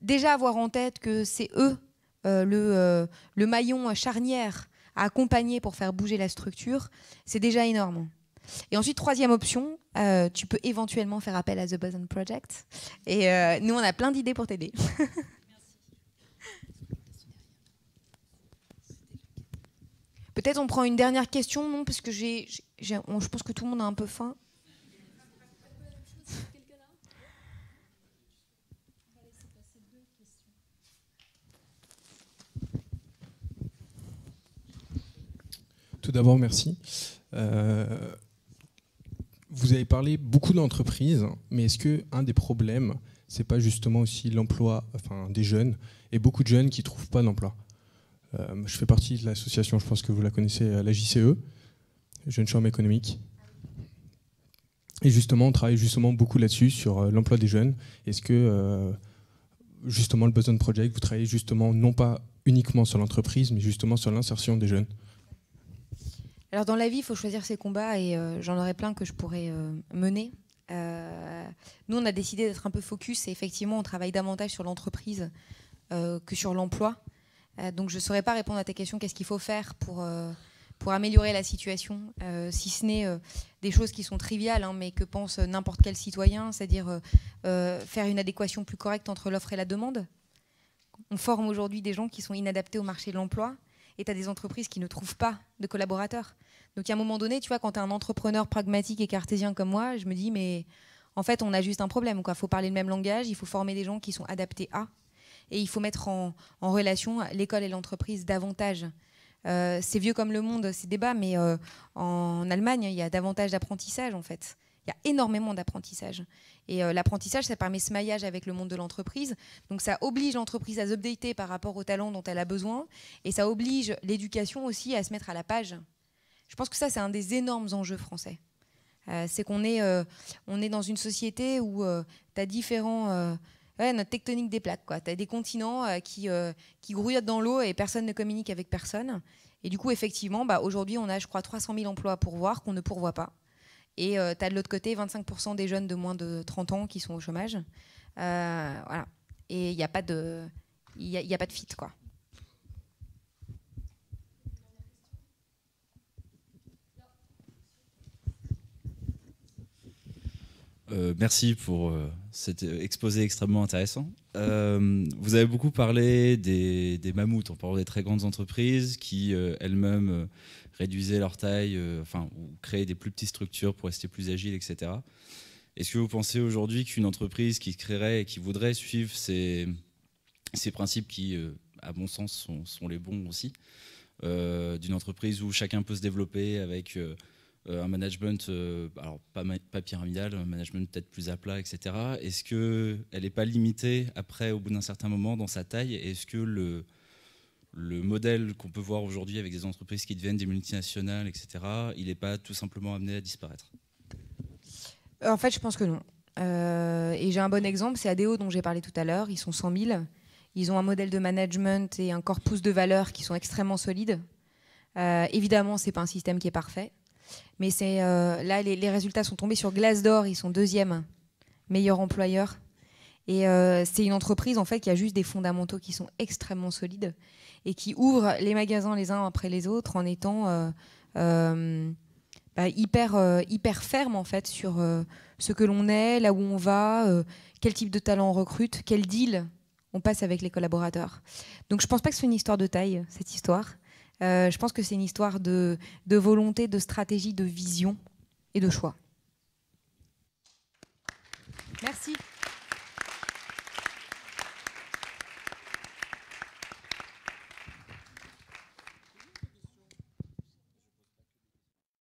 déjà avoir en tête que c'est eux euh, le, euh, le, maillon charnière à accompagner pour faire bouger la structure, c'est déjà énorme. Et ensuite, troisième option, euh, tu peux éventuellement faire appel à The Boson Project. Et nous, on a plein d'idées pour t'aider. <laughs> Peut-être on prend une dernière question, non Parce que j'ai, je pense que tout le monde a un peu faim. Tout d'abord, merci. Euh, vous avez parlé beaucoup d'entreprises, mais est-ce que un des problèmes, c'est pas justement aussi l'emploi, enfin des jeunes et beaucoup de jeunes qui trouvent pas d'emploi euh, Je fais partie de l'association, je pense que vous la connaissez, euh, la JCE, Jeune Chambre économique. Et justement, on travaille justement beaucoup là-dessus sur l'emploi des jeunes. Est-ce que justement le Boson Project, vous travaillez justement non pas uniquement sur l'entreprise, mais justement sur l'insertion des jeunes alors dans la vie, il faut choisir ses combats et euh, j'en aurais plein que je pourrais euh, mener. Euh, nous, on a décidé d'être un peu focus et effectivement, on travaille davantage sur l'entreprise que sur l'emploi. donc je ne saurais pas répondre à ta question, qu'est-ce qu'il faut faire pour, pour améliorer la situation, si ce n'est des choses qui sont triviales, hein, mais que pense n'importe quel citoyen, c'est-à-dire faire une adéquation plus correcte entre l'offre et la demande. On forme aujourd'hui des gens qui sont inadaptés au marché de l'emploi et tu as des entreprises qui ne trouvent pas de collaborateurs. Donc à un moment donné, tu vois, quand tu es un entrepreneur pragmatique et cartésien comme moi, je me dis, mais en fait, on a juste un problème. Il faut parler le même langage, il faut former des gens qui sont adaptés à, et il faut mettre en, relation l'école et l'entreprise davantage. Euh, c'est vieux comme le monde, ces débats, mais euh, en Allemagne, il y a davantage d'apprentissage, en fait il y a énormément d'apprentissage. Et euh, l'apprentissage, ça permet ce maillage avec le monde de l'entreprise. Donc ça oblige l'entreprise à updater par rapport aux talents dont elle a besoin. Et ça oblige l'éducation aussi à se mettre à la page. Je pense que ça, c'est un des énormes enjeux français. Euh, c'est qu'on est, euh, on est dans une société où tu as différents... Ouais, notre tectonique des plaques. Tu as des continents qui, qui dans l'eau et personne ne communique avec personne. Et du coup, effectivement, bah, aujourd'hui, on a, je crois, 300 000 emplois à pourvoir qu'on ne pourvoit pas. Et euh, tu as de l'autre côté 25% des jeunes de moins de 30 ans qui sont au chômage. Euh, voilà. Et il n'y a pas de, y a pas de fit, quoi. Euh, merci pour cet exposé extrêmement intéressant. vous avez beaucoup parlé des, mammouths, en parlant des très grandes entreprises qui elles-mêmes réduisaient leur taille, euh, enfin, ou créaient des plus petites structures pour rester plus agiles, etc. Est-ce que vous pensez aujourd'hui qu'une entreprise qui créerait et qui voudrait suivre ces, ces principes qui, euh, à mon sens, sont, les bons aussi, euh, d'une entreprise où chacun peut se développer avec un management, alors pas, pas, pyramidal, un management peut-être plus à plat, etc. Est-ce qu'elle n'est pas limitée après, au bout d'un certain moment, dans sa taille Est-ce que le, le modèle qu'on peut voir aujourd'hui avec des entreprises qui deviennent des multinationales, etc., il n'est pas tout simplement amené à disparaître En fait, je pense que non. Euh, et j'ai un bon exemple, c'est ADO dont j'ai parlé tout à l'heure. Ils sont 100 000. Ils ont un modèle de management et un corpus de valeurs qui sont extrêmement solides. Euh, évidemment, ce n'est pas un système qui est parfait. Mais c'est euh, là, les, résultats sont tombés sur glace d'or, Ils sont deuxième meilleur employeur. Et c'est une entreprise en fait qui a juste des fondamentaux qui sont extrêmement solides et qui ouvre les magasins les uns après les autres en étant euh, euh, bah, hyper, euh, hyper ferme en fait sur ce que l'on est, là où on va, quel type de talent on recrute, quel deal on passe avec les collaborateurs. Donc je pense pas que c'est une histoire de taille, cette histoire. je pense que c'est une histoire de, de, volonté, de stratégie, de vision et de choix. Merci.